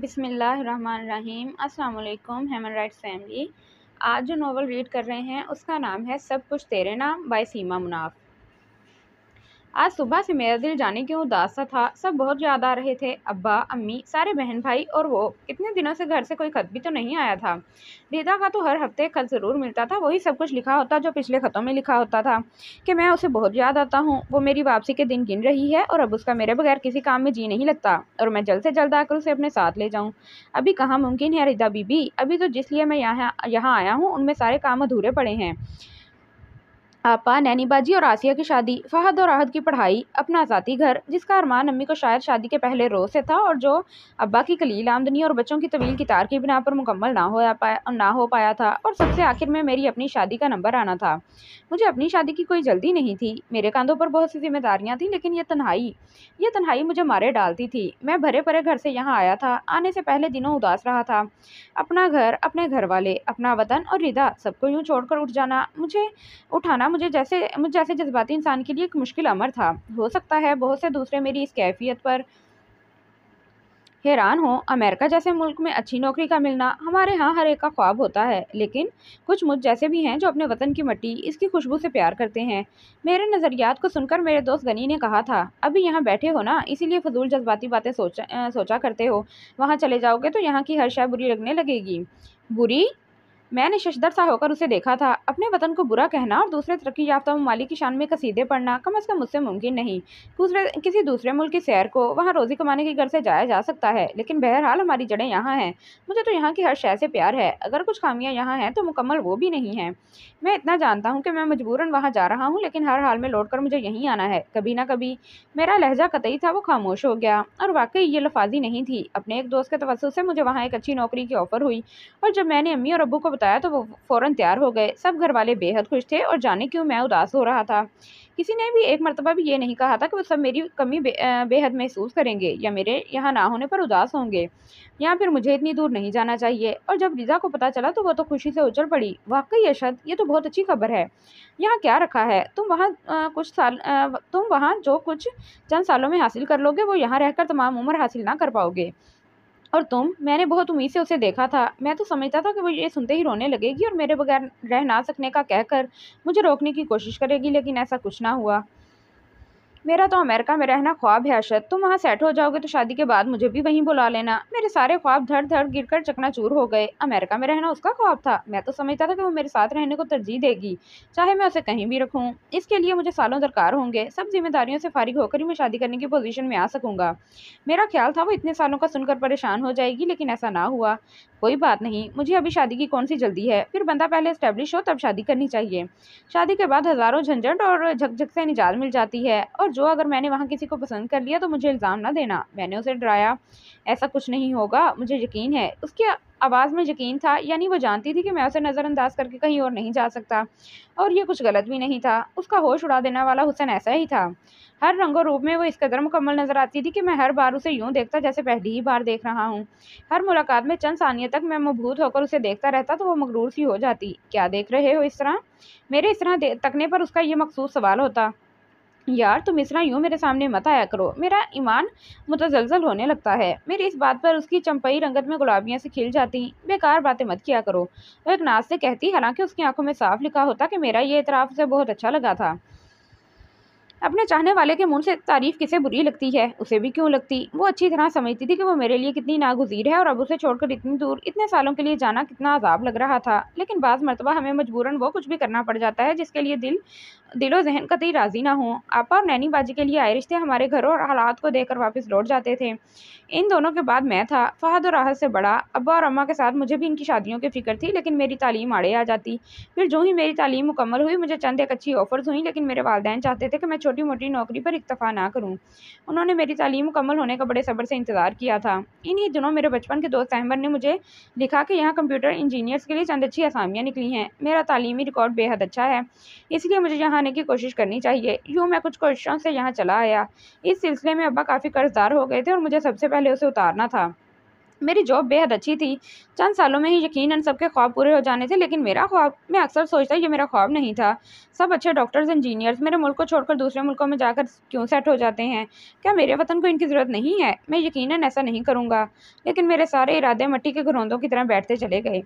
बिसमीम् अल्लाम हेमन right family आज जो नावल रीड कर रहे हैं उसका नाम है सब कुछ तेरे नाम बाय सीमा मुनाफ़ आज सुबह से मेरा दिल जाने क्यों उदास सा था सब बहुत याद आ रहे थे अब्बा अम्मी सारे बहन भाई और वो कितने दिनों से घर से कोई खत भी तो नहीं आया था रीता का तो हर हफ्ते खत ज़रूर मिलता था वही सब कुछ लिखा होता जो पिछले खतों में लिखा होता था कि मैं उसे बहुत याद आता हूँ वो मेरी वापसी के दिन गिन रही है और अब उसका मेरे बगैर किसी काम में जी नहीं लगता और मैं जल्द से जल्द आकर उसे अपने साथ ले जाऊँ अभी कहाँ मुमकिन है रीता बीबी अभी तो जिसलिए मैं यहाँ यहाँ आया हूँ उनमें सारे काम अधूरे पड़े हैं आपा नैनीबाजी और आसिया की शादी फहद और आहद की पढ़ाई अपना ज़ाती घर जिसका अरमान अम्मी को शायद शादी के पहले रोज़ से था और जो अब्बा की कलील आमदनी और बच्चों की तवील की तार की बिना पर मुकम्मल ना हो पाया ना हो पाया था और सबसे आखिर में मेरी अपनी शादी का नंबर आना था मुझे अपनी शादी की कोई जल्दी नहीं थी मेरे कंधों पर बहुत सी जिम्मेदारियाँ थी लेकिन यह तन्हाई यह तन्हाई मुझे मारे डालती थी मैं भरे भरे घर से यहाँ आया था आने से पहले दिनों उदास रहा था अपना घर अपने घर वाले अपना वतन और रिदा सबको यूँ छोड़कर उठ जाना मुझे उठाना मिला मुझे जैसे मुझे जैसे जज्बाती इंसान के लिए एक मुश्किल अमर था हो सकता है बहुत से दूसरे मेरी इस कैफियत पर हैरान हो अमेरिका जैसे मुल्क में अच्छी नौकरी का मिलना हमारे यहाँ हर एक का ख्वाब होता है लेकिन कुछ मुझ जैसे भी हैं जो अपने वतन की मट्टी इसकी खुशबू से प्यार करते हैं मेरे नज़रियात को सुनकर मेरे दोस्त गनी ने कहा था अभी यहाँ बैठे हो ना इसीलिए फजूल जज्बाती बातें सोचा सोचा करते हो वहाँ चले जाओगे तो यहाँ की हर शाय बुरी लगने लगेगी बुरी मैंने शशधर सा होकर उसे देखा था अपने वतन को बुरा कहना और दूसरे तरक्की याफ्ता ममालिक की शान में कसीदे पढ़ना कम अज़ कम मुझसे मुमकिन नहीं दूसरे किसी दूसरे मुल्क की सैर को वहाँ रोज़ी कमाने के घर से जाया जा सकता है लेकिन बहरहाल हमारी जड़ें यहाँ हैं मुझे तो यहाँ की हर शहर से प्यार है अगर कुछ खामियाँ यहाँ हैं तो मुकम्मल वो भी नहीं है मैं इतना जानता हूँ कि मैं मजबूरन वहाँ जा रहा हूँ लेकिन हर हाल में लौट कर मुझे यहीं आना है कभी ना कभी मेरा लहजा कतई था वो खामोश हो गया और वाकई ये लफाजी नहीं थी अपने एक दोस्त के तवसु से मुझे वहाँ एक अच्छी नौकरी की ऑफ़र हुई और जब मैंने अम्मी और अबू को बताया तो वो फ़ौर तैयार हो गए सब घर वाले बेहद खुश थे और जाने क्यों मैं उदास हो रहा था किसी ने भी एक मरतबा भी ये नहीं कहा था कि वो सब मेरी कमी बे, बेहद महसूस करेंगे या मेरे यहाँ ना होने पर उदास होंगे या फिर मुझे इतनी दूर नहीं जाना चाहिए और जब रिज़ा को पता चला तो वो तो खुशी से उछल पड़ी वाकई अशद ये तो बहुत अच्छी खबर है यहाँ क्या रखा है तुम वहाँ कुछ साल तुम वहाँ जो कुछ चंद सालों में हासिल कर लोगे वो यहाँ रहकर तमाम उम्र हासिल ना कर पाओगे और तुम मैंने बहुत उम्मीद से उसे देखा था मैं तो समझता था कि वो ये सुनते ही रोने लगेगी और मेरे बगैर रह ना सकने का कहकर मुझे रोकने की कोशिश करेगी लेकिन ऐसा कुछ ना हुआ मेरा तो अमेरिका में रहना ख्वाब है अशद तुम वहाँ सेट हो जाओगे तो शादी के बाद मुझे भी वहीं बुला लेना मेरे सारे ख्वाब धड़ धड़ गिर कर चकनाचूर हो गए अमेरिका में रहना उसका ख्वाब था मैं तो समझता था कि वो मेरे साथ रहने को तरजीह देगी चाहे मैं उसे कहीं भी रखूँ इसके लिए मुझे सालों दरकार होंगे सब जिम्मेदारियों से फारिग होकर ही मैं शादी करने की पोजिशन में आ सकूँगा मेरा ख्याल था वो इतने सालों का सुनकर परेशान हो जाएगी लेकिन ऐसा ना हुआ कोई बात नहीं मुझे अभी शादी की कौन सी जल्दी है फिर बंदा पहले इस्टेब्लिश हो तब शादी करनी चाहिए शादी के बाद हज़ारों झंझट और झकझक से निजात मिल जाती है और जो अगर मैंने वहाँ किसी को पसंद कर लिया तो मुझे इल्ज़ाम ना देना मैंने उसे डराया ऐसा कुछ नहीं होगा मुझे यकीन है उसके आवाज़ में यकीन था यानी वो जानती थी कि मैं उसे नज़रअंदाज करके कहीं और नहीं जा सकता और ये कुछ गलत भी नहीं था उसका होश उड़ा देने वाला हुसन ऐसा ही था हर रंगो रूप में वो इस कदर मुकम्मल नज़र आती थी कि मैं हर बार उसे यूं देखता जैसे पहली ही बार देख रहा हूँ हर मुलाकात में चंद सानिया तक मैं मबूत होकर उसे देखता रहता तो वो मकरूर सी हो जाती क्या देख रहे हो इस तरह मेरे इस तरह तकने पर उसका ये मखसूस सवाल होता यार तुम इस तरह यूँ मेरे सामने मत आया करो मेरा ईमान मुतजलजल होने लगता है मेरी इस बात पर उसकी चंपई रंगत में गुलाबियाँ से खिल जाती बेकार बातें मत किया करो वो एक नाज से कहती हालांकि उसकी आंखों में साफ लिखा होता कि मेरा ये इतराफ़ उसे बहुत अच्छा लगा था अपने चाहने वाले के मुंह से तारीफ किसे बुरी लगती है उसे भी क्यों लगती वो अच्छी तरह समझती थी कि वो मेरे लिए कितनी नागुजीर है और अब उसे छोड़कर इतनी दूर इतने सालों के लिए जाना कितना अजाब लग रहा था लेकिन बाज़ मरतबा हमें मजबूरन वो कुछ भी करना पड़ जाता है जिसके लिए दिल दिलो जहन कतई राज़ी ना हो आपा और नैनी बाजी के लिए आए रिश्ते हमारे घरों और हालात को देखकर वापस लौट जाते थे इन दोनों के बाद मैं था फहद और राहत से बड़ा अब्बा और अम्मा के साथ मुझे भी इनकी शादियों की फ़िक्र थी लेकिन मेरी तालीम आड़े आ जाती फिर जो ही मेरी तालीम मुकम्मल हुई मुझे चंद एक अच्छी ऑफर्स हुई लेकिन मेरे वालदेन चाहते थे कि मैं छोटी मोटी नौकरी पर इक्तफ़ा ना करूँ उन्होंने मेरी तालीम मुकम्मल होने का बड़े सब्र से इंतज़ार किया था इन्हीं दिनों मेरे बचपन के दोस्त अहमद ने मुझे लिखा कि यहाँ कंप्यूटर इंजीनियर्स के लिए चंद अच्छी असामियाँ निकली हैं मेरा तालीमी रिकॉर्ड बेहद अच्छा है इसलिए मुझे यहाँ आने की कोशिश करनी चाहिए यूँ मैं कुछ कोशिशों से यहाँ चला आया इस सिलसिले में अब्बा काफ़ी कर्जदार हो गए थे और मुझे सबसे पहले उसे उतारना था मेरी जॉब बेहद अच्छी थी चंद सालों में ही यकीनन सबके ख्वाब पूरे हो जाने थे लेकिन मेरा ख्वाब मैं अक्सर सोचता ये मेरा ख्वाब नहीं था सब अच्छे डॉक्टर्स इंजीनियर्स मेरे मुल्क को छोड़कर दूसरे मुल्कों में जाकर क्यों सेट हो जाते हैं क्या मेरे वतन को इनकी ज़रूरत नहीं है मैं यकीन ऐसा नहीं करूँगा लेकिन मेरे सारे इरादे मट्टी के घरोंदों की तरह बैठते चले गए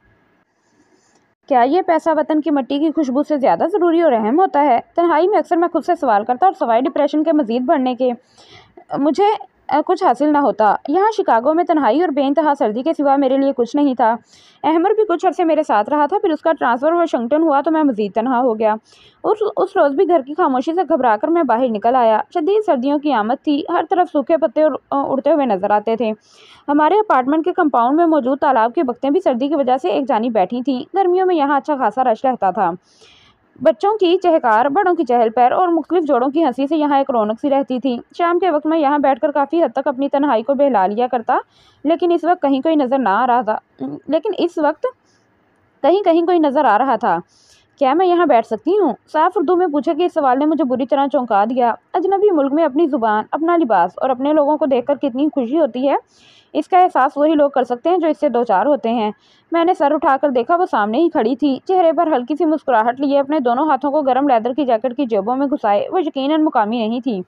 क्या ये पैसा वतन की मट्टी की खुशबू से ज़्यादा ज़रूरी और अहम होता है तन्हाई में अक्सर मैं खुद से सवाल करता और सवाई डिप्रेशन के मज़ीद बढ़ने के मुझे कुछ हासिल ना होता यहाँ शिकागो में तन्हाई और बेानतहा सर्दी के सिवा मेरे लिए कुछ नहीं था अहमर भी कुछ अरसे मेरे साथ रहा था फिर उसका ट्रांसफ़र वाशिंगटन हुआ तो मैं मज़ीद तनहा हो गया उस उस रोज़ भी घर की खामोशी से घबरा कर मैं बाहर निकल आया शदीद सर्दियों की आमद थी हर तरफ सूखे पत्ते उड़ते हुए नज़र आते थे हमारे अपार्टमेंट के कंपाउंड में मौजूद तालाब के बक्तें भी सर्दी की वजह से एक जानी बैठी थीं गर्मियों में यहाँ अच्छा खासा रश रहता था बच्चों की चहकार बड़ों की चहल पैर और मुख्तलिफ जोड़ों की हंसी से यहाँ एक रौनक सी रहती थी शाम के वक्त मैं यहाँ बैठकर काफ़ी हद तक अपनी तन्हाई को बहला लिया करता लेकिन इस वक्त कहीं कोई नज़र ना आ रहा था लेकिन इस वक्त कहीं कहीं कोई नज़र आ रहा था क्या मैं यहाँ बैठ सकती हूँ साफ उर्दू में पूछा कि इस सवाल ने मुझे बुरी तरह चौंका दिया अजनबी मुल्क में अपनी ज़ुबान अपना लिबास और अपने लोगों को देखकर कितनी खुशी होती है इसका एहसास वही लोग कर सकते हैं जो इससे दो चार होते हैं मैंने सर उठाकर देखा वो सामने ही खड़ी थी चेहरे पर हल्की सी मुस्कुराहट लिए अपने दोनों हाथों को गर्म लेदर की जैकेट की जेबों में घुसाए वो यकीनन मुकामी नहीं थी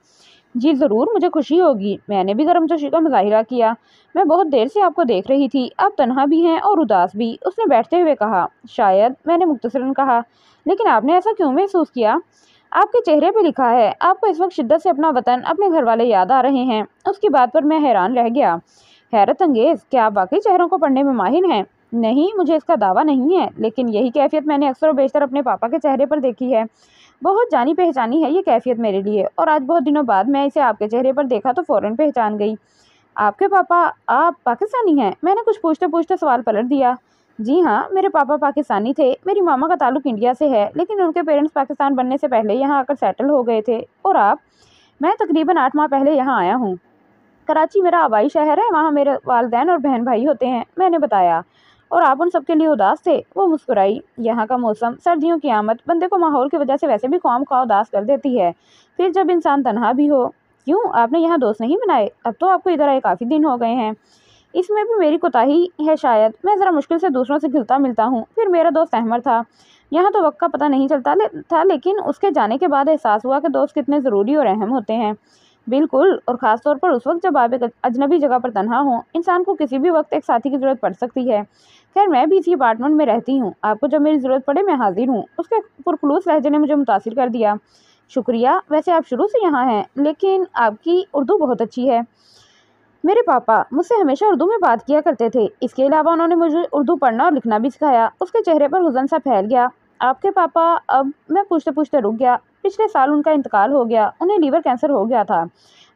जी ज़रूर मुझे खुशी होगी मैंने भी गर्म जोशी का मुजाहरा किया मैं बहुत देर से आपको देख रही थी आप तनहा भी हैं और उदास भी उसने बैठते हुए कहा शायद मैंने मुख्तसरन कहा लेकिन आपने ऐसा क्यों महसूस किया आपके चेहरे पे लिखा है आपको इस वक्त शिद्दत से अपना वतन अपने घर वाले याद आ रहे हैं उसकी बात पर मैं हैरान रह गया हैरत अंगेज क्या आप वाकई चेहरों को पढ़ने में माहिर हैं नहीं मुझे इसका दावा नहीं है लेकिन यही कैफियत मैंने अक्सर और बेशतर अपने पापा के चेहरे पर देखी है बहुत जानी पहचानी है ये कैफियत मेरे लिए और आज बहुत दिनों बाद मैं इसे आपके चेहरे पर देखा तो फ़ौरन पहचान गई आपके पापा आप पाकिस्तानी हैं मैंने कुछ पूछते पूछते सवाल पलट दिया जी हाँ मेरे पापा पाकिस्तानी थे मेरी मामा का ताल्लुक इंडिया से है लेकिन उनके पेरेंट्स पाकिस्तान बनने से पहले यहाँ आकर सेटल हो गए थे और आप मैं तकरीबन आठ माह पहले यहाँ आया हूँ कराची मेरा आबाई शहर है वहाँ मेरे वालदेन और बहन भाई होते हैं मैंने बताया और आप उन सबके लिए उदास थे वो मुस्कुराई यहाँ का मौसम सर्दियों की आमद बंदे को माहौल की वजह से वैसे भी कौम का उदास कर देती है फिर जब इंसान तनहा भी हो क्यों आपने यहाँ दोस्त नहीं बनाए अब तो आपको इधर आए काफ़ी दिन हो गए हैं इसमें भी मेरी कोताही है शायद मैं ज़रा मुश्किल से दूसरों से घिलता मिलता हूँ फिर मेरा दोस्त अहमर था यहाँ तो वक्त का पता नहीं चलता ले, था लेकिन उसके जाने के बाद एहसास हुआ कि दोस्त कितने ज़रूरी और अहम होते हैं बिल्कुल और ख़ास तौर पर उस वक्त जब आप एक अजनबी जगह पर तनहा हो इंसान को किसी भी वक्त एक साथी की ज़रूरत पड़ सकती है खैर मैं भी इसी अपार्टमेंट में रहती हूँ आपको जब मेरी ज़रूरत पड़े मैं हाजिर हूँ उसके पुरखलूस लहजे ने मुझे मुतासर कर दिया शुक्रिया वैसे आप शुरू से यहाँ हैं लेकिन आपकी उर्दू बहुत अच्छी है मेरे पापा मुझसे हमेशा उर्दू में बात किया करते थे इसके अलावा उन्होंने मुझे उर्दू पढ़ना और लिखना भी सिखाया उसके चेहरे पर हुजन सा फैल गया आपके पापा अब मैं पूछते पूछते रुक गया पिछले साल उनका इंतकाल हो गया उन्हें लीवर कैंसर हो गया था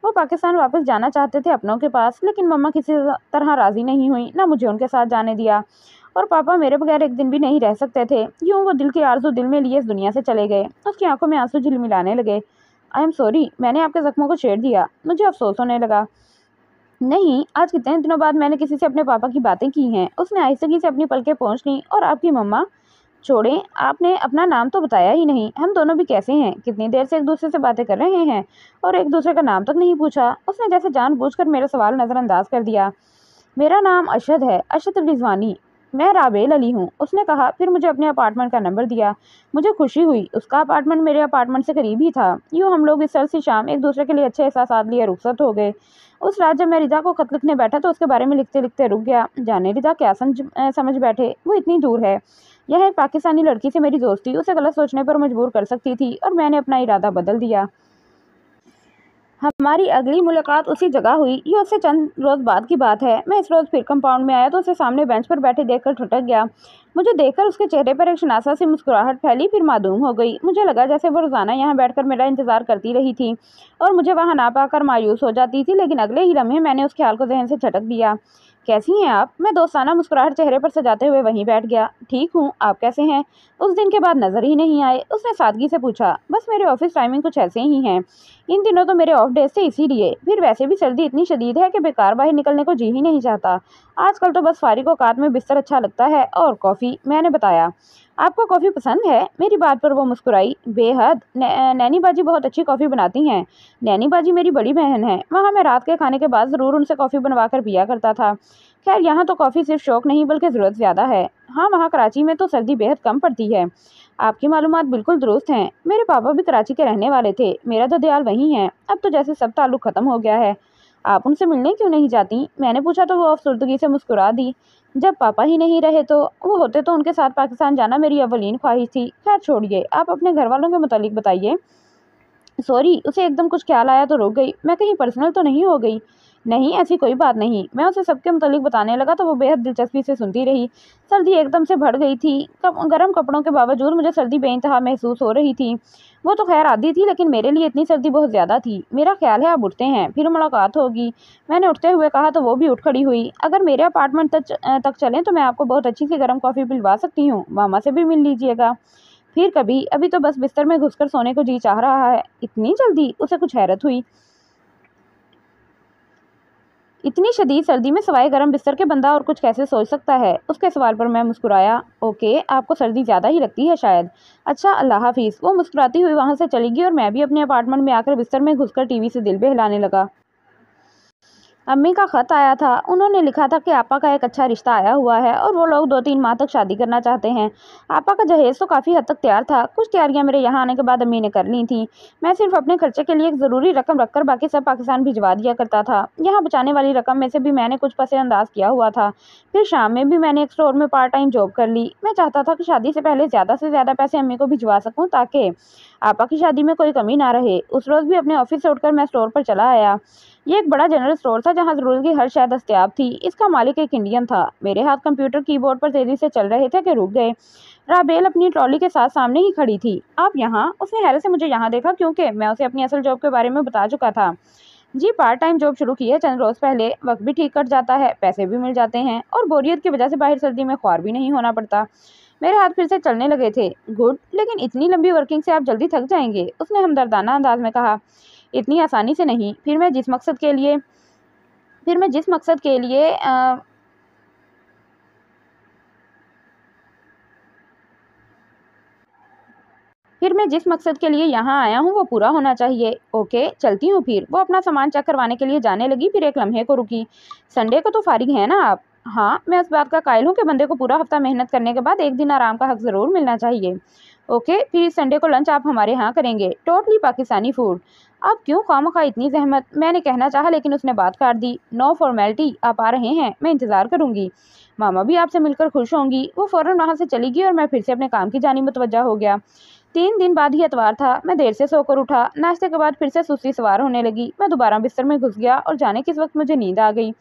वो पाकिस्तान वापस जाना चाहते थे अपनों के पास लेकिन मम्मा किसी तरह राज़ी नहीं हुई ना मुझे उनके साथ जाने दिया और पापा मेरे बगैर एक दिन भी नहीं रह सकते थे यूँ वो दिल के आरजू दिल में लिए इस दुनिया से चले गए उसकी आंखों में आंसू झिलमिलाने लगे आई एम सॉरी मैंने आपके ज़ख्मों को छेड़ दिया मुझे अफसोस होने लगा नहीं आज कितने दिनों बाद मैंने किसी से अपने पापा की बातें की हैं उसने आहिस्तगी से अपनी पलकें पहुँच ली और आपकी मम्मा छोड़ें आपने अपना नाम तो बताया ही नहीं हम दोनों भी कैसे हैं कितनी देर से एक दूसरे से बातें कर रहे हैं और एक दूसरे का नाम तक तो नहीं पूछा उसने जैसे जानबूझकर मेरा सवाल नज़रअंदाज कर दिया मेरा नाम अशद है अशद रिजवानी मैं राबेल अली हूँ उसने कहा फिर मुझे अपने अपार्टमेंट का नंबर दिया मुझे खुशी हुई उसका अपार्टमेंट मेरे अपार्टमेंट से करीब ही था यूँ हम लोग इस सर से शाम एक दूसरे के लिए अच्छे एहसास लिए रुखसत हो गए उस रात जब मैं रिदा को खत लिखने बैठा तो उसके बारे में लिखते लिखते रुक गया जाने रिदा क्या समझ समझ बैठे वो इतनी दूर है यह एक पाकिस्तानी लड़की से मेरी दोस्ती उसे गलत सोचने पर मजबूर कर सकती थी और मैंने अपना इरादा बदल दिया हमारी अगली मुलाकात उसी जगह हुई यह उससे चंद रोज़ बाद की बात है मैं इस रोज़ फिर कंपाउंड में आया तो उसे सामने बेंच पर बैठे देखकर ठुटक गया मुझे देखकर उसके चेहरे पर एक शनासा सी मुस्कुराहट फैली फिर मादूम हो गई मुझे लगा जैसे वो रोज़ाना यहाँ बैठकर मेरा इंतज़ार करती रही थी और मुझे वहाँ ना पाकर मायूस हो जाती थी लेकिन अगले ही लम्हे मैंने उस ख्याल को जहन से झटक दिया कैसी हैं आप मैं दोस्ताना मुस्कुराहट चेहरे पर सजाते हुए वहीं बैठ गया ठीक हूँ आप कैसे हैं उस दिन के बाद नज़र ही नहीं आए उसने सादगी से पूछा बस मेरे ऑफिस टाइमिंग कुछ ऐसे ही हैं इन दिनों तो मेरे ऑफ डेज थे इसीलिए फिर वैसे भी सर्दी इतनी शदीद है कि बेकार बाहर निकलने को जी ही नहीं चाहता आजकल तो बस फारिक औकात में बिस्तर अच्छा लगता है और कॉफ़ी मैंने बताया आपको कॉफ़ी पसंद है मेरी बात पर वो मुस्कुराई बेहद नैनी बाजी बहुत अच्छी कॉफ़ी बनाती हैं नैनी बाजी मेरी बड़ी बहन है वहाँ मैं रात के खाने के बाद ज़रूर उनसे कॉफ़ी बनवा कर पिया करता था खैर यहाँ तो कॉफ़ी सिर्फ शौक नहीं बल्कि ज़रूरत ज़्यादा है हाँ वहाँ कराची में तो सर्दी बेहद कम पड़ती है आपकी मालूम बिल्कुल दुरुस्त हैं मेरे पापा भी कराची के रहने वाले थे मेरा तो दयाल वहीं हैं अब तो जैसे सब ताल्लुक ख़त्म हो गया है आप उनसे मिलने क्यों नहीं जाती मैंने पूछा तो वो अफसरदगी से मुस्कुरा दी जब पापा ही नहीं रहे तो वो होते तो उनके साथ पाकिस्तान जाना मेरी अवलिन ख्वाहिश थी खैर छोड़िए आप अपने घर वालों के मतलब बताइए सॉरी उसे एकदम कुछ ख्याल आया तो रुक गई मैं कहीं पर्सनल तो नहीं हो गई नहीं ऐसी कोई बात नहीं मैं उसे सबके मतलब बताने लगा तो वो बेहद दिलचस्पी से सुनती रही सर्दी एकदम से भड़ गई थी गर्म कपड़ों के बावजूद मुझे सर्दी बेानतहा महसूस हो रही थी वो तो खैर आधी थी लेकिन मेरे लिए इतनी सर्दी बहुत ज़्यादा थी मेरा ख्याल है अब उठते हैं फिर मुलाकात होगी मैंने उठते हुए कहा तो वो भी उठ खड़ी हुई अगर मेरे अपार्टमेंट तक तक चलें तो मैं आपको बहुत अच्छी सी गर्म कॉफ़ी पिलवा सकती हूँ मामा से भी मिल लीजिएगा फिर कभी अभी तो बस बिस्तर में घुसकर सोने को जी चाह रहा है इतनी जल्दी उसे कुछ हैरत हुई इतनी शदीद सर्दी में सवाए गर्म बिस्तर के बंदा और कुछ कैसे सोच सकता है उसके सवाल पर मैं मुस्कुराया ओके आपको सर्दी ज़्यादा ही लगती है शायद अच्छा अल्लाह हाफिज़ वो मुस्कुराती हुई वहाँ से चली गई और मैं भी अपने अपार्टमेंट में आकर बिस्तर में घुसकर टीवी से दिल बहलाने लगा अम्मी का ख़त आया था उन्होंने लिखा था कि आपा का एक अच्छा रिश्ता आया हुआ है और वो लोग दो तीन माह तक शादी करना चाहते हैं आपा का जहेज़ तो काफ़ी हद तक तैयार था कुछ तैयारियाँ मेरे यहाँ आने के बाद अम्मी ने कर ली थी मैं सिर्फ अपने खर्चे के लिए एक ज़रूरी रकम रखकर बाकी सब पाकिस्तान भिजवा दिया करता था यहाँ बचाने वाली रकम में से भी मैंने कुछ अंदाज़ किया हुआ था फिर शाम में भी मैंने एक स्टोर में पार्ट टाइम जॉब कर ली मैं चाहता था कि शादी से पहले ज़्यादा से ज़्यादा पैसे अम्मी को भिजवा सकूँ ताकि आपा की शादी में कोई कमी ना रहे उस रोज़ भी अपने ऑफिस से उठकर मैं स्टोर पर चला आया ये एक बड़ा जनरल स्टोर था जहाँ ज़रूरत की हर शायद दस्तियाब थी इसका मालिक एक इंडियन था मेरे हाथ कंप्यूटर कीबोर्ड पर तेज़ी से चल रहे थे कि रुक गए राबेल अपनी ट्रॉली के साथ सामने ही खड़ी थी आप यहाँ उसने हैरत से मुझे यहाँ देखा क्योंकि मैं उसे अपनी असल जॉब के बारे में बता चुका था जी पार्ट टाइम जॉब शुरू की है चंद रोज़ पहले वक्त भी ठीक कट जाता है पैसे भी मिल जाते हैं और बोरियत की वजह से बाहर सर्दी में ख्वार भी नहीं होना पड़ता मेरे हाथ फिर से चलने लगे थे गुड लेकिन इतनी लंबी वर्किंग से आप जल्दी थक जाएंगे उसने हमदर्दाना अंदाज में कहा इतनी आसानी से नहीं फिर मैं जिस मकसद के लिए फिर मैं जिस मकसद के लिए आ, फिर मैं जिस मकसद के लिए यहाँ आया हूँ वो पूरा होना चाहिए ओके चलती हूँ फिर वो अपना सामान चेक करवाने के लिए जाने लगी फिर एक लम्हे को रुकी संडे को तो फारिग है ना आप हाँ मैं इस बात का कायल हूँ कि बंदे को पूरा हफ्ता मेहनत करने के बाद एक दिन आराम का हक ज़रूर मिलना चाहिए ओके फिर संडे को लंच आप हमारे यहाँ करेंगे टोटली पाकिस्तानी फूड अब क्यों खाम खा इतनी जहमत मैंने कहना चाहा लेकिन उसने बात काट दी नो फॉर्मेलिटी आप आ रहे हैं मैं इंतज़ार करूंगी मामा भी आपसे मिलकर खुश होंगी वो फ़ौरन वहाँ से चली गई और मैं फिर से अपने काम की जानी मुतवजा हो गया तीन दिन बाद ही एतवार था मैं देर से सोकर उठा नाश्ते के बाद फिर से सुस्ती सवार होने लगी मैं दोबारा बिस्तर में घुस गया और जाने किस वक्त मुझे नींद आ गई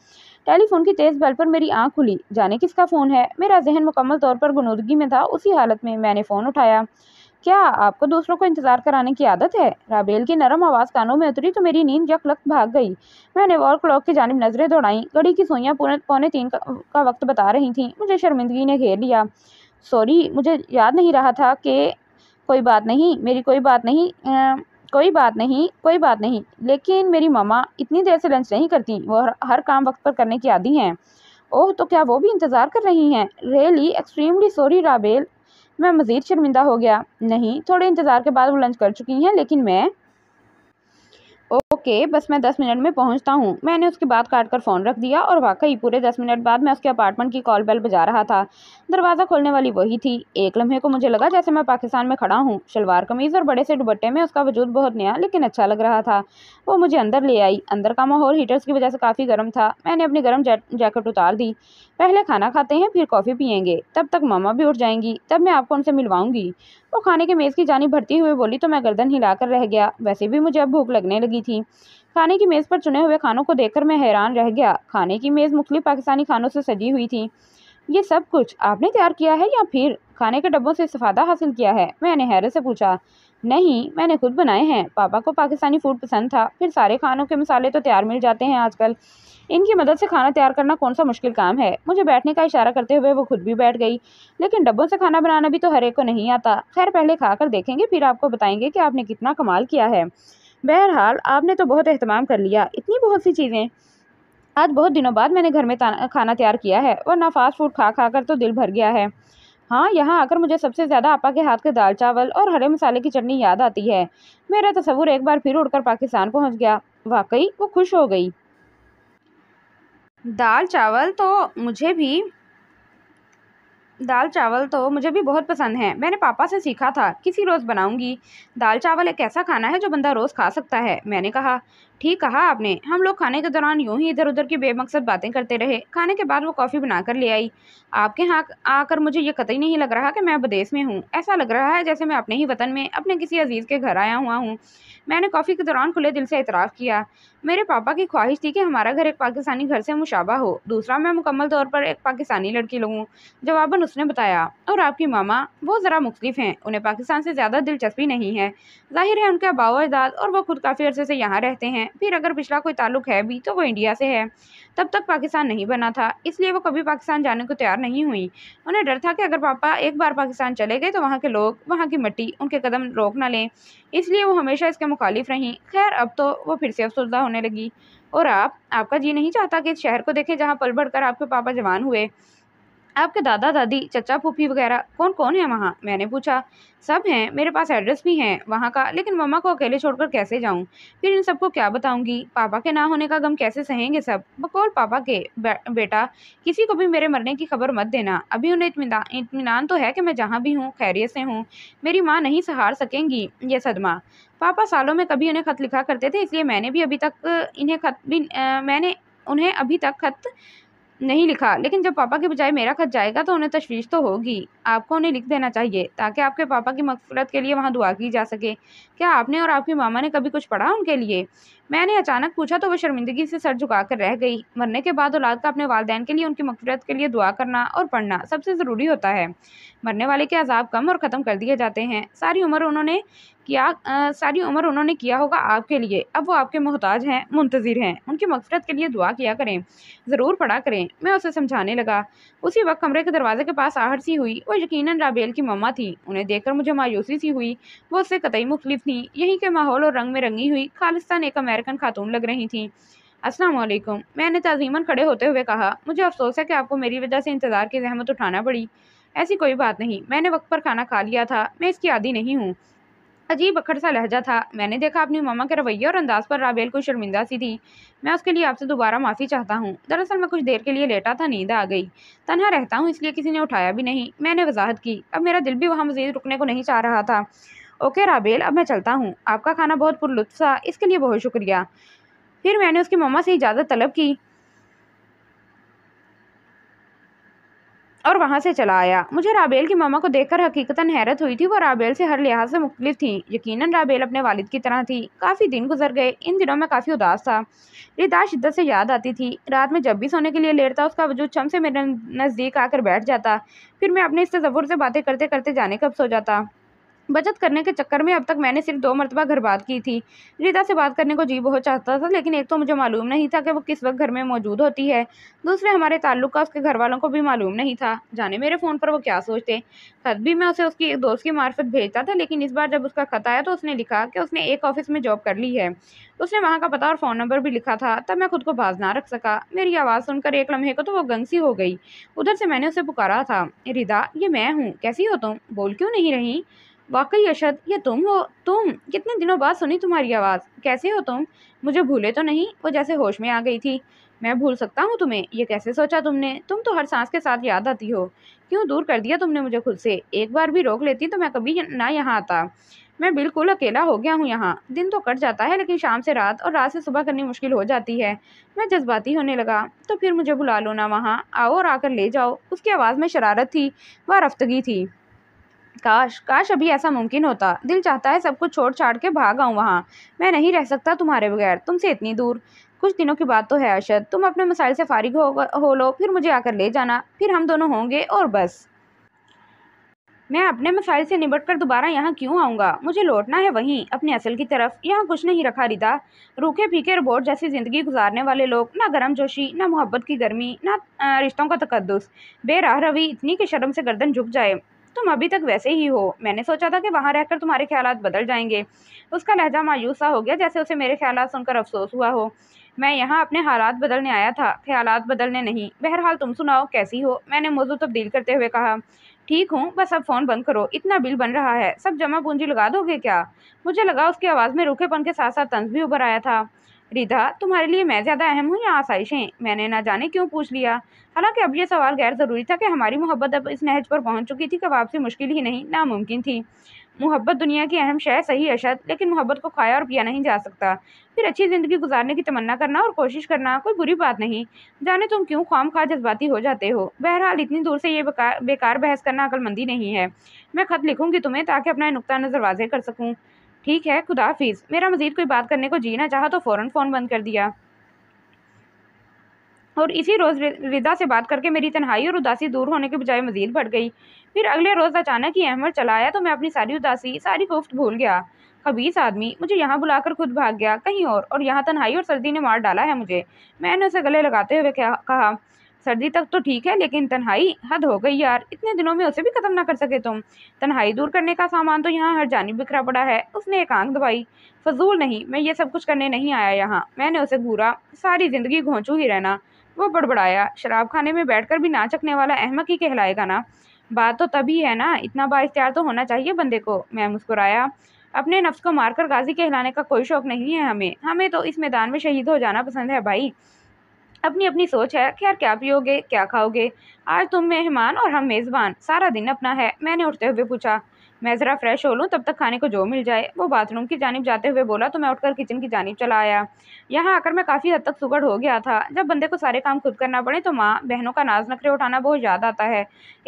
टेलीफोन की तेज़ बल पर मेरी आंख खुली जाने किसका फ़ोन है मेरा जहन मुकम्मल तौर पर गनूदगी में था उसी हालत में मैंने फ़ोन उठाया क्या आपको दूसरों को इंतज़ार कराने की आदत है राबेल की नरम आवाज़ कानों में उतरी तो मेरी नींद लक भाग गई मैंने वॉल क्लॉक की जानब नज़रें दौड़ाई घड़ी की पूरे पौने तीन का, का वक्त बता रही थीं मुझे शर्मिंदगी ने घेर लिया सॉरी मुझे याद नहीं रहा था कि कोई बात नहीं मेरी कोई बात नहीं आ, अं, कोई बात नहीं कोई बात नहीं लेकिन मेरी ममा इतनी देर से लंच नहीं करती वो हर काम वक्त पर करने की आदी हैं ओह तो क्या वो भी इंतज़ार कर रही हैं रेली एक्सट्रीमली सॉरी राबेल मैं मज़ीद शर्मिंदा हो गया नहीं थोड़े इंतज़ार के बाद वो लंच कर चुकी हैं लेकिन मैं ओके बस मैं दस मिनट में पहुंचता हूँ मैंने उसकी बात काट कर फ़ोन रख दिया और वाकई पूरे दस मिनट बाद मैं उसके अपार्टमेंट की कॉल बेल बजा रहा था दरवाज़ा खोलने वाली वही थी एक लम्हे को मुझे लगा जैसे मैं पाकिस्तान में खड़ा हूँ शलवार कमीज़ और बड़े से दुबट्टे में उसका वजूद बहुत नया लेकिन अच्छा लग रहा था वो मुझे अंदर ले आई अंदर का माहौल हीटर्स की वजह से काफ़ी गर्म था मैंने अपनी गर्म जैकेट उतार दी पहले खाना खाते हैं फिर कॉफ़ी पियेंगे तब तक मामा भी उठ जाएंगी तब मैं आपको उनसे मिलवाऊंगी वो तो खाने के मेज़ की जानी भरती हुई बोली तो मैं गर्दन हिलाकर रह गया वैसे भी मुझे अब भूख लगने लगी थी खाने की मेज़ पर चुने हुए खानों को देखकर मैं हैरान रह गया खाने की मेज़ मुख्तलिफ पाकिस्तानी खानों से सजी हुई थी ये सब कुछ आपने तैयार किया है या फिर खाने के डब्बों से इस्तादा हासिल किया है मैंने हैरत से पूछा नहीं मैंने खुद बनाए हैं पापा को पाकिस्तानी फूड पसंद था फिर सारे खानों के मसाले तो तैयार मिल जाते हैं आजकल इनकी मदद से खाना तैयार करना कौन सा मुश्किल काम है मुझे बैठने का इशारा करते हुए वो खुद भी बैठ गई लेकिन डब्बों से खाना बनाना भी तो हर एक को नहीं आता खैर पहले खा कर देखेंगे फिर आपको बताएंगे कि आपने कितना कमाल किया है बहरहाल आपने तो बहुत अहतमाम कर लिया इतनी बहुत सी चीज़ें आज बहुत दिनों बाद मैंने घर में खाना तैयार किया है वरना फास्ट फूड खा खा कर तो दिल भर गया है हाँ यहाँ आकर मुझे सबसे ज़्यादा आपा के हाथ के दाल चावल और हरे मसाले की चटनी याद आती है मेरा तस्वूर एक बार फिर उड़कर पाकिस्तान पहुँच गया वाकई वो खुश हो गई दाल चावल तो मुझे भी दाल चावल तो मुझे भी बहुत पसंद है मैंने पापा से सीखा था किसी रोज़ बनाऊंगी दाल चावल एक ऐसा खाना है जो बंदा रोज़ खा सकता है मैंने कहा ठीक कहा आपने हम लोग खाने के दौरान यूं ही इधर उधर की बेमकसद बातें करते रहे खाने के बाद वो कॉफ़ी बनाकर ले आई आपके यहाँ आकर मुझे ये कतई नहीं लग रहा कि मैं विदेश में हूँ ऐसा लग रहा है जैसे मैं अपने ही वतन में अपने किसी अजीज़ के घर आया हुआ हूँ मैंने कॉफ़ी के दौरान खुले दिल से इतराफ़ किया मेरे पापा की ख्वाहिश थी कि हमारा घर एक पाकिस्तानी घर से मुशाबा हो दूसरा मैं मुकम्मल तौर पर एक पाकिस्तानी लड़की लूँ जवाबन उसने बताया और आपकी मामा वो ज़रा मुख्तलिफ हैं उन्हें पाकिस्तान से ज़्यादा दिलचस्पी नहीं है जाहिर है उनके आबाओ अजदाद और वो खुद काफ़ी अरसे से यहाँ रहते हैं फिर अगर पिछला कोई ताल्लुक है भी तो वो इंडिया से है तब तक पाकिस्तान नहीं बना था इसलिए वो कभी पाकिस्तान जाने को तैयार नहीं हुई उन्हें डर था कि अगर पापा एक बार पाकिस्तान चले गए तो वहाँ के लोग वहाँ की मट्टी उनके कदम रोक ना लें इसलिए वो हमेशा इसके मुखालिफ रहीं खैर अब तो वो फिर से अफसरदा होने लगी और आप आपका जी नहीं चाहता कि इस शहर को देखें जहाँ पल भर कर आपके पापा जवान हुए आपके दादा दादी चचा फूफी वगैरह कौन कौन है वहाँ मैंने पूछा सब हैं मेरे पास एड्रेस भी है वहाँ का लेकिन मम्मा को अकेले छोड़कर कैसे जाऊँ फिर इन सबको क्या बताऊँगी पापा के ना होने का गम कैसे सहेंगे सब बकौल पापा के बे बेटा किसी को भी मेरे मरने की खबर मत देना अभी उन्हें इतमान तो है कि मैं जहाँ भी हूँ खैरियत से हूँ मेरी माँ नहीं सहार सकेंगी ये सदमा पापा सालों में कभी उन्हें ख़त लिखा करते थे इसलिए मैंने भी अभी तक इन्हें खत भी मैंने उन्हें अभी तक खत नहीं लिखा लेकिन जब पापा के बजाय मेरा खत जाएगा तो उन्हें तशवीश तो होगी आपको उन्हें लिख देना चाहिए ताकि आपके पापा की मफफरत के लिए वहाँ दुआ की जा सके क्या आपने और आपकी मामा ने कभी कुछ पढ़ा उनके लिए मैंने अचानक पूछा तो वह शर्मिंदगी से सर झुका कर रह गई मरने के बाद औलाद का अपने वालदेन के लिए उनकी मफफरत के लिए दुआ करना और पढ़ना सबसे ज़रूरी होता है मरने वाले के अजाब कम और ख़त्म कर दिए जाते हैं सारी उम्र उन्होंने किया सारी उम्र उन्होंने किया होगा आपके लिए अब वो आपके मोहताज हैं मुंतज़िर हैं उनकी मफफरत के लिए दुआ किया करें ज़रूर पढ़ा करें मैं उसे समझाने लगा उसी वक्त कमरे के दरवाजे के पास आहट सी हुई वो यकीन राबेल की मम्मा थी उन्हें देखकर मुझे मायूसी सी हुई वो उससे कतई मुख्तफ थी यहीं के माहौल और रंग में रंगी हुई खालिस्तान एक अमेरिकन खातून लग रही थी असलम मैंने तजीमन खड़े होते हुए कहा मुझे अफसोस है कि आपको मेरी वजह से इंतज़ार की जहमत उठाना पड़ी ऐसी कोई बात नहीं मैंने वक्त पर खाना खा लिया था मैं इसकी आदि नहीं हूँ अजीब अखड़ सा लहजा था मैंने देखा अपनी मामा के रवैये और अंदाज पर राबेल को शर्मिंदा सी थी मैं उसके लिए आपसे दोबारा माफ़ी चाहता हूँ दरअसल मैं कुछ देर के लिए लेटा था नींद आ गई तनहा रहता हूँ इसलिए किसी ने उठाया भी नहीं मैंने वजाहत की अब मेरा दिल भी वहाँ मजीद रुकने को नहीं चाह रहा था ओके राबेल अब मैं चलता हूँ आपका खाना बहुत पुरलुत्फ था इसके लिए बहुत शुक्रिया फिर मैंने उसकी ममा से इजाज़त तलब की और वहाँ से चला आया मुझे राबेल की मामा को देखकर हकीकतन हैरत हुई थी वो राबेल से हर लिहाज से मुख्तलिफ थी यकीनन राबेल अपने वालिद की तरह थी काफ़ी दिन गुजर गए इन दिनों में काफ़ी उदास था रिदा शिद्दत से याद आती थी रात में जब भी सोने के लिए लेटता उसका वजूद चम से मेरे नज़दीक आकर बैठ जाता फिर मैं अपने इस तस्वुर से बातें करते करते जाने कब सो जाता बचत करने के चक्कर में अब तक मैंने सिर्फ दो मरतबा घर बात की थी रीता से बात करने को जी बहुत चाहता था लेकिन एक तो मुझे मालूम नहीं था कि वो किस वक्त घर में मौजूद होती है दूसरे हमारे ताल्लुक का उसके घर वालों को भी मालूम नहीं था जाने मेरे फ़ोन पर वो क्या सोचते खत भी मैं उसे उसकी एक दोस्त की मार्फत भेजता था लेकिन इस बार जब उसका खत आया तो उसने लिखा कि उसने एक ऑफिस में जॉब कर ली है उसने वहाँ का पता और फ़ोन नंबर भी लिखा था तब मैं खुद को बाज ना रख सका मेरी आवाज़ सुनकर एक लम्हे को तो वो गंगसी हो गई उधर से मैंने उसे पुकारा था रिदा ये मैं हूँ कैसी हो तुम बोल क्यों नहीं रही वाकई अशद ये तुम हो तुम कितने दिनों बाद सुनी तुम्हारी आवाज़ कैसे हो तुम मुझे भूले तो नहीं वो जैसे होश में आ गई थी मैं भूल सकता हूँ तुम्हें ये कैसे सोचा तुमने तुम तो हर सांस के साथ याद आती हो क्यों दूर कर दिया तुमने मुझे खुद से एक बार भी रोक लेती तो मैं कभी ना यहाँ आता मैं बिल्कुल अकेला हो गया हूँ यहाँ दिन तो कट जाता है लेकिन शाम से रात और रात से सुबह करनी मुश्किल हो जाती है मैं जज्बाती होने लगा तो फिर मुझे बुला लो ना वहाँ आओ और आकर ले जाओ उसकी आवाज़ में शरारत थी व रफ्तगी थी काश काश अभी ऐसा मुमकिन होता दिल चाहता है सब कुछ छोड़ छाड़ के भाग आऊँ वहाँ मैं नहीं रह सकता तुम्हारे बगैर तुमसे इतनी दूर कुछ दिनों की बात तो है अरशद तुम अपने मसाइल से फारिग हो, हो लो फिर मुझे आकर ले जाना फिर हम दोनों होंगे और बस मैं अपने मसाइल से निबट कर दोबारा यहाँ क्यों आऊँगा मुझे लौटना है वहीं अपने असल की तरफ यहाँ कुछ नहीं रखा रिदा रूखे फीके रोबोट जैसी ज़िंदगी गुजारने वाले लोग ना गर्म जोशी ना मोहब्बत की गर्मी ना रिश्तों का तकदस बेराह रवि इतनी कि शर्म से गर्दन झुक जाए तुम अभी तक वैसे ही हो मैंने सोचा था कि वहाँ रहकर तुम्हारे ख्याल बदल जाएंगे उसका लहजा मायूस सा हो गया जैसे उसे मेरे ख्याल सुनकर अफसोस हुआ हो मैं यहाँ अपने हालात बदलने आया था ख्याल बदलने नहीं बहरहाल तुम सुनाओ कैसी हो मैंने मौजू तब्दील करते हुए कहा ठीक हूँ बस अब फ़ोन बंद करो इतना बिल बन रहा है सब जमा पूंजी लगा दोगे क्या मुझे लगा उसकी आवाज़ में रूखेपन के साथ साथ तंज भी उभर आया था रिधा तुम्हारे लिए मैं ज़्यादा अहम हूँ या आसाइशें मैंने ना जाने क्यों पूछ लिया हालांकि अब यह सवाल गैर ज़रूरी था कि हमारी मोहब्बत अब इस नहज पर पहुँच चुकी थी कि वापसी मुश्किल ही नहीं नामुमकिन थी मोहब्बत दुनिया की अहम शय सही अशद लेकिन मोहब्बत को खाया और पिया नहीं जा सकता फिर अच्छी ज़िंदगी गुजारने की तमन्ना करना और कोशिश करना कोई बुरी बात नहीं जाने तुम क्यों खाम खा जज्बाती हो जाते हो बहरहाल इतनी दूर से ये बेकार बेकार बहस करना अकलमंदी नहीं है मैं ख़त लिखूँगी तुम्हें ताकि अपना नुकता नज़र वाजे कर सकूँ ठीक है हाफिज़ मेरा मज़ीद कोई बात करने को जीना चाहा तो फ़ौर फ़ोन बंद कर दिया और इसी रोज़ रिदा से बात करके मेरी तन्हाई और उदासी दूर होने के बजाय मज़ीद बढ़ गई फिर अगले रोज़ अचानक ही अहमद चला आया तो मैं अपनी सारी उदासी सारी कोफ्त भूल गया खबीस आदमी मुझे यहाँ बुलाकर खुद भाग गया कहीं और और यहाँ तन्हाई और सर्दी ने मार डाला है मुझे मैंने उसे गले लगाते हुए कहा सर्दी तक तो ठीक है लेकिन तन्हाई हद हो गई यार इतने दिनों में उसे भी ख़त्म ना कर सके तुम तन्हाई दूर करने का सामान तो यहाँ हर जानी बिखरा पड़ा है उसने एक आंख दबाई फजूल नहीं मैं ये सब कुछ करने नहीं आया यहाँ मैंने उसे घूरा सारी ज़िंदगी घोंचू ही रहना वो बड़बड़ाया शराब खाने में बैठ भी ना चखने वाला अहमक ही कहलाएगा ना बात तो तभी है ना इतना बाख्तियार तो होना चाहिए बंदे को मैं मुस्कुराया अपने नफ्स को मारकर गाजी कहलाने का कोई शौक नहीं है हमें हमें तो इस मैदान में शहीद हो जाना पसंद है भाई अपनी अपनी सोच है खैर क्या पियोगे क्या खाओगे आज तुम मेहमान और हम मेज़बान सारा दिन अपना है मैंने उठते हुए पूछा मैं ज़रा फ्रेश हो लूँ तब तक खाने को जो मिल जाए वो बाथरूम की जानब जाते हुए बोला तो मैं उठकर किचन की जानब चला आया यहाँ आकर मैं काफ़ी हद तक सुगड़ हो गया था जब बंदे को सारे काम खुद करना पड़े तो माँ बहनों का नाज नखरे उठाना बहुत याद आता है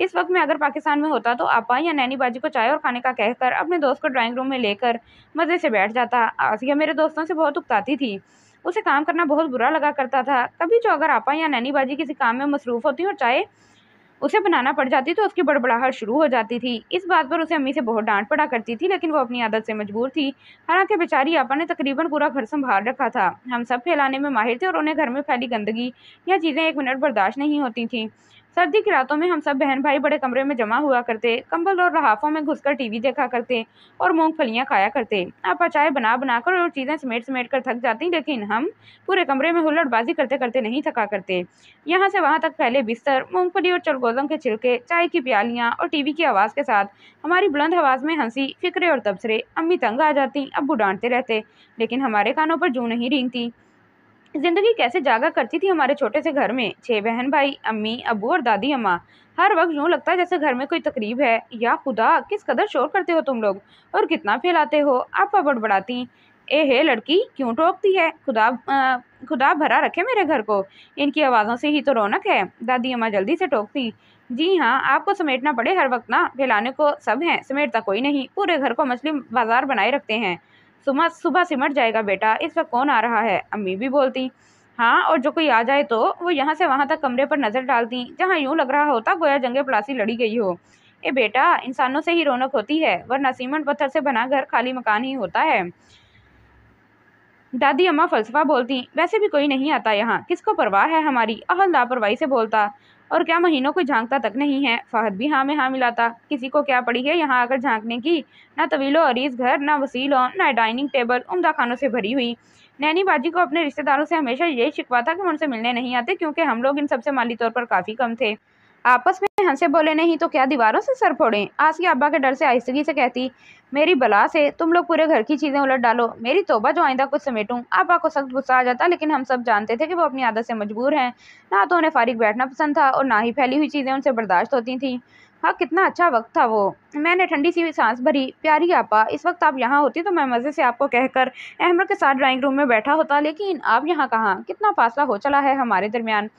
इस वक्त मैं अगर पाकिस्तान में होता तो आपा या नैनी बाजी को चाय और खाने का कहकर अपने दोस्त को ड्राइंग रूम में लेकर मज़े से बैठ जाता आसिया मेरे दोस्तों से बहुत उकताती थी उसे काम करना बहुत बुरा लगा करता था कभी जो अगर आपा या नैनी बाजी किसी काम में मसरूफ़ होती और चाहे उसे बनाना पड़ जाती तो उसकी बड़बड़ाहट शुरू हो जाती थी इस बात पर उसे अम्मी से बहुत डांट पड़ा करती थी लेकिन वो अपनी आदत से मजबूर थी हालांकि बेचारी आपा ने तकरीबन पूरा घर संभाल रखा था हम सब फैलाने में माहिर थे और उन्हें घर में फैली गंदगी या चीज़ें एक मिनट बर्दाश्त नहीं होती थी सर्दी की रातों में हम सब बहन भाई बड़े कमरे में जमा हुआ करते कंबल और रहाफों में घुसकर टीवी देखा करते और मूंगफलियां खाया करते आप अचाय बना बनाकर और चीज़ें समेट समेट कर थक जाती लेकिन हम पूरे कमरे में हुल्लड़बाजी करते करते नहीं थका करते यहाँ से वहाँ तक फैले बिस्तर मूँगफली और चरगोजम के छिलके चाय की प्यालियाँ और टीवी की आवाज़ के साथ हमारी बुलंद आवाज़ में हंसी फिक्रे और तबसरे अम्मी तंग आ जाती अब्बू डांटते रहते लेकिन हमारे कानों पर जू नहीं रिंगती ज़िंदगी कैसे जागा करती थी हमारे छोटे से घर में छह बहन भाई अम्मी अबू और दादी अम्मा हर वक्त यूँ लगता है जैसे घर में कोई तकरीब है या खुदा किस कदर शोर करते हो तुम लोग और कितना फैलाते हो आपा बड़बड़ाती ए हे लड़की क्यों टोकती है खुदा आ, खुदा भरा रखे मेरे घर को इनकी आवाज़ों से ही तो रौनक है दादी अम्मा जल्दी से टोकती जी हाँ आपको समेटना पड़े हर वक्त ना फैलाने को सब हैं समेटता कोई नहीं पूरे घर को मछली बाजार बनाए रखते हैं सुबह सुबह सिमट जाएगा बेटा इस वक्त कौन आ रहा है अम्मी भी बोलती हाँ और जो कोई आ जाए तो वो यहाँ से वहाँ तक कमरे पर नज़र डालती जहाँ यूँ लग रहा होता गोया जंगे प्लासी लड़ी गई हो ए बेटा इंसानों से ही रौनक होती है वरना सीमेंट पत्थर से बना घर खाली मकान ही होता है दादी अम्मा फलसफा बोलती वैसे भी कोई नहीं आता यहाँ किसको परवाह है हमारी अहल लापरवाही से बोलता और क्या महीनों को झांकता तक नहीं है फ़हद भी हाँ में हाँ मिलाता किसी को क्या पड़ी है यहाँ आकर झांकने की ना तवीलो अरीज घर ना वसील और ना डाइनिंग टेबल उमदा खानों से भरी हुई नैनी बाजी को अपने रिश्तेदारों से हमेशा यही शिकवा था कि उनसे मिलने नहीं आते क्योंकि हम लोग इन सबसे माली तौर पर काफ़ी कम थे आपस में हंसे बोले नहीं तो क्या दीवारों से सर फोड़ें आसिया अब्बा के डर से आहिस्तगी से कहती मेरी बला से तुम लोग पूरे घर की चीज़ें उलट डालो मेरी तोबा जो आइंदा कुछ समेटूँ आपा को सख्त गुस्सा आ जाता लेकिन हम सब जानते थे कि वो अपनी आदत से मजबूर हैं ना तो उन्हें फारिग बैठना पसंद था और ना ही फैली हुई चीज़ें उनसे बर्दाश्त होती थी हाँ कितना अच्छा वक्त था वो मैंने ठंडी सी सांस भरी प्यारी आपा इस वक्त आप यहाँ होती तो मैं मज़े से आपको कहकर अहमद के साथ ड्राइंग रूम में बैठा होता लेकिन आप यहाँ कहाँ कितना फासला हो चला है हमारे दरमियान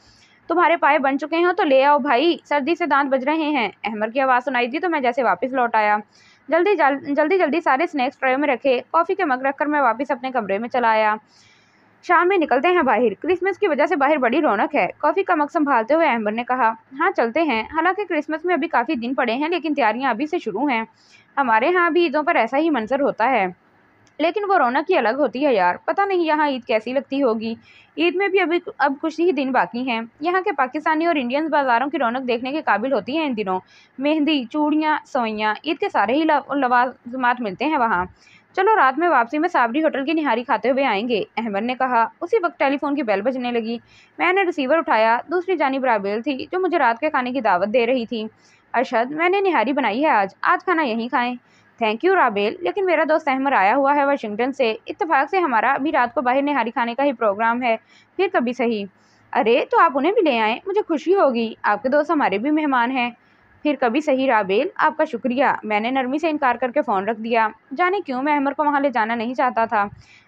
तुम्हारे पाए बन चुके हों तो ले आओ भाई सर्दी से दांत बज रहे हैं अहमर की आवाज़ सुनाई दी तो मैं जैसे वापस लौट आया जल्दी जल, जल्दी जल्दी सारे स्नैक्स ट्रे में रखे कॉफ़ी के मग रखकर मैं वापस अपने कमरे में चला आया शाम में निकलते हैं बाहर क्रिसमस की वजह से बाहर बड़ी रौनक है कॉफ़ी का मग संभालते हुए एम्बर ने कहा हाँ चलते हैं हालांकि क्रिसमस में अभी काफ़ी दिन पड़े हैं लेकिन तैयारियां अभी से शुरू हैं हमारे यहाँ भी ईदों पर ऐसा ही मंजर होता है लेकिन वो रौनक ही अलग होती है यार पता नहीं यहाँ ईद कैसी लगती होगी ईद में भी अभी अब कुछ ही दिन बाकी हैं यहाँ के पाकिस्तानी और इंडियन बाज़ारों की रौनक देखने के काबिल होती है इन दिनों मेहंदी चूड़ियाँ सवैयाँ ईद के सारे ही लवाजमात मिलते हैं वहाँ चलो रात में वापसी में साबरी होटल की निहारी खाते हुए आएंगे अहमद ने कहा उसी वक्त टेलीफोन की बेल बजने लगी मैंने रिसीवर उठाया दूसरी जानी बराबेल थी जो मुझे रात के खाने की दावत दे रही थी अरशद मैंने निहारी बनाई है आज आज खाना यहीं खाएं थैंक यू राबेल लेकिन मेरा दोस्त अहमर आया हुआ है वाशिंगटन से इतफाक से हमारा अभी रात को बाहर निहारी खाने का ही प्रोग्राम है फिर कभी सही अरे तो आप उन्हें भी ले आएँ मुझे खुशी होगी आपके दोस्त हमारे भी मेहमान हैं फिर कभी सही राबेल आपका शुक्रिया मैंने नरमी से इनकार करके फ़ोन रख दिया जाने क्यों मैं अहमर को वहाँ ले जाना नहीं चाहता था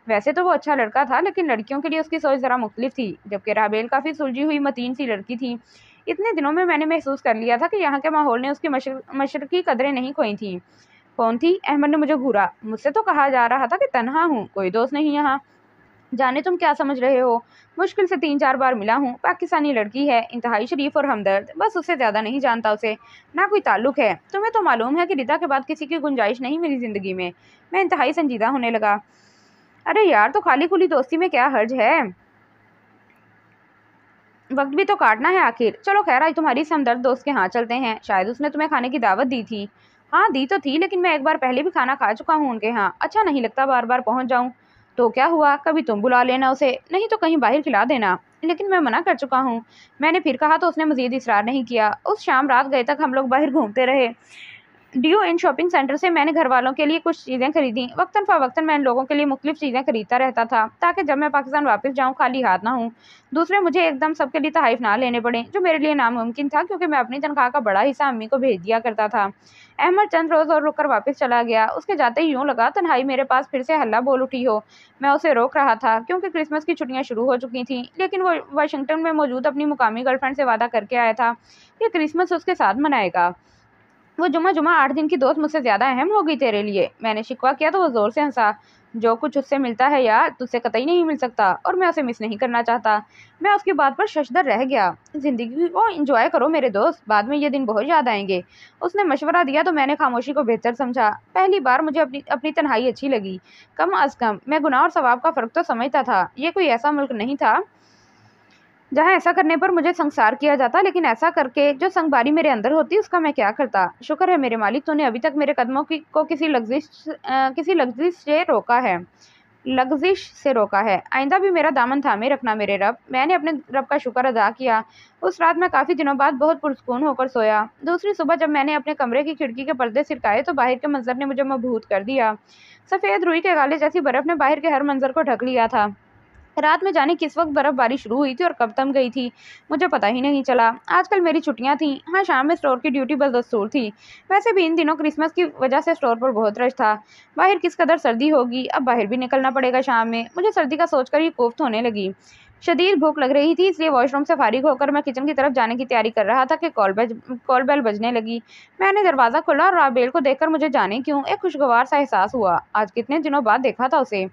वैसे तो वो अच्छा लड़का था लेकिन लड़कियों के लिए उसकी सोच ज़रा मुख्तलिफ थी जबकि राबेल काफ़ी सुलझी हुई मतीन सी लड़की थी इतने दिनों में मैंने महसूस कर लिया था कि यहाँ के माहौल ने उसकी मशर, की कदरें नहीं खोई थीं कौन थी अहमद ने मुझे घूरा मुझसे तो कहा जा रहा था कि तनहा हूँ कोई दोस्त नहीं यहाँ जाने तुम क्या समझ रहे हो मुश्किल से तीन चार बार मिला हूँ पाकिस्तानी लड़की है इंतहाई शरीफ और हमदर्द बस उससे ज़्यादा नहीं जानता उसे ना कोई ताल्लुक है तुम्हें तो मालूम है कि रिदा के बाद किसी की गुंजाइश नहीं मेरी ज़िंदगी में मैं इंतहाई संजीदा होने लगा अरे यार तो खाली खुली दोस्ती में क्या हर्ज है वक्त भी तो काटना है आखिर चलो खैर आज तुम्हारी समदर्द दोस्त के यहाँ चलते हैं शायद उसने तुम्हें खाने की दावत दी थी हाँ दी तो थी लेकिन मैं एक बार पहले भी खाना खा चुका हूँ उनके यहाँ अच्छा नहीं लगता बार बार पहुँच जाऊँ तो क्या हुआ कभी तुम बुला लेना उसे नहीं तो कहीं बाहर खिला देना लेकिन मैं मना कर चुका हूँ मैंने फिर कहा तो उसने मज़ीद इसरार नहीं किया उस शाम रात गए तक हम लोग बाहर घूमते रहे ड्यू इन शॉपिंग सेंटर से मैंने घर वालों के लिए कुछ चीज़ें खरीदी वक्ता फ़वक्ता मैं लोगों के लिए मुख्तलिफ चीज़ें खरीदता रहता था ताकि जब मैं पाकिस्तान वापस जाऊँ खाली हाथ ना हूँ दूसरे मुझे एकदम सबके लिए तहफ़ ना लेने पड़े जो मेरे लिए नामुमकिन था क्योंकि मैं अपनी तनख्वाह का बड़ा हिस्सा अम्मी को भेज दिया करता था अहमद चंद रोज़ और रुक कर वापस चला गया उसके जाते ही यूँ लगा तनहाई मेरे पास फिर से हल्ला बोल उठी हो मैं उसे रोक रहा था क्योंकि क्रिसमस की छुट्टियाँ शुरू हो चुकी थीं लेकिन वो वाशिंगटन में मौजूद अपनी मुकामी गर्लफ्रेंड से वादा करके आया था कि क्रिसमस उसके साथ मनाएगा वो जुमा जुमा आठ दिन की दोस्त मुझसे ज़्यादा अहम होगी तेरे लिए मैंने शिकवा किया तो वो ज़ोर से हंसा जो कुछ उससे मिलता है यार तुझसे कतई नहीं मिल सकता और मैं उसे मिस नहीं करना चाहता मैं उसकी बात पर शशदर रह गया ज़िंदगी को इंजॉय करो मेरे दोस्त बाद में ये दिन बहुत याद आएंगे उसने मशवरा दिया तो मैंने खामोशी को बेहतर समझा पहली बार मुझे अपनी अपनी तन्हाई अच्छी लगी कम अज़ कम मैं गुनाह और सवाब का फ़र्क तो समझता था ये कोई ऐसा मुल्क नहीं था जहाँ ऐसा करने पर मुझे संसार किया जाता लेकिन ऐसा करके जो संगबारी मेरे अंदर होती उसका मैं क्या करता शुक्र है मेरे मालिक तूने अभी तक मेरे कदमों की को किसी लग्जिश किसी लग्जिश से रोका है लग्जिश से रोका है आइंदा भी मेरा दामन थामे रखना मेरे रब मैंने अपने रब का शुक्र अदा किया उस रात मैं काफ़ी दिनों बाद बहुत पुरस्कून होकर सोया दूसरी सुबह जब मैंने अपने कमरे की खिड़की के पर्दे सिरकाए तो बाहर के मंजर ने मुझे मबहूत कर दिया सफ़ेद रुई के गाले जैसी बर्फ़ ने बाहर के हर मंजर को ढक लिया था रात में जाने किस वक्त बर्फ़बारी शुरू हुई थी और कब तम गई थी मुझे पता ही नहीं चला आजकल मेरी छुट्टियां थी हाँ शाम में स्टोर की ड्यूटी बदस्तूर थी वैसे भी इन दिनों क्रिसमस की वजह से स्टोर पर बहुत रश था बाहर किस कदर सर्दी होगी अब बाहर भी निकलना पड़ेगा शाम में मुझे सर्दी का सोचकर ही कोफ्त होने लगी शदीद भूख लग रही थी इसलिए वॉशरूम से फारिग होकर मैं किचन की तरफ जाने की तैयारी कर रहा था कि कॉल बज कॉल बेल बजने लगी मैंने दरवाज़ा खोला और राबेल को देखकर मुझे जाने क्यों एक खुशगवार सा एहसास हुआ आज कितने दिनों बाद देखा था उसे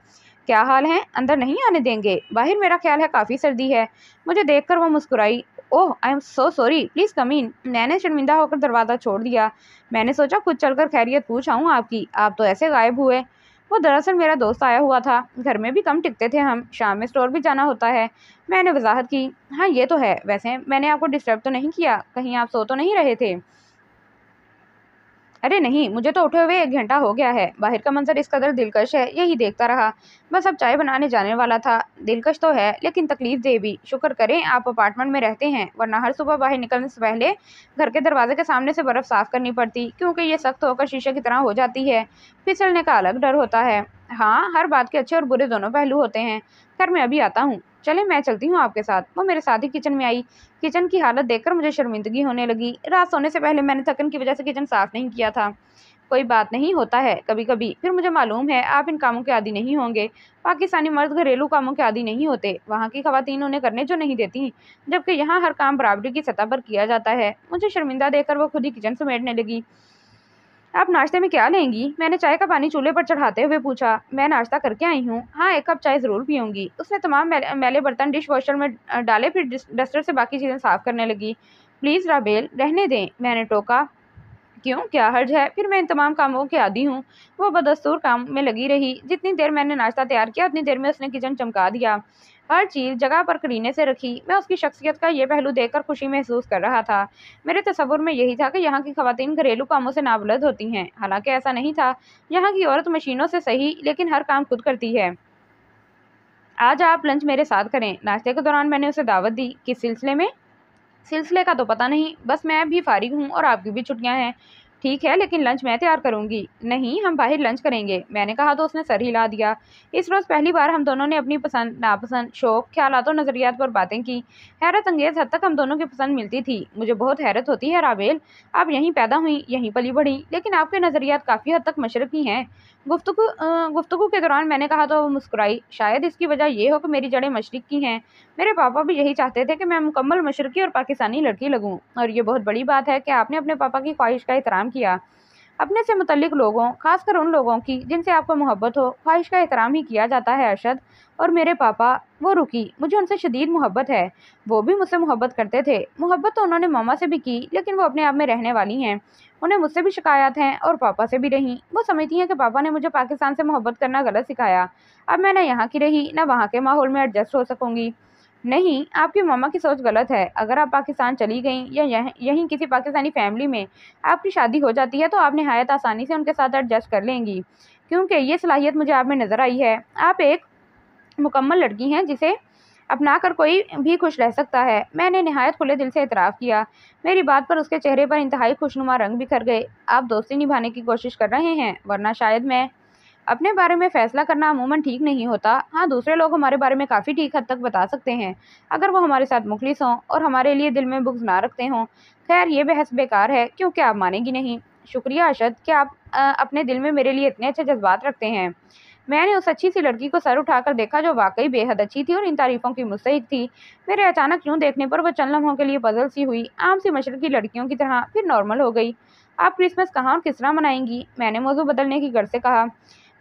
क्या हाल है अंदर नहीं आने देंगे बाहर मेरा ख्याल है काफ़ी सर्दी है मुझे देखकर वो मुस्कुराई oh I am so sorry please come in मैंने शर्मिंदा होकर दरवाज़ा छोड़ दिया मैंने सोचा खुद चलकर खैरियत पूछ आऊँ आपकी आप तो ऐसे गायब हुए वो दरअसल मेरा दोस्त आया हुआ था घर में भी कम टिकते थे हम शाम में स्टोर भी जाना होता है मैंने वजाहत की हाँ ये तो है वैसे मैंने आपको डिस्टर्ब तो नहीं किया कहीं आप सो तो नहीं रहे थे अरे नहीं मुझे तो उठे हुए एक घंटा हो गया है बाहर का मंजर इस कदर दिलकश है यही देखता रहा बस अब चाय बनाने जाने वाला था दिलकश तो है लेकिन तकलीफ दे भी शुक्र करें आप अपार्टमेंट में रहते हैं वरना हर सुबह बाहर निकलने से पहले घर के दरवाजे के सामने से बर्फ़ साफ़ करनी पड़ती क्योंकि ये सख्त होकर शीशे की तरह हो जाती है फिसलने का अलग डर होता है हाँ हर बात के अच्छे और बुरे दोनों पहलू होते हैं घर में अभी आता हूँ चले मैं चलती हूँ आपके साथ वो मेरे साथ ही किचन में आई किचन की हालत देखकर मुझे शर्मिंदगी होने लगी रात सोने से पहले मैंने थकन की वजह से किचन साफ नहीं किया था कोई बात नहीं होता है कभी कभी फिर मुझे मालूम है आप इन कामों के आदि नहीं होंगे पाकिस्तानी मर्द घरेलू कामों के आदि नहीं होते वहाँ की खातन उन्हें करने जो नहीं देती जबकि यहाँ हर काम बराबरी की सतह पर किया जाता है मुझे शर्मिंदा देखकर वो खुद ही किचन समेटने लगी आप नाश्ते में क्या लेंगी मैंने चाय का पानी चूल्हे पर चढ़ाते हुए पूछा मैं नाश्ता करके आई हूँ हाँ एक कप चाय ज़रूर पीऊँगी उसने तमाम मैले, मैले बर्तन डिश वॉशर में डाले फिर डस्टर से बाकी चीज़ें साफ़ करने लगी प्लीज़ राबेल रहने दें मैंने टोका क्यों क्या हर्ज है फिर मैं इन तमाम कामों की आदि हूँ वो बदस्तूर काम में लगी रही जितनी देर मैंने नाश्ता तैयार किया उतनी देर में उसने किचन चमका दिया हर चीज़ जगह पर करीने से रखी मैं उसकी शख्सियत का ये पहलू देखकर खुशी महसूस कर रहा था मेरे तस्वुर में यही था कि यहाँ की खातन घरेलू कामों से नाबलद होती हैं हालांकि ऐसा नहीं था यहाँ की औरत मशीनों से सही लेकिन हर काम खुद करती है आज आप लंच मेरे साथ करें नाश्ते के दौरान मैंने उसे दावत दी किस सिलसिले में सिलसिले का तो पता नहीं बस मैं भी फारिग हूँ और आपकी भी छुट्टियाँ हैं ठीक है लेकिन लंच मैं तैयार करूंगी नहीं हम बाहर लंच करेंगे मैंने कहा तो उसने सर हिला दिया इस रोज़ पहली बार हम दोनों ने अपनी पसंद नापसंद शौक ख्याल और नज़रियात पर बातें की हैरत अंगेज़ हद तक हम दोनों की पसंद मिलती थी मुझे बहुत हैरत होती है राबेल आप यहीं पैदा हुई यहीं पली बढ़ी लेकिन आपके नज़रियात काफ़ी हद तक मशरक़ी हैं गुफ्तु गुफ्तु के दौरान मैंने कहा तो वो मुस्कुराई शायद इसकी वजह यह हो कि मेरी जड़ें मशरक़ की हैं मेरे पापा भी यही चाहते थे कि मैं मुकम्मल मशरक़ी और पाकिस्तानी लड़की लगूँ और ये बहुत बड़ी बात है कि आपने अपने पापा की ख्वाहिश का एहतराम किया अपने से मुतलिक लोगों खासकर उन लोगों की जिनसे आपको मोहब्बत हो ख्वाहिश का एहतराम ही किया जाता है अरशद और मेरे पापा वो रुकी मुझे उनसे शदीद मोहब्बत है वो भी मुझसे मोहब्बत करते थे मोहब्बत तो उन्होंने मामा से भी की लेकिन वो अपने आप में रहने वाली हैं उन्हें मुझसे भी शिकायत हैं और पापा से भी रहीं वो समझती हैं कि पापा ने मुझे पाकिस्तान से मोहब्बत करना गलत सिखाया अब मैं ना यहाँ की रही ना वहाँ के माहौल में एडजस्ट हो सकूँगी नहीं आपके मामा की सोच गलत है अगर आप पाकिस्तान चली गई या यहीं किसी पाकिस्तानी फैमिली में आपकी शादी हो जाती है तो आप नहायत आसानी से उनके साथ एडजस्ट कर लेंगी क्योंकि ये सलाहियत मुझे आप में नज़र आई है आप एक मुकम्मल लड़की हैं जिसे अपना कर कोई भी खुश रह सकता है मैंने नहायत खुले दिल से इतराफ़ किया मेरी बात पर उसके चेहरे पर इंतहाई खुशनुमा रंग बिखर गए आप दोस्ती निभाने की कोशिश कर रहे हैं वरना शायद मैं अपने बारे में फैसला करना अमूमन ठीक नहीं होता हाँ दूसरे लोग हमारे बारे में काफ़ी ठीक हद तक बता सकते हैं अगर वो हमारे साथ मुखलिस हों और हमारे लिए दिल में बुक्स ना रखते हों खैर ये बहस बेकार है क्योंकि आप मानेंगी नहीं शुक्रिया अरशद कि आप आ, अपने दिल में मेरे लिए इतने अच्छे जज्बात रखते हैं मैंने उस अच्छी सी लड़की को सर उठाकर देखा जो वाकई बेहद अच्छी थी और इन तारीफ़ों की मुस्तक थी मेरे अचानक यूँ देखने पर वह चंद लम्हों के लिए पजल सी हुई आम सी मशरक़ी लड़कियों की तरह फिर नॉर्मल हो गई आप क्रिसमस कहाँ और किस तरह मनाएंगी मैंने मौजू बदलने की गर्ज से कहा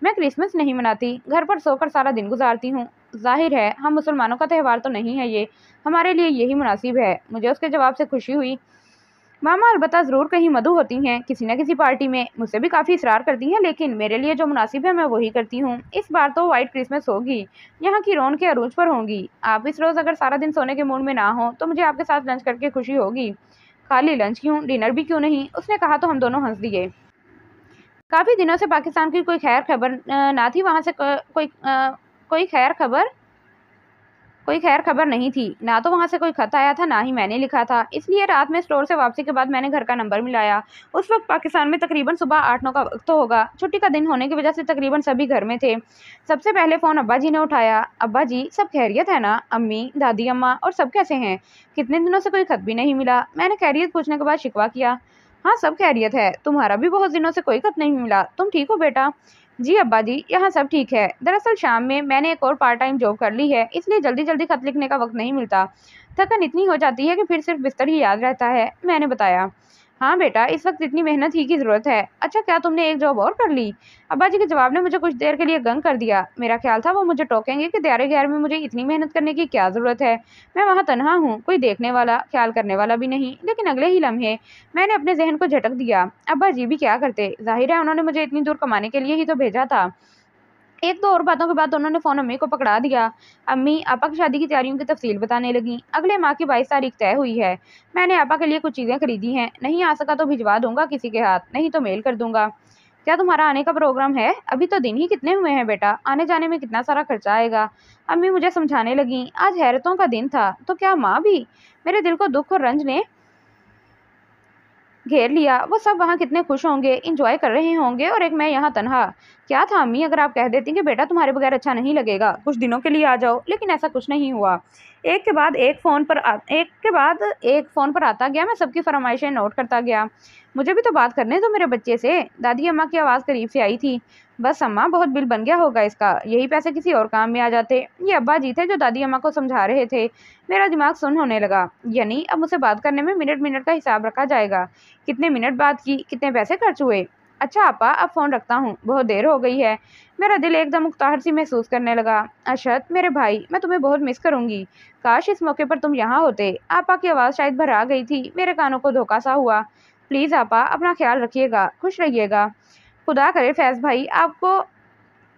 मैं क्रिसमस नहीं मनाती घर पर सोकर सारा दिन गुजारती हूँ जाहिर है हम मुसलमानों का त्यौहार तो नहीं है ये हमारे लिए यही मुनासिब है मुझे उसके जवाब से खुशी हुई मामा अलबत् ज़रूर कहीं मधु होती हैं किसी न किसी पार्टी में मुझसे भी काफ़ी इसरार करती हैं लेकिन मेरे लिए जो मुनासिब है मैं वही करती हूँ इस बार तो वाइट क्रिसमस होगी यहाँ की रोन के अरूज पर होंगी आप इस रोज़ अगर सारा दिन सोने के मूड में ना हो तो मुझे आपके साथ लंच करके खुशी होगी खाली लंच क्यों डिनर भी क्यों नहीं उसने कहा तो हम दोनों हंस दिए काफ़ी दिनों से पाकिस्तान की कोई खैर खबर ना थी वहाँ से कोई कोई खैर खबर कोई खैर खबर नहीं थी ना तो वहाँ से कोई खत आया था ना ही मैंने लिखा था इसलिए रात में स्टोर से वापसी के बाद मैंने घर का नंबर मिलाया उस वक्त पाकिस्तान में तकरीबन सुबह आठ नौ का वक्त तो होगा छुट्टी का दिन होने की वजह से तकरीबन सभी घर में थे सबसे पहले फ़ोन अब्बा जी ने उठाया अब्बा जी सब खैरियत है ना अम्मी दादी अम्मा और सब कैसे हैं कितने दिनों से कोई खत भी नहीं मिला मैंने खैरियत पूछने के बाद शिकवा किया हाँ सब खैरियत है तुम्हारा भी बहुत दिनों से कोई खत नहीं मिला तुम ठीक हो बेटा जी अब्बा जी यहाँ सब ठीक है दरअसल शाम में मैंने एक और पार्ट टाइम जॉब कर ली है इसलिए जल्दी जल्दी खत लिखने का वक्त नहीं मिलता थकन इतनी हो जाती है कि फिर सिर्फ बिस्तर ही याद रहता है मैंने बताया हाँ बेटा इस वक्त इतनी मेहनत ही की ज़रूरत है अच्छा क्या तुमने एक जॉब और कर ली अब्बा जी के जवाब ने मुझे कुछ देर के लिए गंग कर दिया मेरा ख्याल था वो मुझे टोकेंगे कि दायरे गैर में मुझे इतनी मेहनत करने की क्या ज़रूरत है मैं वहाँ तनहा हूँ कोई देखने वाला ख्याल करने वाला भी नहीं लेकिन अगले ही लम्हे मैंने अपने जहन को झटक दिया अब्बा जी भी क्या करते जाहिर है उन्होंने मुझे इतनी दूर कमाने के लिए ही तो भेजा था एक दो और बातों के बाद उन्होंने फ़ोन अम्मी को पकड़ा दिया अम्मी आपा की शादी की तैयारियों की तफसील बताने लगी अगले माह की बाईस तारीख तय हुई है मैंने आपा के लिए कुछ चीज़ें खरीदी हैं नहीं आ सका तो भिजवा दूंगा किसी के हाथ नहीं तो मेल कर दूंगा क्या तुम्हारा आने का प्रोग्राम है अभी तो दिन ही कितने हुए हैं बेटा आने जाने में कितना सारा खर्चा आएगा अम्मी मुझे समझाने लगी आज हैरतों का दिन था तो क्या माँ भी मेरे दिल को दुख और रंज ने घेर लिया वो सब वहाँ कितने खुश होंगे इंजॉय कर रहे होंगे और एक मैं यहाँ तनहा क्या था अम्मी अगर आप कह देती कि बेटा तुम्हारे बगैर अच्छा नहीं लगेगा कुछ दिनों के लिए आ जाओ लेकिन ऐसा कुछ नहीं हुआ एक के बाद एक फ़ोन पर आ, एक के बाद एक फ़ोन पर आता गया मैं सबकी फरमाइशें नोट करता गया मुझे भी तो बात करने दो मेरे बच्चे से दादी अम्मा की आवाज़ करीब से आई थी बस अम्मा बहुत बिल बन गया होगा इसका यही पैसे किसी और काम में आ जाते ये अब्बा जी थे जो दादी अम्मा को समझा रहे थे मेरा दिमाग सुन होने लगा यानी अब मुझसे बात करने में मिनट मिनट का हिसाब रखा जाएगा कितने मिनट बात की कितने पैसे खर्च हुए अच्छा आपा अब फ़ोन रखता हूँ बहुत देर हो गई है मेरा दिल एकदम मुख्तार सी महसूस करने लगा अशद मेरे भाई मैं तुम्हें बहुत मिस करूँगी काश इस मौके पर तुम यहाँ होते आपा की आवाज़ शायद भर आ गई थी मेरे कानों को धोखा सा हुआ प्लीज़ आपा अपना ख्याल रखिएगा खुश रहिएगा खुदा करे फैज़ भाई आपको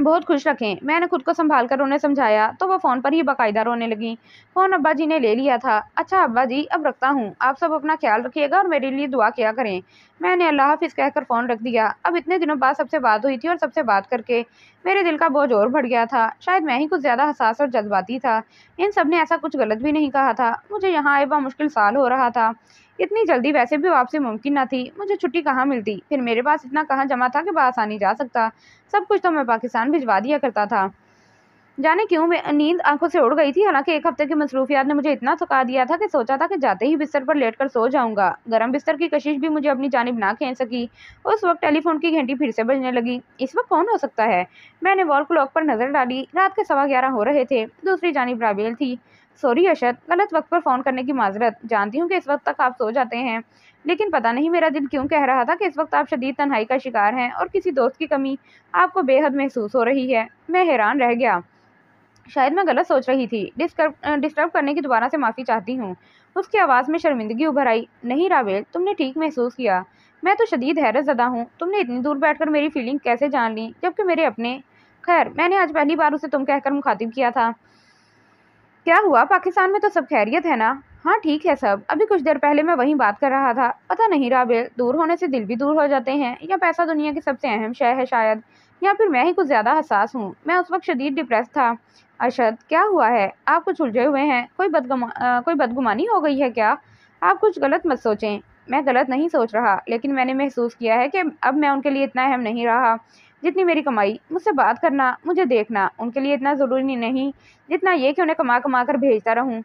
बहुत खुश रखें मैंने खुद को संभाल कर उन्हें समझाया तो वह फ़ोन पर ही बाकायदा रोने लगी फ़ोन अब्बा जी ने ले लिया था अच्छा अब्बा जी अब रखता हूँ आप सब अपना ख्याल रखिएगा और मेरे लिए दुआ किया करें मैंने अल्लाह हाफिज़ कहकर फ़ोन रख दिया अब इतने दिनों बाद सबसे बात हुई थी और सबसे बात करके मेरे दिल का बोझ और बढ़ गया था शायद मैं ही कुछ ज़्यादा हसास और जज्बाती था इन सब ने ऐसा कुछ गलत भी नहीं कहा था मुझे यहाँ आए हुआ मुश्किल साल हो रहा था इतनी जल्दी वैसे भी वापसी मुमकिन न थी मुझे छुट्टी कहाँ मिलती फिर मेरे पास इतना कहाँ जमा था कि बसानी जा सकता सब कुछ तो मैं पाकिस्तान भिजवा दिया करता था जाने क्यों मैं नींद आंखों से उड़ गई थी हालांकि एक हफ्ते की मसरूफियात ने मुझे इतना थका दिया था कि सोचा था कि जाते ही बिस्तर पर लेट कर सो जाऊंगा गर्म बिस्तर की कशिश भी मुझे अपनी जानब ना खेच सकी उस वक्त टेलीफोन की घंटी फिर से बजने लगी इस वक्त कौन हो सकता है मैंने वॉल क्लॉक पर नज़र डाली रात के सवा ग्यारह हो रहे थे दूसरी जानब राबेल थी सॉरी अशद गलत वक्त पर फ़ोन करने की माजरत जानती हूँ कि इस वक्त तक आप सो जाते हैं लेकिन पता नहीं मेरा दिल क्यों कह रहा था कि इस वक्त आप शदीद तन्हाई का शिकार हैं और किसी दोस्त की कमी आपको बेहद महसूस हो रही है मैं हैरान रह गया शायद मैं गलत सोच रही थी डिस्टर्ब डिस्टर्ब करने की दोबारा से माफ़ी चाहती हूँ उसकी आवाज़ में शर्मिंदगी उभर आई नहीं रावेल तुमने ठीक महसूस किया मैं तो शदीद हैरत ज़दा हूँ तुमने इतनी दूर बैठकर मेरी फीलिंग कैसे जान ली जबकि मेरे अपने खैर मैंने आज पहली बार उसे तुम कहकर मुखातिब किया था क्या हुआ पाकिस्तान में तो सब खैरियत है ना हाँ ठीक है सब अभी कुछ देर पहले मैं वहीं बात कर रहा था पता नहीं राबिल दूर होने से दिल भी दूर हो जाते हैं या पैसा दुनिया की सबसे अहम शय है शायद या फिर मैं ही कुछ ज़्यादा हसास हूँ मैं उस वक्त शदीद डिप्रेस था अरशद क्या हुआ है आप कुछ उलझे हुए हैं कोई बदगुमा कोई बदगुमानी हो गई है क्या आप कुछ गलत मत सोचें मैं गलत नहीं सोच रहा लेकिन मैंने महसूस किया है कि अब मैं उनके लिए इतना अहम नहीं रहा जितनी मेरी कमाई मुझसे बात करना मुझे देखना उनके लिए इतना ज़रूरी नहीं जितना ये कि उन्हें कमा कमा कर भेजता रहूँ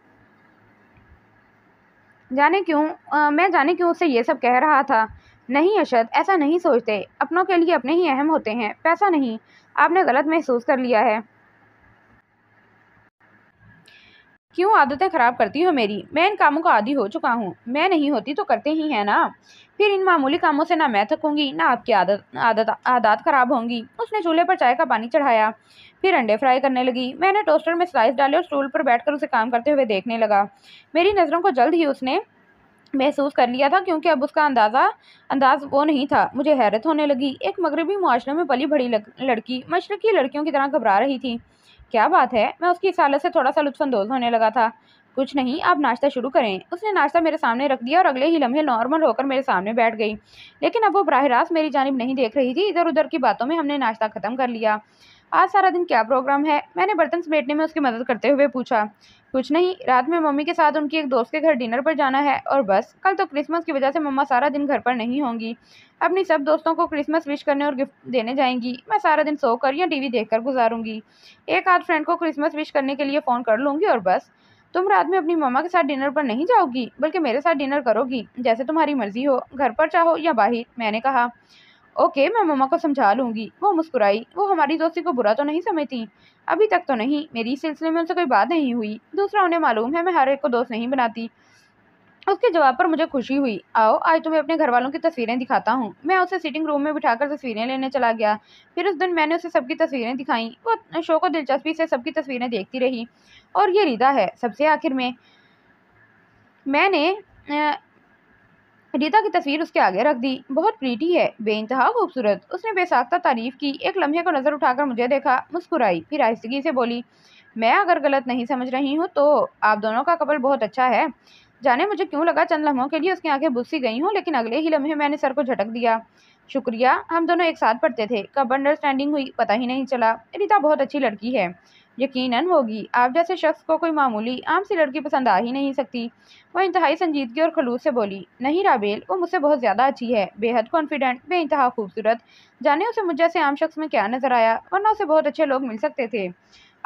जाने क्यों मैं जाने क्यों उसे ये सब कह रहा था नहीं अशद ऐसा नहीं सोचते अपनों के लिए अपने ही अहम होते हैं पैसा नहीं आपने गलत महसूस कर लिया है क्यों आदतें ख़राब करती हो मेरी मैं इन कामों का आदि हो चुका हूँ मैं नहीं होती तो करते ही हैं ना फिर इन मामूली कामों से ना मैं थकूंगी ना आपकी आदत आदत आदत ख़राब होंगी उसने चूल्हे पर चाय का पानी चढ़ाया फिर अंडे फ्राई करने लगी मैंने टोस्टर में स्लाइस डाले और स्टूल पर बैठकर उसे काम करते हुए देखने लगा मेरी नज़रों को जल्द ही उसने महसूस कर लिया था क्योंकि अब उसका अंदाज़ा अंदाज वो नहीं था मुझे हैरत होने लगी एक मगरबी मुआरे में पली भड़ी लड़की मशरक़ी लड़कियों की तरह घबरा रही थी क्या बात है मैं उसकी इस हालत से थोड़ा सा लुत्फानंदोज होने लगा था कुछ नहीं आप नाश्ता शुरू करें उसने नाश्ता मेरे सामने रख दिया और अगले ही लम्हे नॉर्मल होकर मेरे सामने बैठ गई लेकिन अब वो बरह रास्त मेरी जानब नहीं देख रही थी इधर उधर की बातों में हमने नाश्ता ख़त्म कर लिया आज सारा दिन क्या प्रोग्राम है मैंने बर्तन समेटने में उसकी मदद करते हुए पूछा कुछ नहीं रात में मम्मी के साथ उनकी एक दोस्त के घर डिनर पर जाना है और बस कल तो क्रिसमस की वजह से मम्मा सारा दिन घर पर नहीं होंगी अपनी सब दोस्तों को क्रिसमस विश करने और गिफ्ट देने जाएंगी मैं सारा दिन सो कर या टीवी देखकर गुजारूंगी एक आध फ्रेंड को क्रिसमस विश करने के लिए फ़ोन कर लूँगी और बस तुम रात में अपनी मम्मा के साथ डिनर पर नहीं जाओगी बल्कि मेरे साथ डिनर करोगी जैसे तुम्हारी मर्जी हो घर पर चाहो या बाहर मैंने कहा ओके मैं मम्मा को समझा लूँगी वो मुस्कुराई वो हमारी दोस्ती को बुरा तो नहीं समझती अभी तक तो नहीं मेरी इस सिलसिले में उनसे कोई बात नहीं हुई दूसरा उन्हें मालूम है मैं हर एक को दोस्त नहीं बनाती उसके जवाब पर मुझे खुशी हुई आओ आज तुम्हें अपने घर वालों की तस्वीरें दिखाता हूँ मैं उसे सिटिंग रूम में बिठाकर तस्वीरें लेने चला गया फिर उस दिन मैंने उसे सबकी तस्वीरें दिखाई वो शो को दिलचस्पी से सबकी तस्वीरें देखती रही और ये रिदा है सबसे आखिर में मैंने रीता की तस्वीर उसके आगे रख दी बहुत प्रीटी है बेानतहा खूबसूरत उसने बेसाख्ता तारीफ की एक लम्हे को नज़र उठाकर मुझे देखा मुस्कुराई फिर आहिस्तगी से बोली मैं अगर गलत नहीं समझ रही हूँ तो आप दोनों का कपल बहुत अच्छा है जाने मुझे क्यों लगा चंद लम्हों के लिए उसकी आंखें बुसी गई हूँ लेकिन अगले ही लम्हे मैंने सर को झटक दिया शुक्रिया हम दोनों एक साथ पढ़ते थे कब अंडरस्टैंडिंग हुई पता ही नहीं चला रीता बहुत अच्छी लड़की है यकीनन होगी आप जैसे शख्स को कोई मामूली आम सी लड़की पसंद आ ही नहीं सकती वह इंतहाई संजीदगी और खलूस से बोली नहीं राबेल वो मुझसे बहुत ज़्यादा अच्छी है बेहद कॉन्फिडेंट बे इंतहा खूबसूरत जाने उसे मुझ जैसे आम शख्स में क्या नज़र आया वरना उसे बहुत अच्छे लोग मिल सकते थे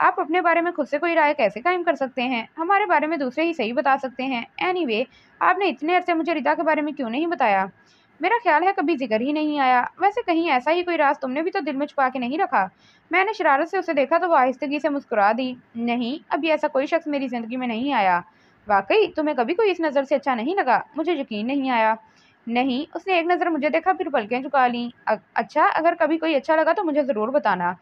आप अपने बारे में खुद से कोई राय कैसे कायम कर सकते हैं हमारे बारे में दूसरे ही सही बता सकते हैं एनी anyway, आपने इतने अरसे मुझे रिदा के बारे में क्यों नहीं बताया मेरा ख्याल है कभी जिक्र ही नहीं आया वैसे कहीं ऐसा ही कोई राज तुमने भी तो दिल में छुपा के नहीं रखा मैंने शरारत से उसे देखा तो वह आहिस्तगी से मुस्कुरा दी नहीं अभी ऐसा कोई शख्स मेरी ज़िंदगी में नहीं आया वाकई तुम्हें कभी कोई इस नज़र से अच्छा नहीं लगा मुझे यकीन नहीं आया नहीं उसने एक नज़र मुझे देखा फिर पलकें झुका लीं अच्छा अगर कभी कोई अच्छा लगा तो मुझे ज़रूर बताना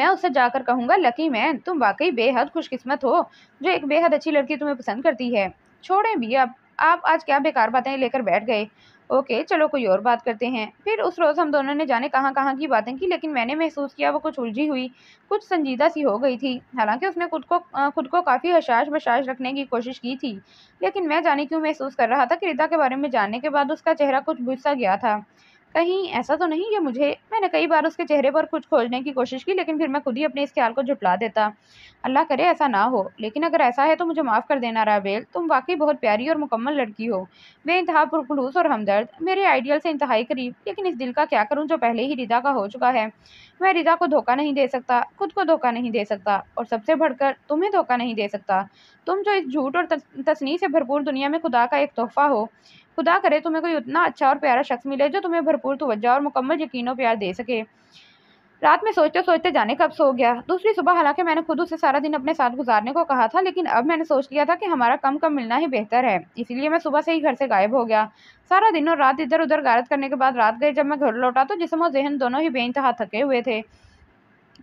मैं उससे जाकर कहूँगा लकी मैन तुम वाकई बेहद खुशकिस्मत हो जो एक बेहद अच्छी लड़की तुम्हें पसंद करती है छोड़ें भी अब आप आज क्या बेकार बातें लेकर बैठ गए ओके चलो कोई और बात करते हैं फिर उस रोज़ हम दोनों ने जाने कहाँ कहाँ की बातें की लेकिन मैंने महसूस किया वो कुछ उलझी हुई कुछ संजीदा सी हो गई थी हालांकि उसने खुद को खुद को काफ़ी हशाश बशाश रखने की कोशिश की थी लेकिन मैं जाने क्यों महसूस कर रहा था कि रिदा के बारे में जानने के बाद उसका चेहरा कुछ गुस्सा गया था कहीं ऐसा तो नहीं कि मुझे मैंने कई बार उसके चेहरे पर कुछ खोजने की कोशिश की लेकिन फिर मैं खुद ही अपने इस ख्याल को झुटला देता अल्लाह करे ऐसा ना हो लेकिन अगर ऐसा है तो मुझे माफ़ कर देना राबेल तुम वाकई बहुत प्यारी और मुकम्मल लड़की हो इंतहा पुरखलूस और हमदर्द मेरे आइडियल से इंतहाई करीब लेकिन इस दिल का क्या करूँ जो पहले ही रिदा का हो चुका है मैं रिदा को धोखा नहीं दे सकता खुद को धोखा नहीं दे सकता और सबसे बढ़कर तुम्हें धोखा नहीं दे सकता तुम जो इस झूठ और तसनी से भरपूर दुनिया में खुदा का एक तोहफ़ा हो खुदा करे तुम्हें कोई उतना अच्छा और प्यारा शख्स मिले जो तुम्हें भरपूर तोज्जा और मुकम्मल यकीन प्यार दे सके रात में सोचते सोचते जाने कब सो गया दूसरी सुबह हालांकि मैंने खुद उसे सारा दिन अपने साथ गुजारने को कहा था लेकिन अब मैंने सोच लिया था कि हमारा कम कम मिलना ही बेहतर है इसीलिए मैं सुबह से ही घर से गायब हो गया सारा दिन और रात इधर उधर गारत करने के बाद रात गए जब मैं घर लौटा तो जिसम और जहन दोनों ही बेनतहा थके हुए थे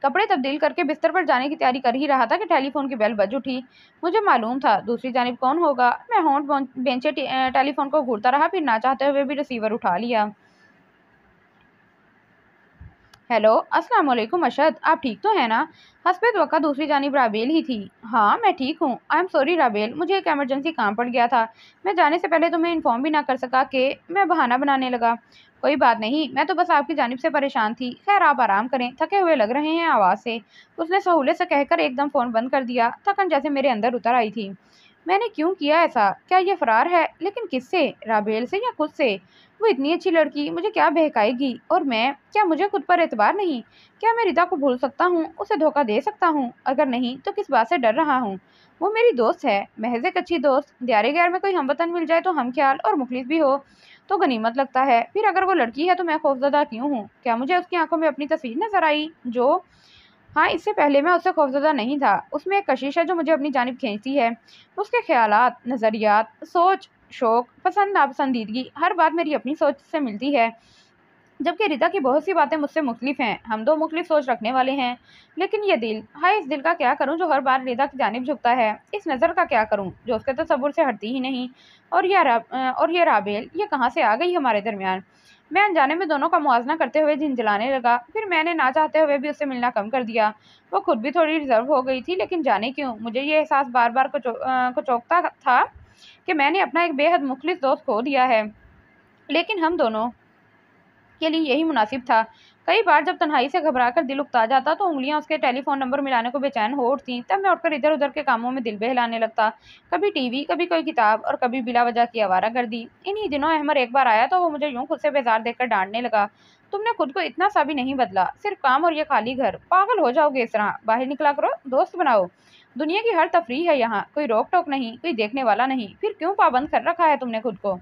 कपड़े तब्दील करके बिस्तर पर जाने की तैयारी कर ही रहा था कि टेलीफोन की बेल बज उठी मुझे मालूम था दूसरी जानब कौन होगा मैं होंठ बेंचे टेलीफोन को घूरता रहा फिर ना चाहते हुए भी रिसीवर उठा लिया हेलो अस्सलाम वालेकुम अशद आप ठीक तो हैं ना हसबे तो दूसरी जानब राबेल ही थी हाँ मैं ठीक हूँ आई एम सॉरी राबेल मुझे एक एमरजेंसी काम पड़ गया था मैं जाने से पहले तुम्हें इन्फॉर्म भी ना कर सका कि मैं बहाना बनाने लगा कोई बात नहीं मैं तो बस आपकी जानब से परेशान थी खैर आप आराम करें थके हुए लग रहे हैं आवाज़ से उसने सहूलत से कहकर एकदम फ़ोन बंद कर दिया थकन जैसे मेरे अंदर उतर आई थी मैंने क्यों किया ऐसा क्या ये फरार है लेकिन किससे राबेल से या खुद से वो इतनी अच्छी लड़की मुझे क्या बहकाएगी और मैं क्या मुझे खुद पर एतबार नहीं क्या मैं रिदा को भूल सकता हूँ उसे धोखा दे सकता हूँ अगर नहीं तो किस बात से डर रहा हूँ वो मेरी दोस्त है महज एक अच्छी दोस्त दियारे गैर में कोई हम वतन मिल जाए तो हम ख्याल और मुखलिस भी हो तो गनीमत लगता है फिर अगर वो लड़की है तो मैं खौफजदा क्यों हूँ क्या मुझे उसकी आंखों में अपनी तस्वीर नजर आई जो हाँ इससे पहले मैं उससे खौफजदा नहीं था उसमें एक कशिश है जो मुझे अपनी जानब खींचती है उसके ख्याल नज़रियात सोच शौक पसंद नापसंदीदगी हर बात मेरी अपनी सोच से मिलती है जबकि रिदा की बहुत सी बातें मुझसे मुख्तफ हैं हम दो मुख्तफ सोच रखने वाले हैं लेकिन यह दिल हाय इस दिल का क्या करूं जो हर बार रिदा की जानब झुकता है इस नज़र का क्या करूं जो उसके तस्वुर से हटती ही नहीं और यह और यह राबेल ये कहाँ से आ गई हमारे दरमियान मैं अनजाने में दोनों का मुआजना करते हुए झिंझलाने लगा फिर मैंने ना चाहते हुए भी उससे मिलना कम कर दिया वो खुद भी थोड़ी रिजर्व हो गई थी लेकिन जाने क्यों मुझे ये एहसास बार बार को कुचोकता था कि मैंने अपना एक बेहद मुखलिस दोस्त खो दिया है लेकिन हम दोनों के लिए यही मुनासिब था कई बार जब तन्हाई से घबराकर दिल उकता जाता तो उंगलियां उसके टेलीफोन नंबर मिलाने को बेचैन हो उठती तब मैं उठकर इधर उधर के कामों में दिल बहलाने लगता कभी टीवी कभी कोई किताब और कभी बिला वजह की आवारा गर्दी इन्हीं दिनों अहमर एक बार आया तो वो मुझे यूं खुद से बेजार देखकर डांटने लगा तुमने खुद को इतना सा भी नहीं बदला सिर्फ काम और ये खाली घर पागल हो जाओगे इस तरह बाहर निकला करो दोस्त बनाओ दुनिया की हर तफरी है यहाँ कोई रोक टोक नहीं कोई देखने वाला नहीं फिर क्यों पाबंद कर रखा है तुमने खुद को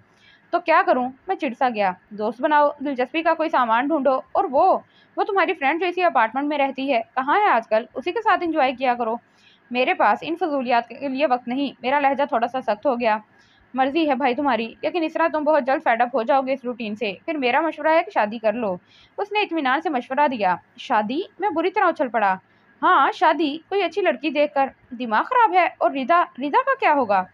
तो क्या करूं मैं चिड़सा गया दोस्त बनाओ दिलचस्पी का कोई सामान ढूंढो और वो वो तुम्हारी फ्रेंड जो इसी अपार्टमेंट में रहती है कहाँ है आजकल उसी के साथ इंजॉय किया करो मेरे पास इन फजूलियात के लिए वक्त नहीं मेरा लहजा थोड़ा सा सख्त हो गया मर्जी है भाई तुम्हारी लेकिन इस तरह तुम बहुत जल्द फैडअप हो जाओगे इस रूटीन से फिर मेरा मशवरा है कि शादी कर लो उसने इतमान से मशवरा दिया शादी मैं बुरी तरह उछल पड़ा हाँ शादी कोई अच्छी लड़की देखकर दिमाग ख़राब है और रिदा रिदा का क्या होगा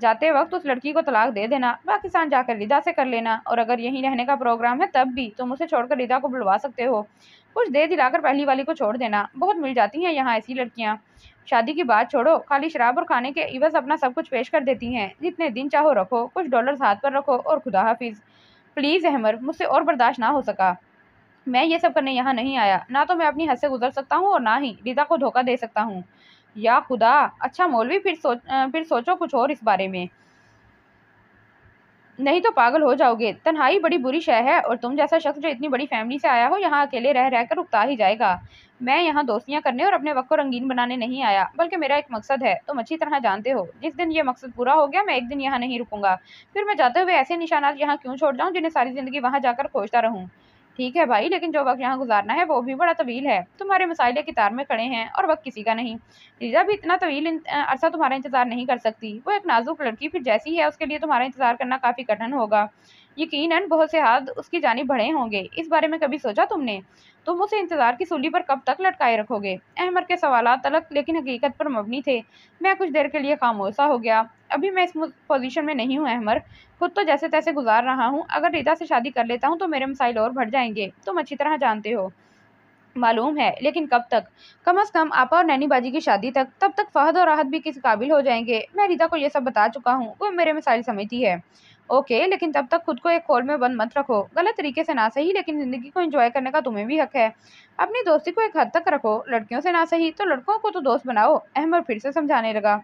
जाते वक्त उस लड़की को तलाक दे देना पाकिस्तान जाकर रिदा से कर लेना और अगर यहीं रहने का प्रोग्राम है तब भी तुम उसे छोड़कर रिदा को बुलवा सकते हो कुछ दे दिलाकर पहली वाली को छोड़ देना बहुत मिल जाती हैं यहाँ ऐसी लड़कियाँ शादी की बात छोड़ो खाली शराब और खाने के इवज अपना सब कुछ पेश कर देती हैं जितने दिन चाहो रखो कुछ डॉलर हाथ पर रखो और खुदा हाफिज प्लीज़ अहमर मुझसे और बर्दाश्त ना हो सका मैं ये सब करने यहाँ नहीं आया ना तो मैं अपनी हद से गुजर सकता हूँ और ना ही रिदा को धोखा दे सकता हूँ या खुदा अच्छा मौलवी फिर सोच फिर सोचो कुछ और इस बारे में नहीं तो पागल हो जाओगे तन्हाई बड़ी बुरी शह है और तुम जैसा शख्स जो इतनी बड़ी फैमिली से आया हो यहाँ अकेले रह रह कर ही जाएगा मैं यहाँ दोस्तियाँ करने और अपने वक्त को रंगीन बनाने नहीं आया बल्कि मेरा एक मकसद है तुम अच्छी तरह जानते हो जिस दिन ये मकसद पूरा हो गया मैं एक दिन यहाँ नहीं रुकूंगा फिर मैं जाते हुए ऐसे निशानात यहाँ क्यों छोड़ जाऊँ जिन्हें सारी ज़िंदगी वहाँ जाकर खोजता रहूँ ठीक है भाई लेकिन जो वक्त यहाँ गुजारना है वो भी बड़ा तवील है तुम्हारे मसाइल कितार में खड़े हैं और वक्त किसी का नहीं रीजा भी इतना तवील अरसा तुम्हारा इंतजार नहीं कर सकती वो एक नाजुक लड़की फिर जैसी है उसके लिए तुम्हारा इंतजार करना काफ़ी कठिन होगा यकीन बहुत से हाथ उसकी जानी बढ़े होंगे इस बारे में कभी सोचा तुमने तुम उसे इंतज़ार की सूली पर कब तक लटकाए रखोगे अहमर के सवाल तलक लेकिन हकीकत पर मबनी थे मैं कुछ देर के लिए खामोशा हो गया अभी मैं इस पोजीशन में नहीं हूँ अहमर खुद तो जैसे तैसे गुजार रहा हूँ अगर रीता से शादी कर लेता हूँ तो मेरे मसाइल और बढ़ जाएंगे तुम अच्छी तरह जानते हो मालूम है लेकिन कब तक कम अज़ कम आपा और नैनी बाजी की शादी तक तब तक फहद और राहत भी किसी काबिल हो जाएंगे मैं रीता को यह सब बता चुका हूँ वो मेरे मसाइल समझती है ओके लेकिन तब तक खुद को एक खोल में बंद मत रखो गलत तरीके से ना सही लेकिन ज़िंदगी को एंजॉय करने का तुम्हें भी हक है अपनी दोस्ती को एक हद तक रखो लड़कियों से ना सही तो लड़कों को तो दोस्त बनाओ अहमद फिर से समझाने लगा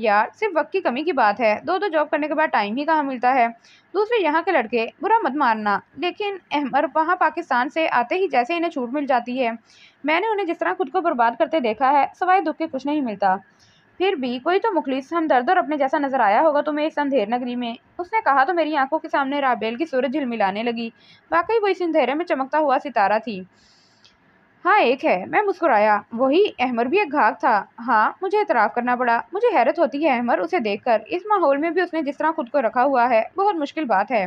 यार सिर्फ वक्त की कमी की बात है दो दो जॉब करने के बाद टाइम ही कहाँ मिलता है दूसरे यहाँ के लड़के बुरा मत मारना लेकिन अहमर वहाँ पाकिस्तान से आते ही जैसे इन्हें छूट मिल जाती है मैंने उन्हें जिस तरह खुद को बर्बाद करते देखा है सवाए दुख के कुछ नहीं मिलता फिर भी कोई तो मुखलिस हमदर्द और अपने जैसा नजर आया होगा तुम्हें इस अंधेर नगरी में उसने कहा तो मेरी आंखों के सामने राबेल की सूरज झिलमिलाने लगी वाकई वो इस अंधेरे में चमकता हुआ सितारा थी हाँ एक है मैं मुस्कुराया वही अहमर भी एक घाक था हाँ मुझे इतराफ़ करना पड़ा मुझे हैरत होती है अहमर उसे देखकर इस माहौल में भी उसने जिस तरह खुद को रखा हुआ है बहुत मुश्किल बात है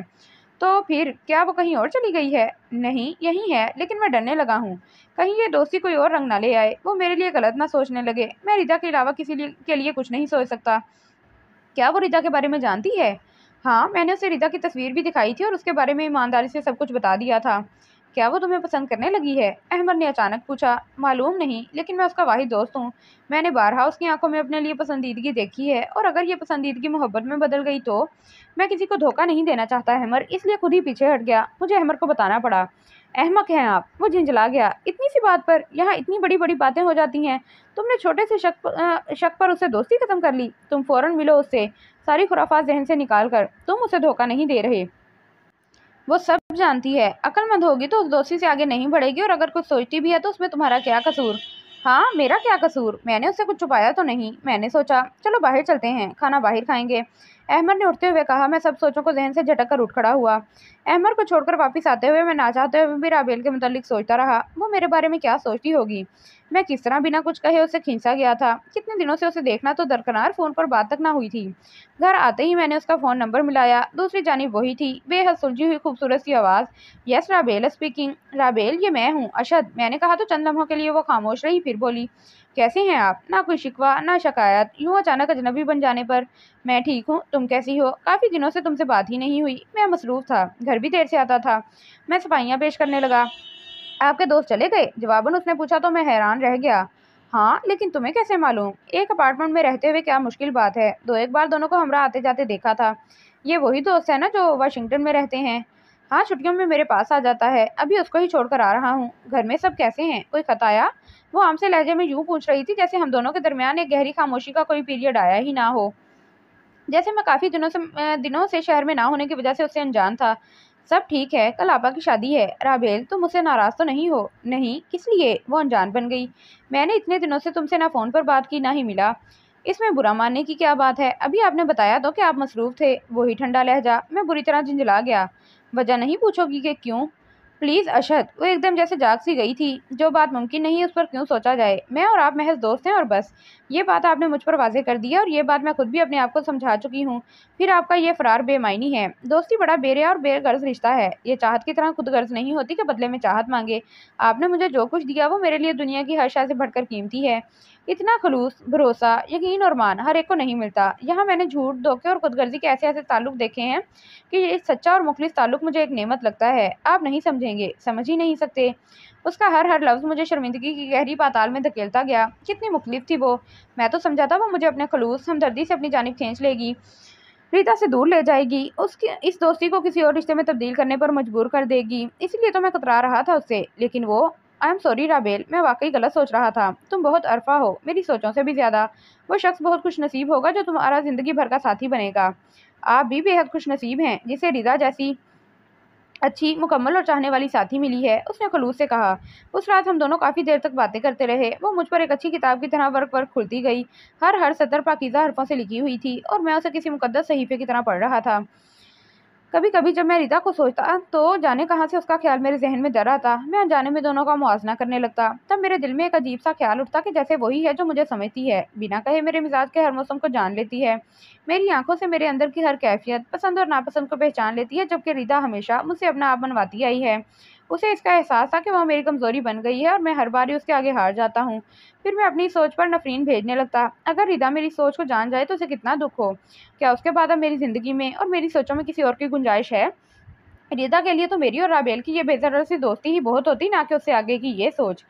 तो फिर क्या वो कहीं और चली गई है नहीं यहीं है लेकिन मैं डरने लगा हूँ कहीं ये दोस्ती कोई और रंग ना ले आए वो मेरे लिए गलत ना सोचने लगे मैं रिजा के अलावा किसी लिए, के लिए कुछ नहीं सोच सकता क्या वो रिजा के बारे में जानती है हाँ मैंने उसे रिजा की तस्वीर भी दिखाई थी और उसके बारे में ईमानदारी से सब कुछ बता दिया था क्या वो तुम्हें पसंद करने लगी है अहमद ने अचानक पूछा मालूम नहीं लेकिन मैं उसका वाहि दोस्त हूँ मैंने बारहा उसकी आंखों में अपने लिए पसंदीदगी देखी है और अगर ये पसंदीदगी मोहब्बत में बदल गई तो मैं किसी को धोखा नहीं देना चाहता अहमर इसलिए खुद ही पीछे हट गया मुझे अहमर को बताना पड़ा अहमक हैं आप वो झिंझला गया इतनी सी बात पर यहाँ इतनी बड़ी बड़ी बातें हो जाती हैं तुमने छोटे से शक शक पर उसे दोस्ती ख़त्म कर ली तुम फ़ौर मिलो उससे सारी खुराफात जहन से निकाल कर तुम उसे धोखा नहीं दे रहे वो सब जानती है अक्लमंद होगी तो उस दोस्ती से आगे नहीं बढ़ेगी और अगर कुछ सोचती भी है तो उसमें तुम्हारा क्या कसूर हाँ मेरा क्या कसूर मैंने उससे कुछ छुपाया तो नहीं मैंने सोचा चलो बाहर चलते हैं खाना बाहर खाएंगे अहमद ने उठते हुए कहा मैं सब सोचों को जहन से झटक कर उठ खड़ा हुआ अहमद को छोड़कर वापस आते हुए मैं ना चाहते हुए भी राबेल के मतलब सोचता रहा वो मेरे बारे में क्या सोचती होगी मैं किस तरह बिना कुछ कहे उसे खींचा गया था कितने दिनों से उसे देखना तो दरकनार फ़ोन पर बात तक ना हुई थी घर आते ही मैंने उसका फ़ोन नंबर मिलाया दूसरी जानब वही थी बेहद सुलझी हुई खूबसूरत सी आवाज़ यस राबेल स्पीकिंग राबेल ये मैं हूँ अशद मैंने कहा तो चंद लम्हों के लिए वो खामोश रही फिर बोली कैसे हैं आप ना कोई शिकवा ना शिकायत यूँ अचानक अजनबी बन जाने पर मैं ठीक हूँ तुम कैसी हो काफ़ी दिनों से तुमसे बात ही नहीं हुई मैं मसरूफ़ था घर भी देर से आता था मैं सफाइयाँ पेश करने लगा आपके दोस्त चले गए जवाबन उसने पूछा तो मैं हैरान रह गया हाँ लेकिन तुम्हें कैसे मालूम एक अपार्टमेंट में रहते हुए क्या मुश्किल बात है दो एक बार दोनों को हमरा आते जाते देखा था ये वही दोस्त है ना जो वाशिंगटन में रहते हैं हाँ छुट्टियों में मेरे पास आ जाता है अभी उसको ही छोड़कर आ रहा हूँ घर में सब कैसे हैं कोई खत आया वो हमसे लहजे में यूँ पूछ रही थी जैसे हम दोनों के दरमियान एक गहरी खामोशी का कोई पीरियड आया ही ना हो जैसे मैं काफ़ी दिनों से दिनों से शहर में ना होने की वजह से उससे अनजान था सब ठीक है कल आपा की शादी है राबेल तुम मुझसे नाराज़ तो नहीं हो नहीं किस लिए वो अनजान बन गई मैंने इतने दिनों से तुमसे ना फ़ोन पर बात की ना ही मिला इसमें बुरा मानने की क्या बात है अभी आपने बताया तो कि आप मसरूफ़ थे वही ठंडा लहजा मैं बुरी तरह झिझला गया वजह नहीं पूछोगी कि क्यों प्लीज़ अशद वो एकदम जैसे जाग सी गई थी जो बात मुमकिन नहीं उस पर क्यों सोचा जाए मैं और आप महज दोस्त हैं और बस ये बात आपने मुझ पर वाजे कर दी है और ये बात मैं खुद भी अपने आप को समझा चुकी हूँ फिर आपका ये फरार बेमायनी है दोस्ती बड़ा बेरे और बेगर्ज रिश्ता है ये चाहत की तरह खुद गर्ज नहीं होती कि बदले में चाहत मांगे आपने मुझे जो कुछ दिया वो मेरे लिए दुनिया की हर शाह से भटकर कीमती है इतना खलूस भरोसा यकीन और मान हर एक को नहीं मिलता यहाँ मैंने झूठ धोखे और खुदगर्जी के ऐसे ऐसे ताल्लुक देखे हैं कि ये सच्चा और मुखलिस ताल्लुक मुझे एक नेमत लगता है आप नहीं समझेंगे समझ ही नहीं सकते उसका हर हर लफ्ज़ मुझे शर्मिंदगी की गहरी पाताल में धकेलता गया कितनी मुखलिफ थी वो मैं तो समझा था वो मुझे अपने खलूस हमदर्दी से अपनी जानब खींच लेगी रीता से दूर ले जाएगी उसकी इस दोस्ती को किसी और रिश्ते में तब्दील करने पर मजबूर कर देगी इसीलिए तो मैं कतरा रहा था उससे लेकिन वो आई एम सॉरी राबेल मैं वाकई गलत सोच रहा था तुम बहुत अरफा हो मेरी सोचों से भी ज़्यादा वो शख्स बहुत खुश नसीब होगा जो तुम्हारा ज़िंदगी भर का साथी बनेगा आप भी बेहद खुश नसीब हैं जिसे रिजा जैसी अच्छी मुकम्मल और चाहने वाली साथी मिली है उसने खलूस से कहा उस रात हम दोनों काफ़ी देर तक बातें करते रहे वो मुझ पर एक अच्छी किताब की तरह वर्क वर्क खुलती गई हर हर सतर पाकिज़ा हरफों से लिखी हुई थी और मैं उसे किसी मुकदस सहीफे की तरह पढ़ रहा था कभी कभी जब मैं रिदा को सोचता तो जाने कहाँ से उसका ख्याल मेरे जहन में जर आता मैं अनजाने में दोनों का मुआजना करने लगता तब मेरे दिल में एक अजीब सा ख्याल उठता कि जैसे वही है जो मुझे समझती है बिना कहे मेरे मिजाज के हर मौसम को जान लेती है मेरी आंखों से मेरे अंदर की हर कैफियत पसंद और नापसंद को पहचान लेती है जबकि रिदा हमेशा मुझसे अपना आप बनवाती आई है उसे इसका एहसास था कि वह मेरी कमज़ोरी बन गई है और मैं हर बार ही उसके आगे हार जाता हूँ फिर मैं अपनी सोच पर नफरीन भेजने लगता अगर रिदा मेरी सोच को जान जाए तो उसे कितना दुख हो क्या उसके बाद अब मेरी ज़िंदगी में और मेरी सोचों में किसी और की गुंजाइश है रिदा के लिए तो मेरी और राबेल की यह बेजर सी दोस्ती ही बहुत होती ना कि उससे आगे की ये सोच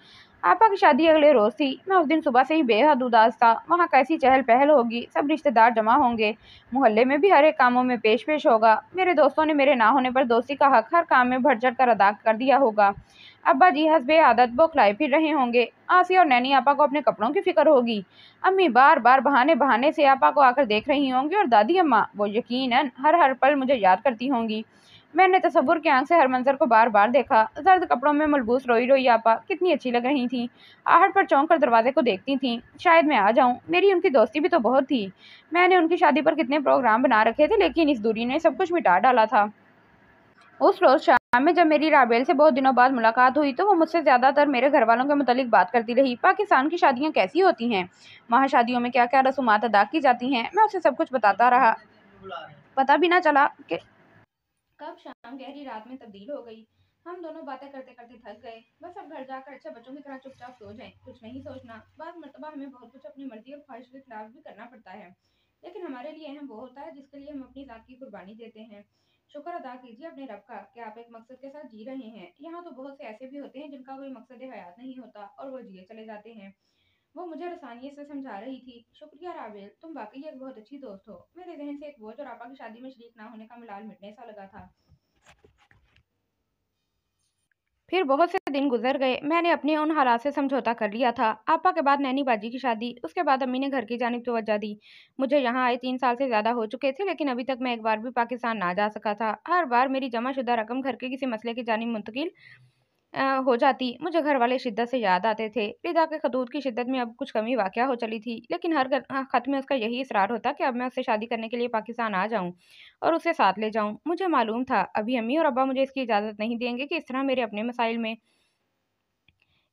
आपा की शादी अगले रोज़ थी मैं उस दिन सुबह से ही बेहद उदास था वहाँ कैसी चहल पहल होगी सब रिश्तेदार जमा होंगे मोहल्ले में भी हर एक कामों में पेश पेश होगा मेरे दोस्तों ने मेरे ना होने पर दोस्ती का हक हर काम में भर चढ़ कर अदा कर दिया होगा अब्बा जी हंसबे आदत बौखलाए फिर रहे होंगे आसी और नैनी आपा को अपने कपड़ों की फिक्र होगी अम्मी बार बार बहाने बहाने से आपा को आकर देख रही होंगी और दादी अम्मा वो यकीन हर हर पल मुझे याद करती होंगी मैंने तस्वुर तो की आंख से हर मंजर को बार बार देखा जर्द कपड़ों में मलबूस रोई रोई आपा कितनी अच्छी लग रही थी आहट पर चौंक कर दरवाजे को देखती थी शायद मैं आ जाऊं मेरी उनकी दोस्ती भी तो बहुत थी मैंने उनकी शादी पर कितने प्रोग्राम बना रखे थे लेकिन इस दूरी ने सब कुछ मिटा डाला था उस रोज़ शाम में जब मेरी राबेल से बहुत दिनों बाद मुलाकात हुई तो वो मुझसे ज़्यादातर मेरे घर वालों के मतलब बात करती रही पाकिस्तान की शादियाँ कैसी होती हैं वहाँ शादियों में क्या क्या रसूमात अदा की जाती हैं मैं उसे सब कुछ बताता रहा पता भी ना चला कि कब शाम गहरी रात में तब्दील हो गई हम दोनों बातें करते करते थक गए बस अब घर जाकर अच्छे बच्चों की तरह चुपचाप सो जाएं कुछ नहीं सोचना बाद मरतबा हमें बहुत कुछ अपनी मर्जी और ख्वाहिश के खिलाफ भी करना पड़ता है लेकिन हमारे लिए अहम वो होता है जिसके लिए हम अपनी जात की कुर्बानी देते हैं शुक्र अदा कीजिए अपने रब का कि आप एक मकसद के साथ जी रहे हैं यहाँ तो बहुत से ऐसे भी होते हैं जिनका कोई मकसद हयात नहीं होता और वो जिए चले जाते हैं वो मुझे रसानिए से समझा रही थी शुक्रिया रावेल तुम वाकई एक बहुत अच्छी दोस्त हो मेरे जहन से एक बोझ और आपा की शादी में शरीक ना होने का मिलाल मिटने सा लगा था फिर बहुत से दिन गुजर गए मैंने अपने उन हालात से समझौता कर लिया था आपा के बाद नैनी बाजी की शादी उसके बाद अम्मी ने घर की जानब तोजा दी मुझे यहाँ आए तीन साल से ज़्यादा हो चुके थे लेकिन अभी तक मैं एक बार भी पाकिस्तान ना जा सका था हर बार मेरी जमाशुदा रकम घर के किसी मसले की जानब मुंतकिल हो जाती मुझे घर वाले शिद्दत से याद आते थे रिदा के खतूत की शिद्दत में अब कुछ कमी वाक़ हो चली थी लेकिन हर हाँ, ख़त में उसका यही इसरार होता कि अब मैं उससे शादी करने के लिए पाकिस्तान आ जाऊँ और उसे साथ ले जाऊँ मुझे मालूम था अभी अम्मी और अब्बा मुझे इसकी इजाज़त नहीं देंगे कि इस तरह मेरे अपने मसाइल में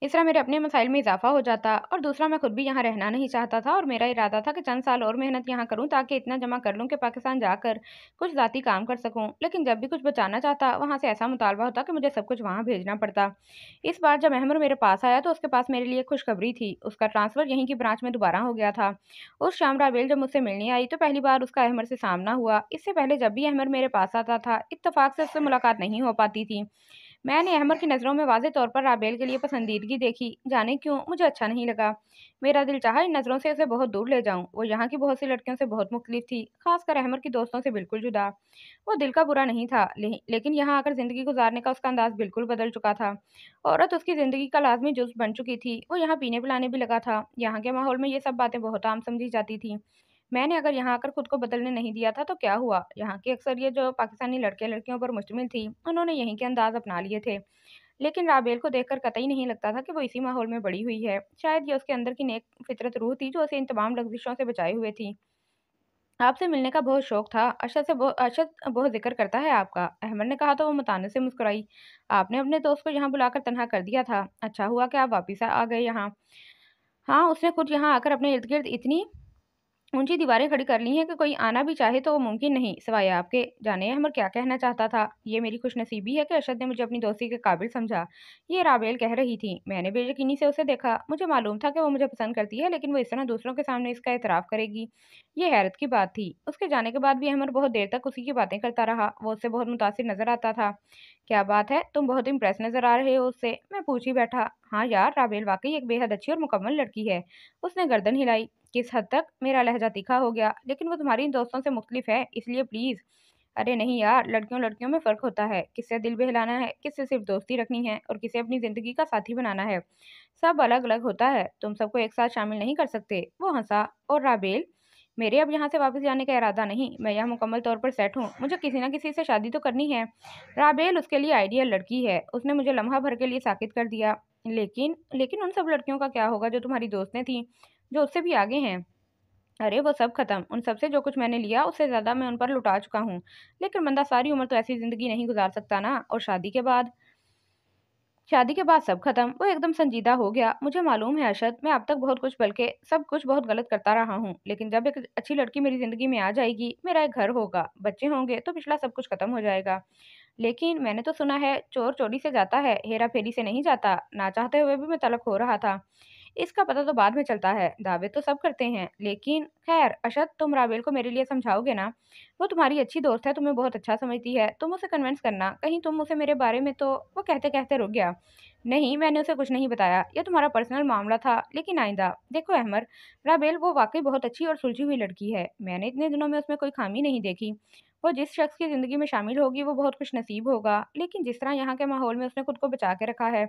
इस तरह मेरे अपने मसाइल में इजाफा हो जाता और दूसरा मैं खुद भी यहाँ रहना नहीं चाहता था और मेरा इरादा था कि चंद साल और मेहनत यहाँ करूँ ताकि इतना जमा कर लूँ कि पाकिस्तान जाकर कुछ ज़ाती काम कर सकूँ लेकिन जब भी कुछ बचाना चाहता वहाँ से ऐसा मुतालबा होता कि मुझे सब कुछ वहाँ भेजना पड़ता इस बार जब अहमर मेरे पास आया तो उसके पास मेरे लिए खुशखबरी थी उसका ट्रांसफ़र यहीं की ब्रांच में दोबारा हो गया था उस शाम रावेल जब मुझसे मिलने आई तो पहली बार उसका अहमर से सामना हुआ इससे पहले जब भी अहमर मेरे पास आता था इतफाक़ से उससे मुलाकात नहीं हो पाती थी मैंने अहमर की नज़रों में वाज तौर पर राबेल के लिए पसंदीदगी देखी जाने क्यों मुझे अच्छा नहीं लगा मेरा दिल चाहा इन नज़रों से उसे बहुत दूर ले जाऊं वो यहाँ की बहुत सी लड़कियों से बहुत मुख्तलिफ थी खासकर अहमर की दोस्तों से बिल्कुल जुदा वो दिल का बुरा नहीं था ले, लेकिन यहाँ आकर ज़िंदगी गुजारने का उसका अंदाज़ बिल्कुल बदल चुका था औरत उसकी ज़िंदगी का लाजमी जुज्व बन चुकी थी वो यहाँ पीने पिलाने भी लगा था यहाँ के माहौल में ये सब बातें बहुत आम समझी जाती थी मैंने अगर यहाँ आकर खुद को बदलने नहीं दिया था तो क्या हुआ यहाँ की ये जो पाकिस्तानी लड़के लड़कियों पर मुश्तमिल थी उन्होंने यहीं के अंदाज अपना लिए थे लेकिन राबेल को देखकर कतई नहीं लगता था कि वो इसी माहौल में बड़ी हुई है शायद ये उसके अंदर की नेक फितरत रूह थी जो उसे इन तमाम लफ्जिशों से बचाए हुए थी आपसे मिलने का बहुत शौक था अरशद से बहुत अरशद बहुत जिक्र करता है आपका अहमद ने कहा तो वो मताने से मुस्कुराई आपने अपने दोस्त को यहाँ बुलाकर तनहा कर दिया था अच्छा हुआ कि आप वापस आ गए यहाँ हाँ उसने खुद यहाँ आकर अपने इर्द गिर्द इतनी ऊंची दीवारें खड़ी कर ली हैं कि कोई आना भी चाहे तो वो मुमकिन नहीं सिवाय आपके जाने अमर क्या कहना चाहता था ये मेरी खुशनसीबी है कि अरशद ने मुझे अपनी दोस्ती के काबिल समझा ये राबेल कह रही थी मैंने बेयकनी से उसे देखा मुझे मालूम था कि वो मुझे पसंद करती है लेकिन वो इस तरह दूसरों के सामने इसका एतराफ़ करेगी ये हैरत की बात थी उसके जाने के बाद भी अहमर बहुत देर तक उसी की बातें करता रहा वो उससे बहुत मुतासर नज़र आता था क्या बात है तुम बहुत इम्प्रेस नज़र आ रहे हो उससे मैं पूछ ही बैठा हाँ यार राबेल वाकई एक बेहद अच्छी और मुकम्मल लड़की है उसने गर्दन हिलाई किस हद तक मेरा लहजा तीखा हो गया लेकिन वो तुम्हारी इन दोस्तों से मुख्तलिफ है इसलिए प्लीज़ अरे नहीं यार लड़कियों लड़कियों में फ़र्क होता है किससे दिल बहलाना है किससे सिर्फ दोस्ती रखनी है और किसे अपनी ज़िंदगी का साथी बनाना है सब अलग अलग होता है तुम सबको एक साथ शामिल नहीं कर सकते वो हंसा और राबेल मेरे अब यहाँ से वापस जाने का इरादा नहीं मैं यहाँ मुकम्मल तौर पर सेट हूँ मुझे किसी ना किसी से शादी तो करनी है राबेल उसके लिए आइडियल लड़की है उसने मुझे लम्हा भर के लिए साकित कर दिया लेकिन लेकिन उन सब लड़कियों का क्या होगा जो तुम्हारी दोस्तें थीं जो उससे भी आगे हैं अरे वो सब खत्म उन सबसे जो कुछ मैंने लिया उससे ज़्यादा मैं उन पर लुटा चुका हूँ लेकिन बंदा सारी उम्र तो ऐसी ज़िंदगी नहीं गुजार सकता ना और शादी के बाद शादी के बाद सब खत्म वो एकदम संजीदा हो गया मुझे मालूम है अरशद मैं अब तक बहुत कुछ बल्कि सब कुछ बहुत गलत करता रहा हूँ लेकिन जब एक अच्छी लड़की मेरी ज़िंदगी में आ जाएगी मेरा एक घर होगा बच्चे होंगे तो पिछला सब कुछ खत्म हो जाएगा लेकिन मैंने तो सुना है चोर चोरी से जाता है हेरा फेरी से नहीं जाता ना चाहते हुए भी मैं तलक हो रहा था इसका पता तो बाद में चलता है दावे तो सब करते हैं लेकिन खैर अशद तुम राबेल को मेरे लिए समझाओगे ना वो तुम्हारी अच्छी दोस्त है तुम्हें बहुत अच्छा समझती है तुम उसे कन्वेंस करना कहीं तुम उसे मेरे बारे में तो वो कहते कहते रुक गया नहीं मैंने उसे कुछ नहीं बताया यह तुम्हारा पर्सनल मामला था लेकिन आइंदा देखो अहमर राबेल वो वाकई बहुत अच्छी और सुलझी हुई लड़की है मैंने इतने दिनों में उसमें कोई खामी नहीं देखी वो जिस शख्स की ज़िंदगी में शामिल होगी वो बहुत खुश नसीब होगा लेकिन जिस तरह यहाँ के माहौल में उसने खुद को बचा के रखा है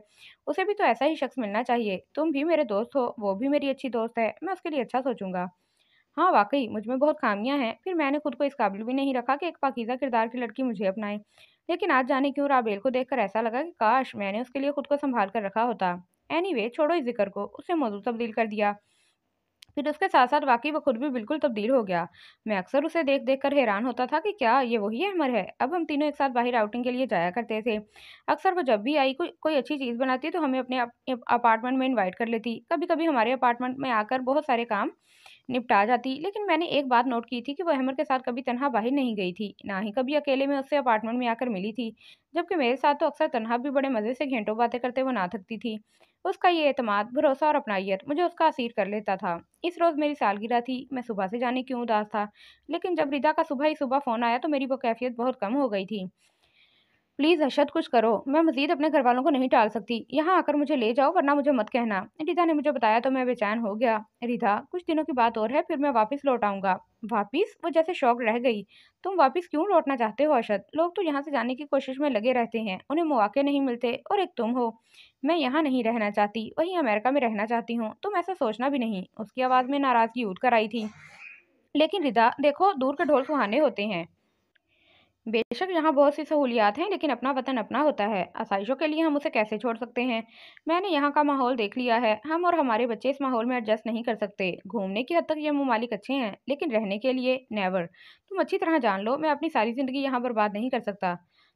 उसे भी तो ऐसा ही शख्स मिलना चाहिए तुम भी मेरे दोस्त हो वो भी मेरी अच्छी दोस्त है मैं उसके लिए अच्छा सोचूंगा हाँ वाकई मुझ में बहुत खामियां हैं फिर मैंने खुद को इस काबिल भी नहीं रखा कि एक पाकिज़ा किरदार की लड़की मुझे अपनाए लेकिन आज जाने क्यों राबेल को देखकर ऐसा लगा कि काश मैंने उसके लिए खुद को संभाल कर रखा होता एनीवे anyway, छोड़ो इस जिक्र को उसने मौजूद तब्दील कर दिया फिर उसके साथ साथ वाकई वो खुद भी बिल्कुल तब्दील हो गया मैं अक्सर उसे देख देख कर हैरान होता था कि क्या ये वही अहमर है अब हम तीनों एक साथ बाहर आउटिंग के लिए जाया करते थे अक्सर वो जब भी आई को, कोई अच्छी चीज़ बनाती तो हमें अपने अपार्टमेंट में इन्वाइट कर लेती कभी कभी हमारे अपार्टमेंट में आकर बहुत सारे काम निपटा जाती लेकिन मैंने एक बात नोट की थी कि वो अहमर के साथ कभी तनहा बाहर नहीं गई थी ना ही कभी अकेले में उससे अपार्टमेंट में आकर मिली थी जबकि मेरे साथ तो अक्सर तनहा भी बड़े मज़े से घंटों बातें करते वो ना थकती थी उसका ये अतमाद भरोसा और अपनाइत मुझे उसका असीर कर लेता था इस रोज़ मेरी सालगिरह थी मैं सुबह से जाने क्यों उदास था लेकिन जब रिदा का सुबह ही सुबह फ़ोन आया तो मेरी वो कैफियत बहुत कम हो गई थी प्लीज़ अशद कुछ करो मैं मजीद अपने घर वालों को नहीं टाल सकती यहाँ आकर मुझे ले जाओ वरना मुझे मत कहना रीधा ने मुझे बताया तो मैं बेचैन हो गया रीधा कुछ दिनों की बात और है फिर मैं वापस लौट आऊँगा वापिस वो जैसे शौक रह गई तुम वापस क्यों लौटना चाहते हो अशद लोग तो यहाँ से जाने की कोशिश में लगे रहते हैं उन्हें मौके नहीं मिलते और एक तुम हो मैं यहाँ नहीं रहना चाहती वहीं अमेरिका में रहना चाहती हूँ तुम ऐसा सोचना भी नहीं उसकी आवाज़ में नाराज़गी उठ कर आई थी लेकिन रिदा देखो दूर के ढोल सुहाने होते हैं बेशक यहाँ बहुत सी सहूलियात हैं लेकिन अपना वतन अपना होता है आसाइशों के लिए हम उसे कैसे छोड़ सकते हैं मैंने यहाँ का माहौल देख लिया है हम और हमारे बच्चे इस माहौल में एडजस्ट नहीं कर सकते घूमने की हद तक ये ममालिक अच्छे हैं लेकिन रहने के लिए नेवर तुम अच्छी तरह जान लो मैं अपनी सारी ज़िंदगी यहाँ बर्बाद नहीं कर सकता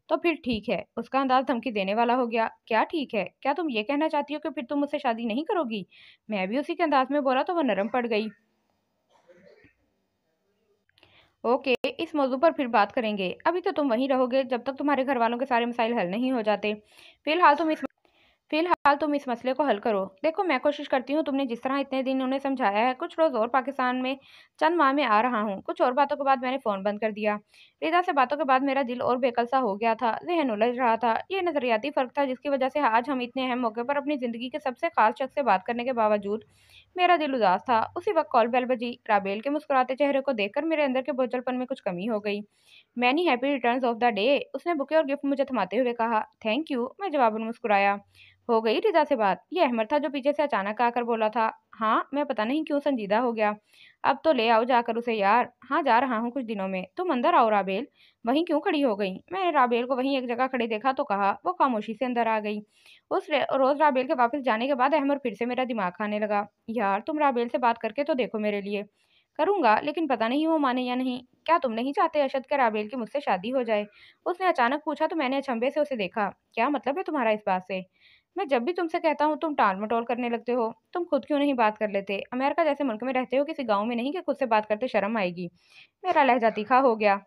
तो फिर ठीक है उसका अंदाज धमकी देने वाला हो गया क्या ठीक है क्या तुम ये कहना चाहती हो कि फिर तुम मुझसे शादी नहीं करोगी मैं भी उसी के अंदाज में बोला तो वह नरम पड़ गई ओके इस मौजू पर फिर बात करेंगे अभी तो तुम वहीं रहोगे जब तक तुम्हारे घर वालों के सारे मसाइल हल नहीं हो जाते फिलहाल तुम इस फिलहाल तुम इस मसले को हल करो देखो मैं कोशिश करती हूँ तुमने जिस तरह इतने दिन उन्हें समझाया है कुछ रोज़ और पाकिस्तान में चंद माह में आ रहा हूँ कुछ और बातों के बाद मैंने फ़ोन बंद कर दिया रिदा से बातों के बाद मेरा दिल और बेकल सा हो गया था जहन उलझ रहा था ये नज़रियाती फ़र्क था जिसकी वजह से आज हम इतने अहम मौके पर अपनी ज़िंदगी के सबसे खास शख्स से बात करने के बावजूद मेरा दिल उदास था उसी वक्त कॉल बेल बजी राबेल के मुस्कुराते चेहरे को देखकर मेरे अंदर के बोझलपन में कुछ कमी हो गई many happy return of the day उसने बुके और गिफ्ट मुझे थमाते हुए कहा थैंक यू मैं जवाब मुस्कुराया हो गई रिजा से बात ये अहमद था जो पीछे से अचानक आकर बोला था हाँ मैं पता नहीं क्यों संजीदा हो गया अब तो ले आओ जाकर उसे यार हाँ जा रहा हूँ कुछ दिनों में तुम अंदर आओ राबेल वहीं क्यों खड़ी हो गई मैंने राबेल को वहीं एक जगह खड़े देखा तो कहा वो खामोशी से अंदर आ गई उस रोज़ राबेल के वापस जाने के बाद अहमद फिर से मेरा दिमाग खाने लगा यार तुम राबेल से बात करके तो देखो मेरे लिए करूँगा लेकिन पता नहीं वो माने या नहीं क्या तुम नहीं चाहते अशद के राबेल की मुझसे शादी हो जाए उसने अचानक पूछा तो मैंने अचंभे से उसे देखा क्या मतलब है तुम्हारा इस बात से मैं जब भी तुमसे कहता हूँ तुम टाल मटोल करने लगते हो तुम खुद क्यों नहीं बात कर लेते अमेरिका जैसे मुल्क में रहते हो किसी गांव में नहीं कि खुद से बात करते शर्म आएगी मेरा लहजा तीखा हो गया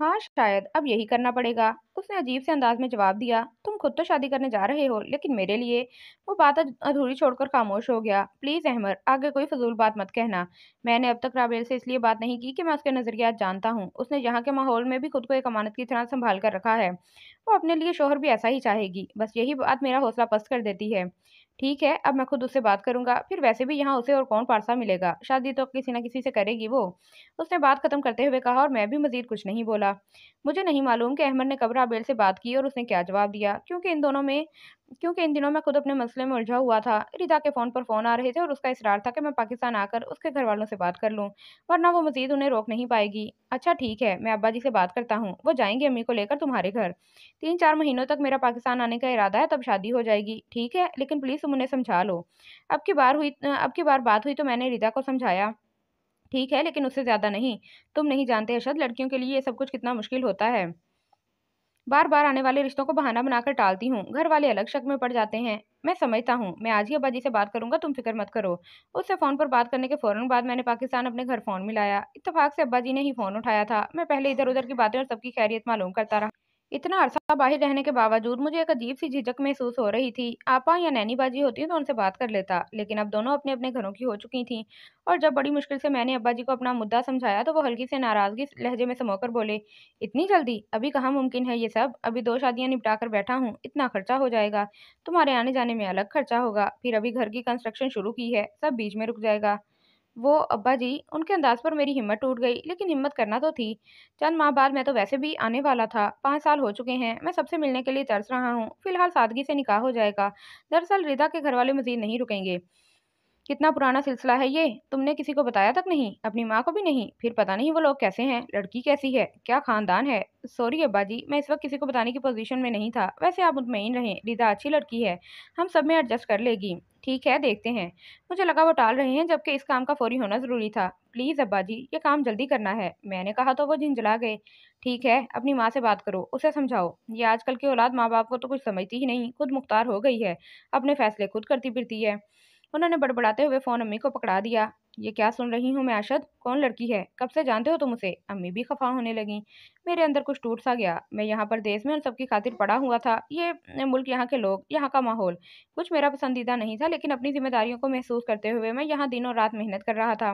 हाँ शायद अब यही करना पड़ेगा उसने अजीब से अंदाज में जवाब दिया तुम खुद तो शादी करने जा रहे हो लेकिन मेरे लिए वो बात अधूरी छोड़कर खामोश हो गया प्लीज़ अहमर आगे कोई फजूल बात मत कहना मैंने अब तक राबेल से इसलिए बात नहीं की कि मैं उसके नज़रियात जानता हूँ उसने यहाँ के माहौल में भी खुद को एक अमानत की तरह संभाल कर रखा है वो अपने लिए शोहर भी ऐसा ही चाहेगी बस यही बात मेरा हौसला पस्त कर देती है ठीक है अब मैं खुद उससे बात करूंगा फिर वैसे भी यहाँ उसे और कौन पारसा मिलेगा शादी तो किसी ना किसी से करेगी वो उसने बात खत्म करते हुए कहा और मैं भी मजीद कुछ नहीं बोला मुझे नहीं मालूम कि अहमद ने कबरा बेल से बात की और उसने क्या जवाब दिया क्योंकि इन दोनों में क्योंकि इन दिनों मैं खुद अपने मसले में उलझा हुआ था रिदा के फ़ोन पर फ़ोन आ रहे थे और उसका इसरार था कि मैं पाकिस्तान आकर उसके घर वालों से बात कर लूँ वरना वो मज़ीद उन्हें रोक नहीं पाएगी अच्छा ठीक है मैं अब्बा जी से बात करता हूँ वो जाएंगे अम्मी को लेकर तुम्हारे घर तीन चार महीनों तक मेरा पाकिस्तान आने का इरादा है तब शादी हो जाएगी ठीक है लेकिन प्लीज़ तुम उन्हें समझा लो अब की बार हुई अब की बार बात हुई तो मैंने रिदा को समझाया ठीक है लेकिन उससे ज़्यादा नहीं तुम नहीं जानते अरशद लड़कियों के लिए ये सब कुछ कितना मुश्किल होता है बार बार आने वाले रिश्तों को बहाना बनाकर टालती हूँ घर वाले अलग शक में पड़ जाते हैं मैं समझता हूँ मैं आज ही अब्बाजी से बात करूंगा तुम फिक्र मत करो उससे फ़ोन पर बात करने के फ़ौरन बाद मैंने पाकिस्तान अपने घर फ़ोन मिलाया इतफाक से अब्बाजी ने ही फ़ोन उठाया था मैं पहले इधर उधर की बातें और सबकी खैरियत मालूम करता रहा इतना अरसा बाहर रहने के बावजूद मुझे एक अजीब सी झिझक महसूस हो रही थी आपा या नैनीबाजी होती तो उनसे बात कर लेता लेकिन अब दोनों अपने अपने घरों की हो चुकी थीं और जब बड़ी मुश्किल से मैंने अब्बा जी को अपना मुद्दा समझाया तो वो हल्की से नाराज़गी लहजे में समोकर बोले इतनी जल्दी अभी कहाँ मुमकिन है ये सब अभी दो शादियाँ निपटा कर बैठा हूँ इतना खर्चा हो जाएगा तुम्हारे आने जाने में अलग खर्चा होगा फिर अभी घर की कंस्ट्रक्शन शुरू की है सब बीच में रुक जाएगा वो अब्बा जी उनके अंदाज पर मेरी हिम्मत टूट गई लेकिन हिम्मत करना तो थी चंद माह बाद मैं तो वैसे भी आने वाला था पाँच साल हो चुके हैं मैं सबसे मिलने के लिए तरस रहा हूँ फिलहाल सादगी से निकाह हो जाएगा दरअसल रिदा के घर वाले मजीद नहीं रुकेंगे कितना पुराना सिलसिला है ये तुमने किसी को बताया तक नहीं अपनी माँ को भी नहीं फिर पता नहीं वो लोग कैसे हैं लड़की कैसी है क्या खानदान है सॉरी अब्बा जी मैं इस वक्त किसी को बताने की पोजीशन में नहीं था वैसे आप मुतमिन रहें रिजा अच्छी लड़की है हम सब में एडजस्ट कर लेगी ठीक है देखते हैं मुझे लगा वो टाल रहे हैं जबकि इस काम का फौरी होना ज़रूरी था प्लीज़ अब्बा जी ये काम जल्दी करना है मैंने कहा तो वो झिंझला गए ठीक है अपनी माँ से बात करो उसे समझाओ ये आजकल की औलाद माँ बाप को तो कुछ समझती ही नहीं खुद मुख्तार हो गई है अपने फैसले खुद करती फिरती है उन्होंने बड़बड़ाते हुए फ़ोन अम्मी को पकड़ा दिया ये क्या सुन रही हूँ मैं अरशद कौन लड़की है कब से जानते हो तुम उसे अम्मी भी खफा होने लगी मेरे अंदर कुछ टूट सा गया मैं यहाँ पर देश में उन सबकी खातिर पड़ा हुआ था ये मुल्क यहाँ के लोग यहाँ का माहौल कुछ मेरा पसंदीदा नहीं था लेकिन अपनी जिम्मेदारियों को महसूस करते हुए मैं यहाँ दिनों रात मेहनत कर रहा था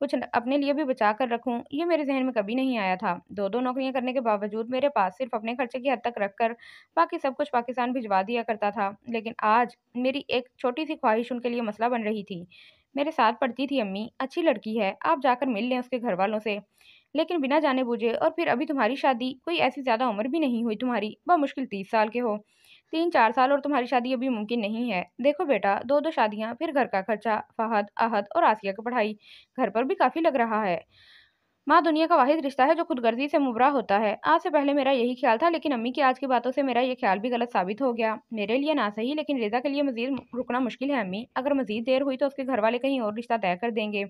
कुछ अपने लिए भी बचा कर रखूँ ये मेरे जहन में कभी नहीं आया था दो दो नौकरियाँ करने के बावजूद मेरे पास सिर्फ अपने खर्चे की हद तक रख कर बाकी सब कुछ पाकिस्तान भिजवा दिया करता था लेकिन आज मेरी एक छोटी सी ख्वाहिश उनके लिए मसला बन रही थी मेरे साथ पढ़ती थी अम्मी अच्छी लड़की है आप जाकर मिल लें उसके घर वालों से लेकिन बिना जाने बूझे और फिर अभी तुम्हारी शादी कोई ऐसी ज़्यादा उम्र भी नहीं हुई तुम्हारी वह मुश्किल तीस साल के हो तीन चार साल और तुम्हारी शादी अभी मुमकिन नहीं है देखो बेटा दो दो शादियाँ फिर घर का खर्चा फहद अहद और आसिया की पढ़ाई घर पर भी काफ़ी लग रहा है माँ दुनिया का वाहिद रिश्ता है जो खुदगर्जी से मुबरा होता है आज से पहले मेरा यही ख्याल था लेकिन अम्मी की आज की बातों से मेरा ये ख्याल भी गलत साबित हो गया मेरे लिए ना सही लेकिन रेजा के लिए मजीद रुकना मुश्किल है अम्मी अगर मजीद देर हुई तो उसके घर वाले कहीं और रिश्ता तय कर देंगे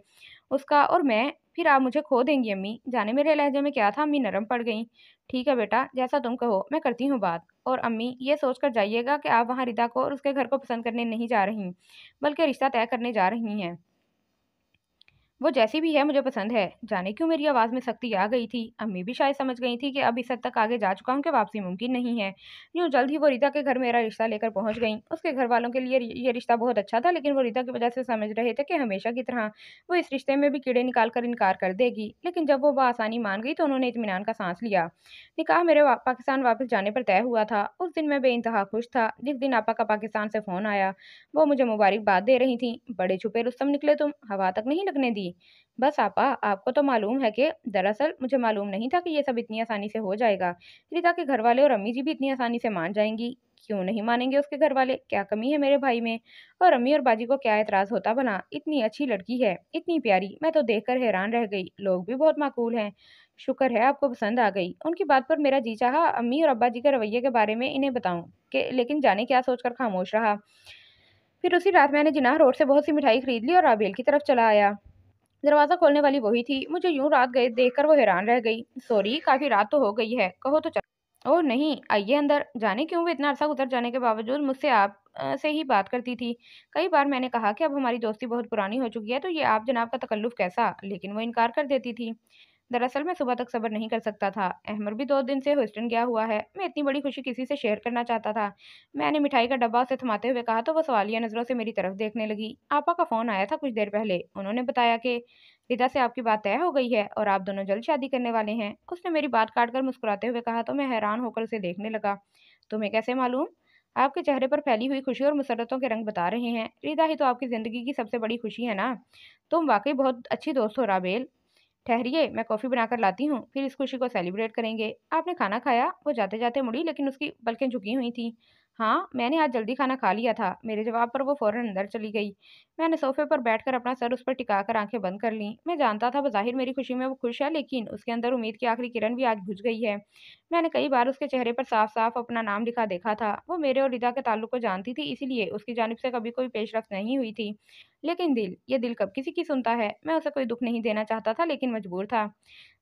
उसका और मैं फिर आप मुझे खो देंगी अम्मी जाने मेरे लहजे में क्या था अम्मी नरम पड़ गई ठीक है बेटा जैसा तुम कहो मैं करती हूँ बात और अम्मी ये सोच कर जाइएगा कि आप वहाँ रिदा को और उसके घर को पसंद करने नहीं जा रही बल्कि रिश्ता तय करने जा रही हैं वो जैसी भी है मुझे पसंद है जाने क्यों मेरी आवाज़ में सख्ती आ गई थी अम्मी भी शायद समझ गई थी कि अब इस हद तक आगे जा चुका हूँ कि वापसी मुमकिन नहीं है यूँ जल्द ही वो रीता के घर मेरा रिश्ता लेकर पहुँच गई उसके घर वालों के लिए ये रिश्ता बहुत अच्छा था लेकिन वो रीता की वजह से समझ रहे थे कि हमेशा की तरह वो इस रिश्ते में भी कीड़े निकाल कर इनकार कर देगी लेकिन जब वो आसानी मान गई तो उन्होंने इतमान का सांस लिया निकाह मेरे पाकिस्तान वापस जाने पर तय हुआ था उस दिन मैं बेानतहा खुश था जिस दिन आपा का पाकिस्तान से फ़ोन आया वो मुझे मुबारकबाद दे रही थी बड़े छुपे रुस्तम निकले तुम हवा तक नहीं लगने दी लगी बस आपा आपको तो मालूम है कि दरअसल मुझे मालूम नहीं था कि ये सब इतनी आसानी से हो जाएगा रीता के घर वाले और अम्मी जी भी इतनी आसानी से मान जाएंगी क्यों नहीं मानेंगे उसके घर वाले क्या कमी है मेरे भाई में और अम्मी और बाजी को क्या एतराज़ होता बना इतनी अच्छी लड़की है इतनी प्यारी मैं तो देखकर हैरान रह गई लोग भी बहुत माकूल हैं शुक्र है आपको पसंद आ गई उनकी बात पर मेरा जी चाहा अम्मी और अब्बा जी के रवैये के बारे में इन्हें बताऊँ के लेकिन जाने क्या सोचकर खामोश रहा फिर उसी रात मैंने जिनाह रोड से बहुत सी मिठाई खरीद ली और राबेल की तरफ चला आया दरवाज़ा खोलने वाली वही थी मुझे यूं रात गए देखकर वो हैरान रह गई सॉरी काफ़ी रात तो हो गई है कहो तो चल ओह नहीं आइए अंदर जाने क्यों वे इतना अरसा गुजर जाने के बावजूद मुझसे आप आ, से ही बात करती थी कई बार मैंने कहा कि अब हमारी दोस्ती बहुत पुरानी हो चुकी है तो ये आप जनाब का तकल्लुफ़ कैसा लेकिन वो इनकार कर देती थी दरअसल मैं सुबह तक सबर नहीं कर सकता था अहमर भी दो दिन से ह्यूस्टन गया हुआ है मैं इतनी बड़ी खुशी किसी से शेयर करना चाहता था मैंने मिठाई का डब्बा उसे थमाते हुए कहा तो वह सवालिया नज़रों से मेरी तरफ देखने लगी आपा का फ़ोन आया था कुछ देर पहले उन्होंने बताया कि रिदा से आपकी बात तय हो गई है और आप दोनों जल्द शादी करने वाले हैं उसने मेरी बात काट कर मुस्कुराते हुए कहा तो मैं हैरान होकर उसे देखने लगा तुम्हें कैसे मालूम आपके चेहरे पर फैली हुई खुशी और मुसरतों के रंग बता रहे हैं रिदा ही तो आपकी ज़िंदगी की सबसे बड़ी खुशी है ना तुम वाकई बहुत अच्छी दोस्त हो राबेल ठहरिए मैं कॉफ़ी बनाकर लाती हूँ फिर इस खुशी को सेलिब्रेट करेंगे आपने खाना खाया वो जाते जाते मुड़ी लेकिन उसकी बल्कि झुकी हुई थी हाँ मैंने आज जल्दी खाना खा लिया था मेरे जवाब पर वो फ़ौरन अंदर चली गई मैंने सोफे पर बैठकर अपना सर उस पर टिका कर आंखें बंद कर लीं मैं जानता था बाहिर मेरी खुशी में वो खुश है लेकिन उसके अंदर उम्मीद की आखिरी किरण भी आज बुझ गई है मैंने कई बार उसके चेहरे पर साफ साफ अपना नाम लिखा देखा था वो मेरे और रिदा के ताल्लुक को जानती थी इसीलिए उसकी जानब से कभी कोई पेशरफ नहीं हुई थी लेकिन दिल ये दिल कब किसी की सुनता है मैं उसे कोई दुख नहीं देना चाहता था लेकिन मजबूर था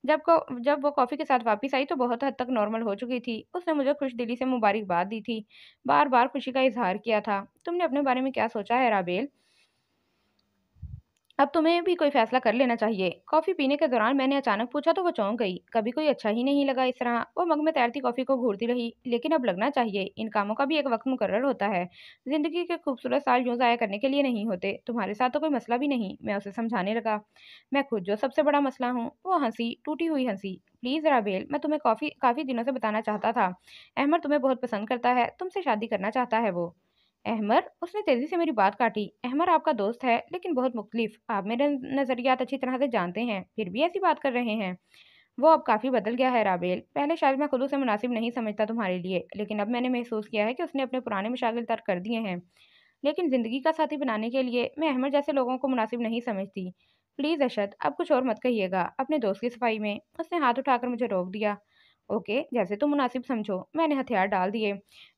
जब को जब वो कॉफ़ी के साथ वापस आई तो बहुत हद तक नॉर्मल हो चुकी थी उसने मुझे खुश दिली से मुबारकबाद दी थी बार बार खुशी का इजहार किया था तुमने अपने बारे में क्या सोचा है राबेल अब तुम्हें भी कोई फैसला कर लेना चाहिए कॉफ़ी पीने के दौरान मैंने अचानक पूछा तो वो चौंक गई कभी कोई अच्छा ही नहीं लगा इस तरह वो मग में तैरती कॉफ़ी को घूरती रही लेकिन अब लगना चाहिए इन कामों का भी एक वक्त मुकर्र होता है ज़िंदगी के खूबसूरत साल यूँ ज़ाया करने के लिए नहीं होते तुम्हारे साथ तो कोई मसला भी नहीं मैं उसे समझाने लगा मैं खुद जो सबसे बड़ा मसला हूँ वो हंसी टूटी हुई हंसी प्लीज़ राबेल मैं तुम्हें काफ़ी काफ़ी दिनों से बताना चाहता था अहमद तुम्हें बहुत पसंद करता है तुमसे शादी करना चाहता है वो अहमर उसने तेजी से मेरी बात काटी अहमर आपका दोस्त है लेकिन बहुत मुख्तलिफ आप मेरे नज़रियात अच्छी तरह से जानते हैं फिर भी ऐसी बात कर रहे हैं वो अब काफ़ी बदल गया है राबेल पहले शायद मैं खुद उसे मुनासिब नहीं समझता तुम्हारे लिए लेकिन अब मैंने महसूस किया है कि उसने अपने पुराने मशागिल तर्क कर दिए हैं लेकिन ज़िंदगी का साथी बनाने के लिए मैं अहमद जैसे लोगों को मुनासिब नहीं समझती प्लीज़ अशद अब कुछ और मत कहिएगा अपने दोस्त की सफाई में उसने हाथ उठाकर मुझे रोक दिया ओके जैसे तुम मुनासिब समझो मैंने हथियार डाल दिए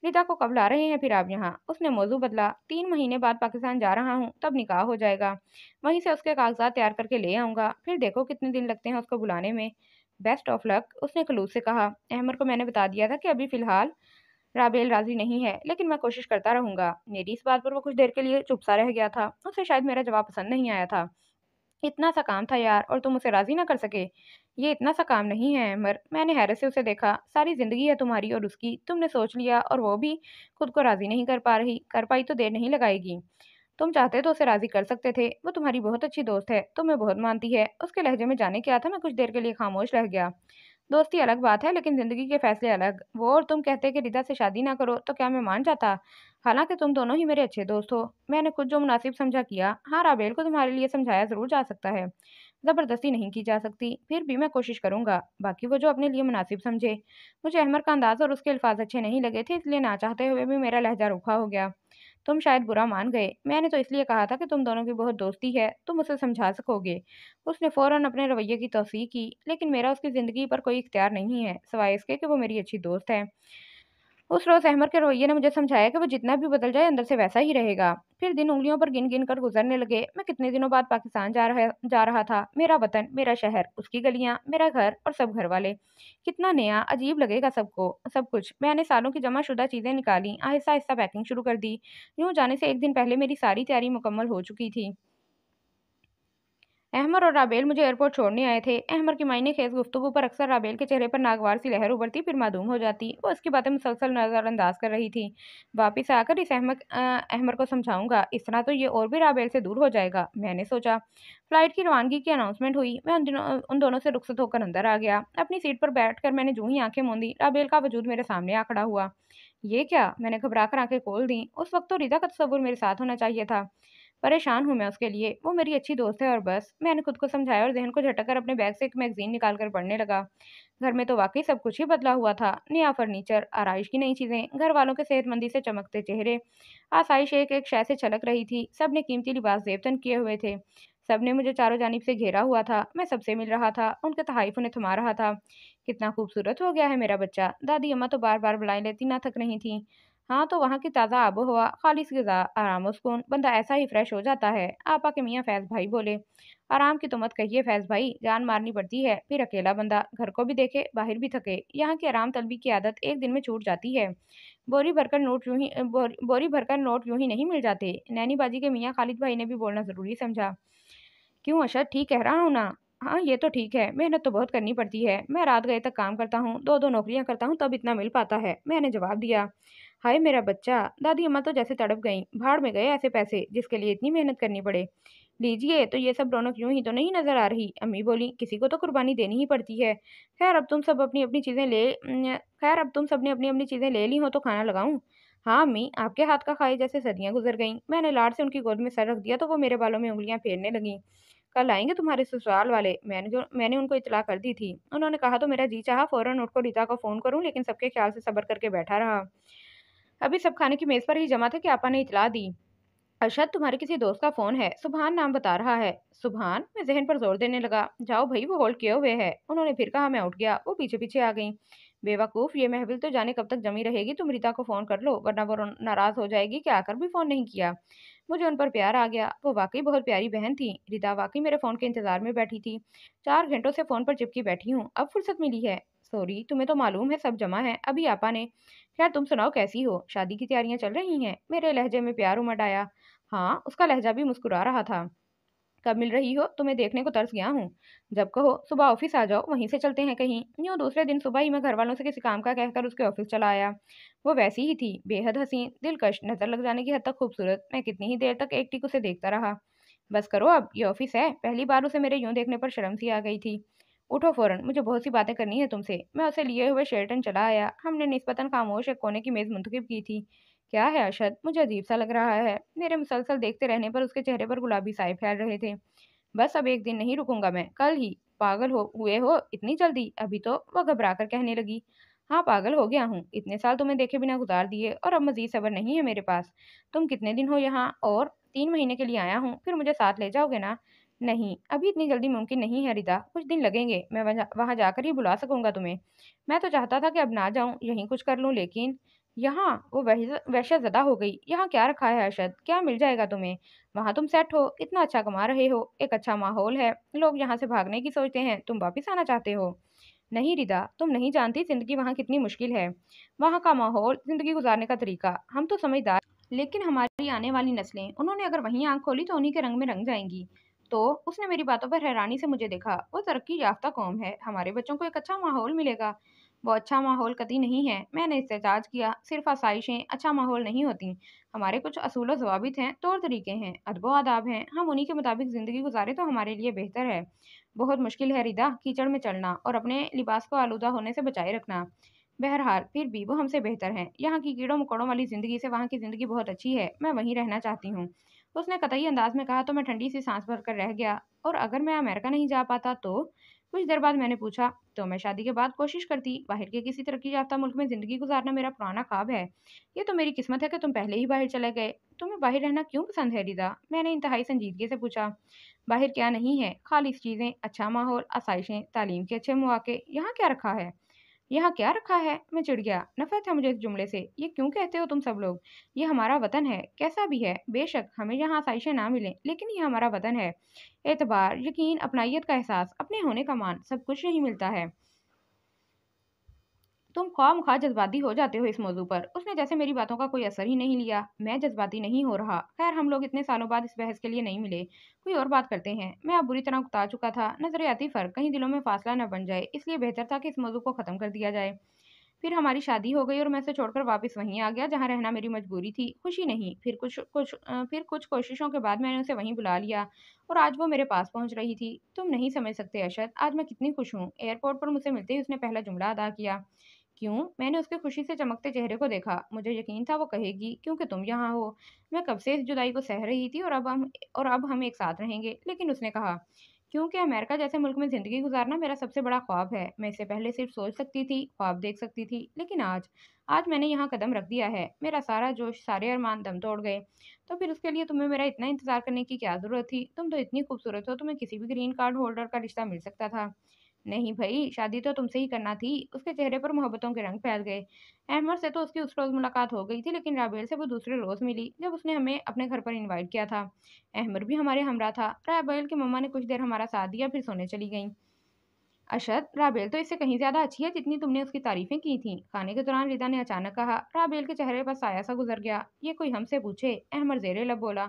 रिदा को कब ला रहे हैं फिर आप यहाँ उसने मौजू बदला तीन महीने बाद पाकिस्तान जा रहा हूँ तब निकाह हो जाएगा वहीं से उसके कागजात तैयार करके ले आऊँगा फिर देखो कितने दिन लगते हैं उसको बुलाने में बेस्ट ऑफ लक उसने खलूस से कहा अहमद को मैंने बता दिया था कि अभी फ़िलहाल राबेल राजी नहीं है लेकिन मैं कोशिश करता रहूँगा मेरी इस बात पर वो कुछ देर के लिए चुप सा रह गया था उसे शायद मेरा जवाब पसंद नहीं आया था इतना सा काम था यार और तुम उसे राज़ी ना कर सके ये इतना सा काम नहीं है अमर मैंने हैरत से उसे देखा सारी ज़िंदगी है तुम्हारी और उसकी तुमने सोच लिया और वो भी खुद को राज़ी नहीं कर पा रही कर पाई तो देर नहीं लगाएगी तुम चाहते तो उसे राज़ी कर सकते थे वो तुम्हारी बहुत अच्छी दोस्त है तुम्हें बहुत मानती है उसके लहजे में जाने क्या था मैं कुछ देर के लिए खामोश रह गया दोस्ती अलग बात है लेकिन ज़िंदगी के फैसले अलग वो और तुम कहते कि रिदा से शादी ना करो तो क्या मैं मान जाता हालांकि तुम दोनों ही मेरे अच्छे दोस्त हो मैंने खुद जो मुनासिब समझा किया हाँ राबेल को तुम्हारे लिए समझाया ज़रूर जा सकता है ज़बरदस्ती नहीं की जा सकती फिर भी मैं कोशिश करूँगा बाकी वो जो अपने लिए मुनासिब समझे मुझे अहमर का अंदाज़ और उसके अल्फाज अच्छे नहीं लगे थे इसलिए ना चाहते हुए भी मेरा लहजा रूखा हो गया तुम शायद बुरा मान गए मैंने तो इसलिए कहा था कि तुम दोनों की बहुत दोस्ती है तुम उसे समझा सकोगे उसने फ़ौरन अपने रवैये की तोसी की लेकिन मेरा उसकी ज़िंदगी पर कोई इख्तियार नहीं है सवाए इसके कि वो मेरी अच्छी दोस्त है उस रोज़ अहमर के रवैये ने मुझे समझाया कि वो जितना भी बदल जाए अंदर से वैसा ही रहेगा फिर दिन उंगलियों पर गिन गिन कर गुजरने लगे मैं कितने दिनों बाद पाकिस्तान जा रहा जा रहा था मेरा वतन मेरा शहर उसकी गलियाँ मेरा घर और सब घर वाले कितना नया अजीब लगेगा सबको सब कुछ मैंने सालों की जमाशुदा चीज़ें निकाली आहिस्ता आहिस्ता पैकिंग शुरू कर दी यूँ जाने से एक दिन पहले मेरी सारी तैयारी मुकम्मल हो चुकी थी अहमर और राबेल मुझे एयरपोर्ट छोड़ने आए थे अहमर की मायने खेज गुफ्तु पर अक्सर राबेल के चेहरे पर नागवार सी लहर उबरती फिर मादूम हो जाती वो उसकी बातें मुसलसल नज़रअंदाज कर रही थी वापस आकर इस अहमद अहमर को समझाऊंगा इस तरह तो ये और भी राबेल से दूर हो जाएगा मैंने सोचा फ्लाइट की रवानगी की अनाउंसमेंट हुई मैं उन दिनों उन दोनों से रुखसत होकर अंदर आ गया अपनी सीट पर कर मैंने जूँ ही आँखें मूंदी राबेल का वजूद मेरे सामने आ खड़ा हुआ ये क्या मैंने घबरा कर आँखें खोल दी उस वक्त तो रिजा का तस्वुर मेरे साथ होना चाहिए था परेशान हूँ मैं उसके लिए वो मेरी अच्छी दोस्त है और बस मैंने खुद को समझाया और जहन को झटक कर अपने बैग से एक मैगजीन निकाल कर पढ़ने लगा घर में तो वाकई सब कुछ ही बदला हुआ था नया फर्नीचर आरइश की नई चीज़ें घर वालों के सेहतमंदी से चमकते चेहरे आसाइश एक एक शय से छलक रही थी सब ने कीमती लिबास देवतन किए हुए थे सब ने मुझे चारों जानब से घेरा हुआ था मैं सबसे मिल रहा था उनके तहाइफ उन्हें थमा रहा था कितना खूबसूरत हो गया है मेरा बच्चा दादी अम्मा तो बार बार बुलाएं लेती ना थक रही थीं हाँ तो वहाँ की ताज़ा आबो हवा खालिश गज़ा आराम सुकून बंदा ऐसा ही फ्रेश हो जाता है आपा के मियाँ फैज़ भाई बोले आराम की तो मत कहिए फैज़ भाई जान मारनी पड़ती है फिर अकेला बंदा घर को भी देखे बाहर भी थके यहाँ की आराम तलबी की आदत एक दिन में छूट जाती है बोरी भरकर नोट यूँ ही बोरी भरकर नोट यूँ ही नहीं मिल जाते नैनी बाजी के मियाँ खालिद भाई ने भी बोलना ज़रूरी समझा क्यों अशद अच्छा, ठीक कह रहा हूँ ना हाँ ये तो ठीक है मेहनत तो बहुत करनी पड़ती है मैं रात गए तक काम करता हूँ दो दो नौकरियाँ करता हूँ तब इतना मिल पाता है मैंने जवाब दिया हाय मेरा बच्चा दादी अम्मा तो जैसे तड़प गईं भाड़ में गए ऐसे पैसे जिसके लिए इतनी मेहनत करनी पड़े लीजिए तो ये सब रौनक यूं ही तो नहीं नज़र आ रही अम्मी बोली किसी को तो कुर्बानी देनी ही पड़ती है खैर अब तुम सब अपनी अपनी चीज़ें ले खैर अब तुम सब ने अपनी अपनी चीज़ें ले ली हो तो खाना लगाऊं हाँ अम्मी आपके हाथ का खाए जैसे सदियाँ गुजर गईं मैंने लाड से उनकी गोद में सर रख दिया तो वो मेरे बालों में उंगलियाँ फेरने लगीं कल आएंगे तुम्हारे ससुराल वाले मैंने जो मैंने उनको इतला कर दी थी उन्होंने कहा तो मेरा जी चाहा फ़ौरन उठकर रीता को फ़ोन करूँ लेकिन सबके ख्याल से सबर करके बैठा रहा अभी सब खाने की मेज़ पर ही जमा था कि आपा ने इतला दी अरशद तुम्हारे किसी दोस्त का फ़ोन है सुबहान नाम बता रहा है सुभान मैं जहन पर जोर देने लगा जाओ भाई वो होल्ड किए हुए है उन्होंने फिर कहा मैं उठ गया वो पीछे पीछे आ गई बेवकूफ़ ये महफिल तो जाने कब तक जमी रहेगी तुम रीता को फ़ोन कर लो वरना वो नाराज़ हो जाएगी कि आकर भी फ़ोन नहीं किया मुझे उन पर प्यार आ गया वो वाकई बहुत प्यारी बहन थी रीता वाकई मेरे फ़ोन के इंतज़ार में बैठी थी चार घंटों से फ़ोन पर चिपकी बैठी हूँ अब फुर्सत मिली है सॉरी तुम्हें तो मालूम है सब जमा है अभी आपा ने यार तुम सुनाओ कैसी हो शादी की तैयारियां चल रही हैं मेरे लहजे में प्यार उमड़ आया हाँ उसका लहजा भी मुस्कुरा रहा था कब मिल रही हो तुम्हें देखने को तरस गया हूँ जब कहो सुबह ऑफिस आ जाओ वहीं से चलते हैं कहीं यूँ दूसरे दिन सुबह ही मैं घर वालों से किसी काम का कहकर उसके ऑफिस चला आया वो वैसी ही थी बेहद हसीन दिलकश नज़र लग जाने की हद तक खूबसूरत मैं कितनी ही देर तक एक टिक उसे देखता रहा बस करो अब ये ऑफिस है पहली बार उसे मेरे यूँ देखने पर शर्म सी आ गई थी उठो फौरन मुझे बहुत सी बातें करनी है तुमसे मैं उसे लिए हुए शेरटन चला आया हमने नस्बता खामोश एक कोने की मेज़ मुंतखब की थी क्या है अरशद मुझे अजीब सा लग रहा है मेरे मुसलसल देखते रहने पर उसके चेहरे पर गुलाबी साए फैल रहे थे बस अब एक दिन नहीं रुकूंगा मैं कल ही पागल हो हुए हो इतनी जल्दी अभी तो वह घबरा कर कहने लगी हाँ पागल हो गया हूँ इतने साल तुम्हें देखे बिना गुजार दिए और अब मज़ीद सबर नहीं है मेरे पास तुम कितने दिन हो यहाँ और तीन महीने के लिए आया हूँ फिर मुझे साथ ले जाओगे ना नहीं अभी इतनी जल्दी मुमकिन नहीं है रिदा कुछ दिन लगेंगे मैं वहाँ जाकर ही बुला सकूँगा तुम्हें मैं तो चाहता था कि अब ना जाऊँ यहीं कुछ कर लूँ लेकिन यहाँ वो वहशत ज़दा हो गई यहाँ क्या रखा है अरशद क्या मिल जाएगा तुम्हें वहाँ तुम सेट हो इतना अच्छा कमा रहे हो एक अच्छा माहौल है लोग यहाँ से भागने की सोचते हैं तुम वापस आना चाहते हो नहीं रिदा तुम नहीं जानती ज़िंदगी वहाँ कितनी मुश्किल है वहाँ का माहौल ज़िंदगी गुजारने का तरीका हम तो समझदार लेकिन हमारी आने वाली नस्लें उन्होंने अगर वहीं आँख खोली तो उन्हीं के रंग में रंग जाएंगी तो उसने मेरी बातों पर हैरानी से मुझे देखा वो तरक्की याफ्ता कौम है हमारे बच्चों को एक अच्छा माहौल मिलेगा वो अच्छा माहौल कति नहीं है मैंने एहतजाज किया सिर्फ आसाइशें अच्छा माहौल नहीं होती हमारे कुछ असूल जवाबित हैं तौर तरीके हैं अदबो आदाब हैं हम उन्हीं के मुताबिक ज़िंदगी गुजारें तो हमारे लिए बेहतर है बहुत मुश्किल है रिदा कीचड़ में चलना और अपने लिबास को आलूदा होने से बचाए रखना बहरहाल फिर भी वो हमसे बेहतर हैं यहाँ की कीड़ों मकोड़ों वाली ज़िंदगी से वहाँ की ज़िंदगी बहुत अच्छी है मैं वहीं रहना चाहती हूँ तो उसने कतई अंदाज में कहा तो मैं ठंडी सी सांस भर कर रह गया और अगर मैं अमेरिका नहीं जा पाता तो कुछ देर बाद मैंने पूछा तो मैं शादी के बाद कोशिश करती बाहर के किसी तरक्की याफ्ता मुल्क में ज़िंदगी गुजारना मेरा पुराना ख्वाब है ये तो मेरी किस्मत है कि तुम पहले ही बाहर चले गए तुम्हें बाहर रहना क्यों पसंद है रिदा मैंने इंतहाई संजीदगी से पूछा बाहर क्या नहीं है खालिश चीज़ें अच्छा माहौल आसाइशें तालीम के अच्छे मौाक़े यहाँ क्या रखा है यहाँ क्या रखा है मैं चिड़ गया नफरत है मुझे इस जुमले से ये क्यों कहते हो तुम सब लोग ये हमारा वतन है कैसा भी है बेशक हमें यहाँ आसाइशें ना मिलें लेकिन ये हमारा वतन है एतबार यकीन अपनाइत का एहसास अपने होने का मान सब कुछ यही मिलता है तुम खाम खा जज्बाती हो जाते हो इस मौजू पर उसने जैसे मेरी बातों का कोई असर ही नहीं लिया मैं जज्बाती नहीं हो रहा खैर हम लोग इतने सालों बाद इस बहस के लिए नहीं मिले कोई और बात करते हैं मैं अब बुरी तरह उतार चुका था नजरियाती फ़र्क कहीं दिलों में फासला न बन जाए इसलिए बेहतर था कि इस मौजू को ख़त्म कर दिया जाए फिर हमारी शादी हो गई और मैं उसे छोड़कर वापस वहीं आ गया जहाँ रहना मेरी मजबूरी थी खुशी नहीं फिर कुछ कुछ फिर कुछ कोशिशों के बाद मैंने उसे वहीं बुला लिया और आज वो मेरे पास पहुँच रही थी तुम नहीं समझ सकते अशद आज मैं कितनी खुश हूँ एयरपोर्ट पर मुझसे मिलते ही उसने पहला जुमला अदा किया क्यों मैंने उसके खुशी से चमकते चेहरे को देखा मुझे यकीन था वो कहेगी क्योंकि तुम यहाँ हो मैं कब से इस जुदाई को सह रही थी और अब हम और अब हम एक साथ रहेंगे लेकिन उसने कहा क्योंकि अमेरिका जैसे मुल्क में ज़िंदगी गुजारना मेरा सबसे बड़ा ख्वाब है मैं इससे पहले सिर्फ सोच सकती थी ख्वाब देख सकती थी लेकिन आज आज मैंने यहाँ कदम रख दिया है मेरा सारा जोश सारे अरमान दम तोड़ गए तो फिर उसके लिए तुम्हें मेरा इतना इंतज़ार करने की क्या ज़रूरत थी तुम तो इतनी खूबसूरत हो तुम्हें किसी भी ग्रीन कार्ड होल्डर का रिश्ता मिल सकता था नहीं भाई शादी तो तुमसे ही करना थी उसके चेहरे पर मोहब्बतों के रंग फैल गए अहमद से तो उसकी उस रोज़ मुलाकात हो गई थी लेकिन राबेल से वो दूसरे रोज़ मिली जब उसने हमें अपने घर पर इनवाइट किया था अहमद भी हमारे हमरा था राबेल की मम्मा ने कुछ देर हमारा साथ दिया फिर सोने चली गई अशद राबेल तो इससे कहीं ज़्यादा अच्छी है जितनी तुमने उसकी तारीफ़ें की थीं खाने के दौरान रिदा ने अचानक कहा राबेल के चेहरे पर साया सा गुजर गया ये कोई हमसे पूछे अहमर जेरे लब बोला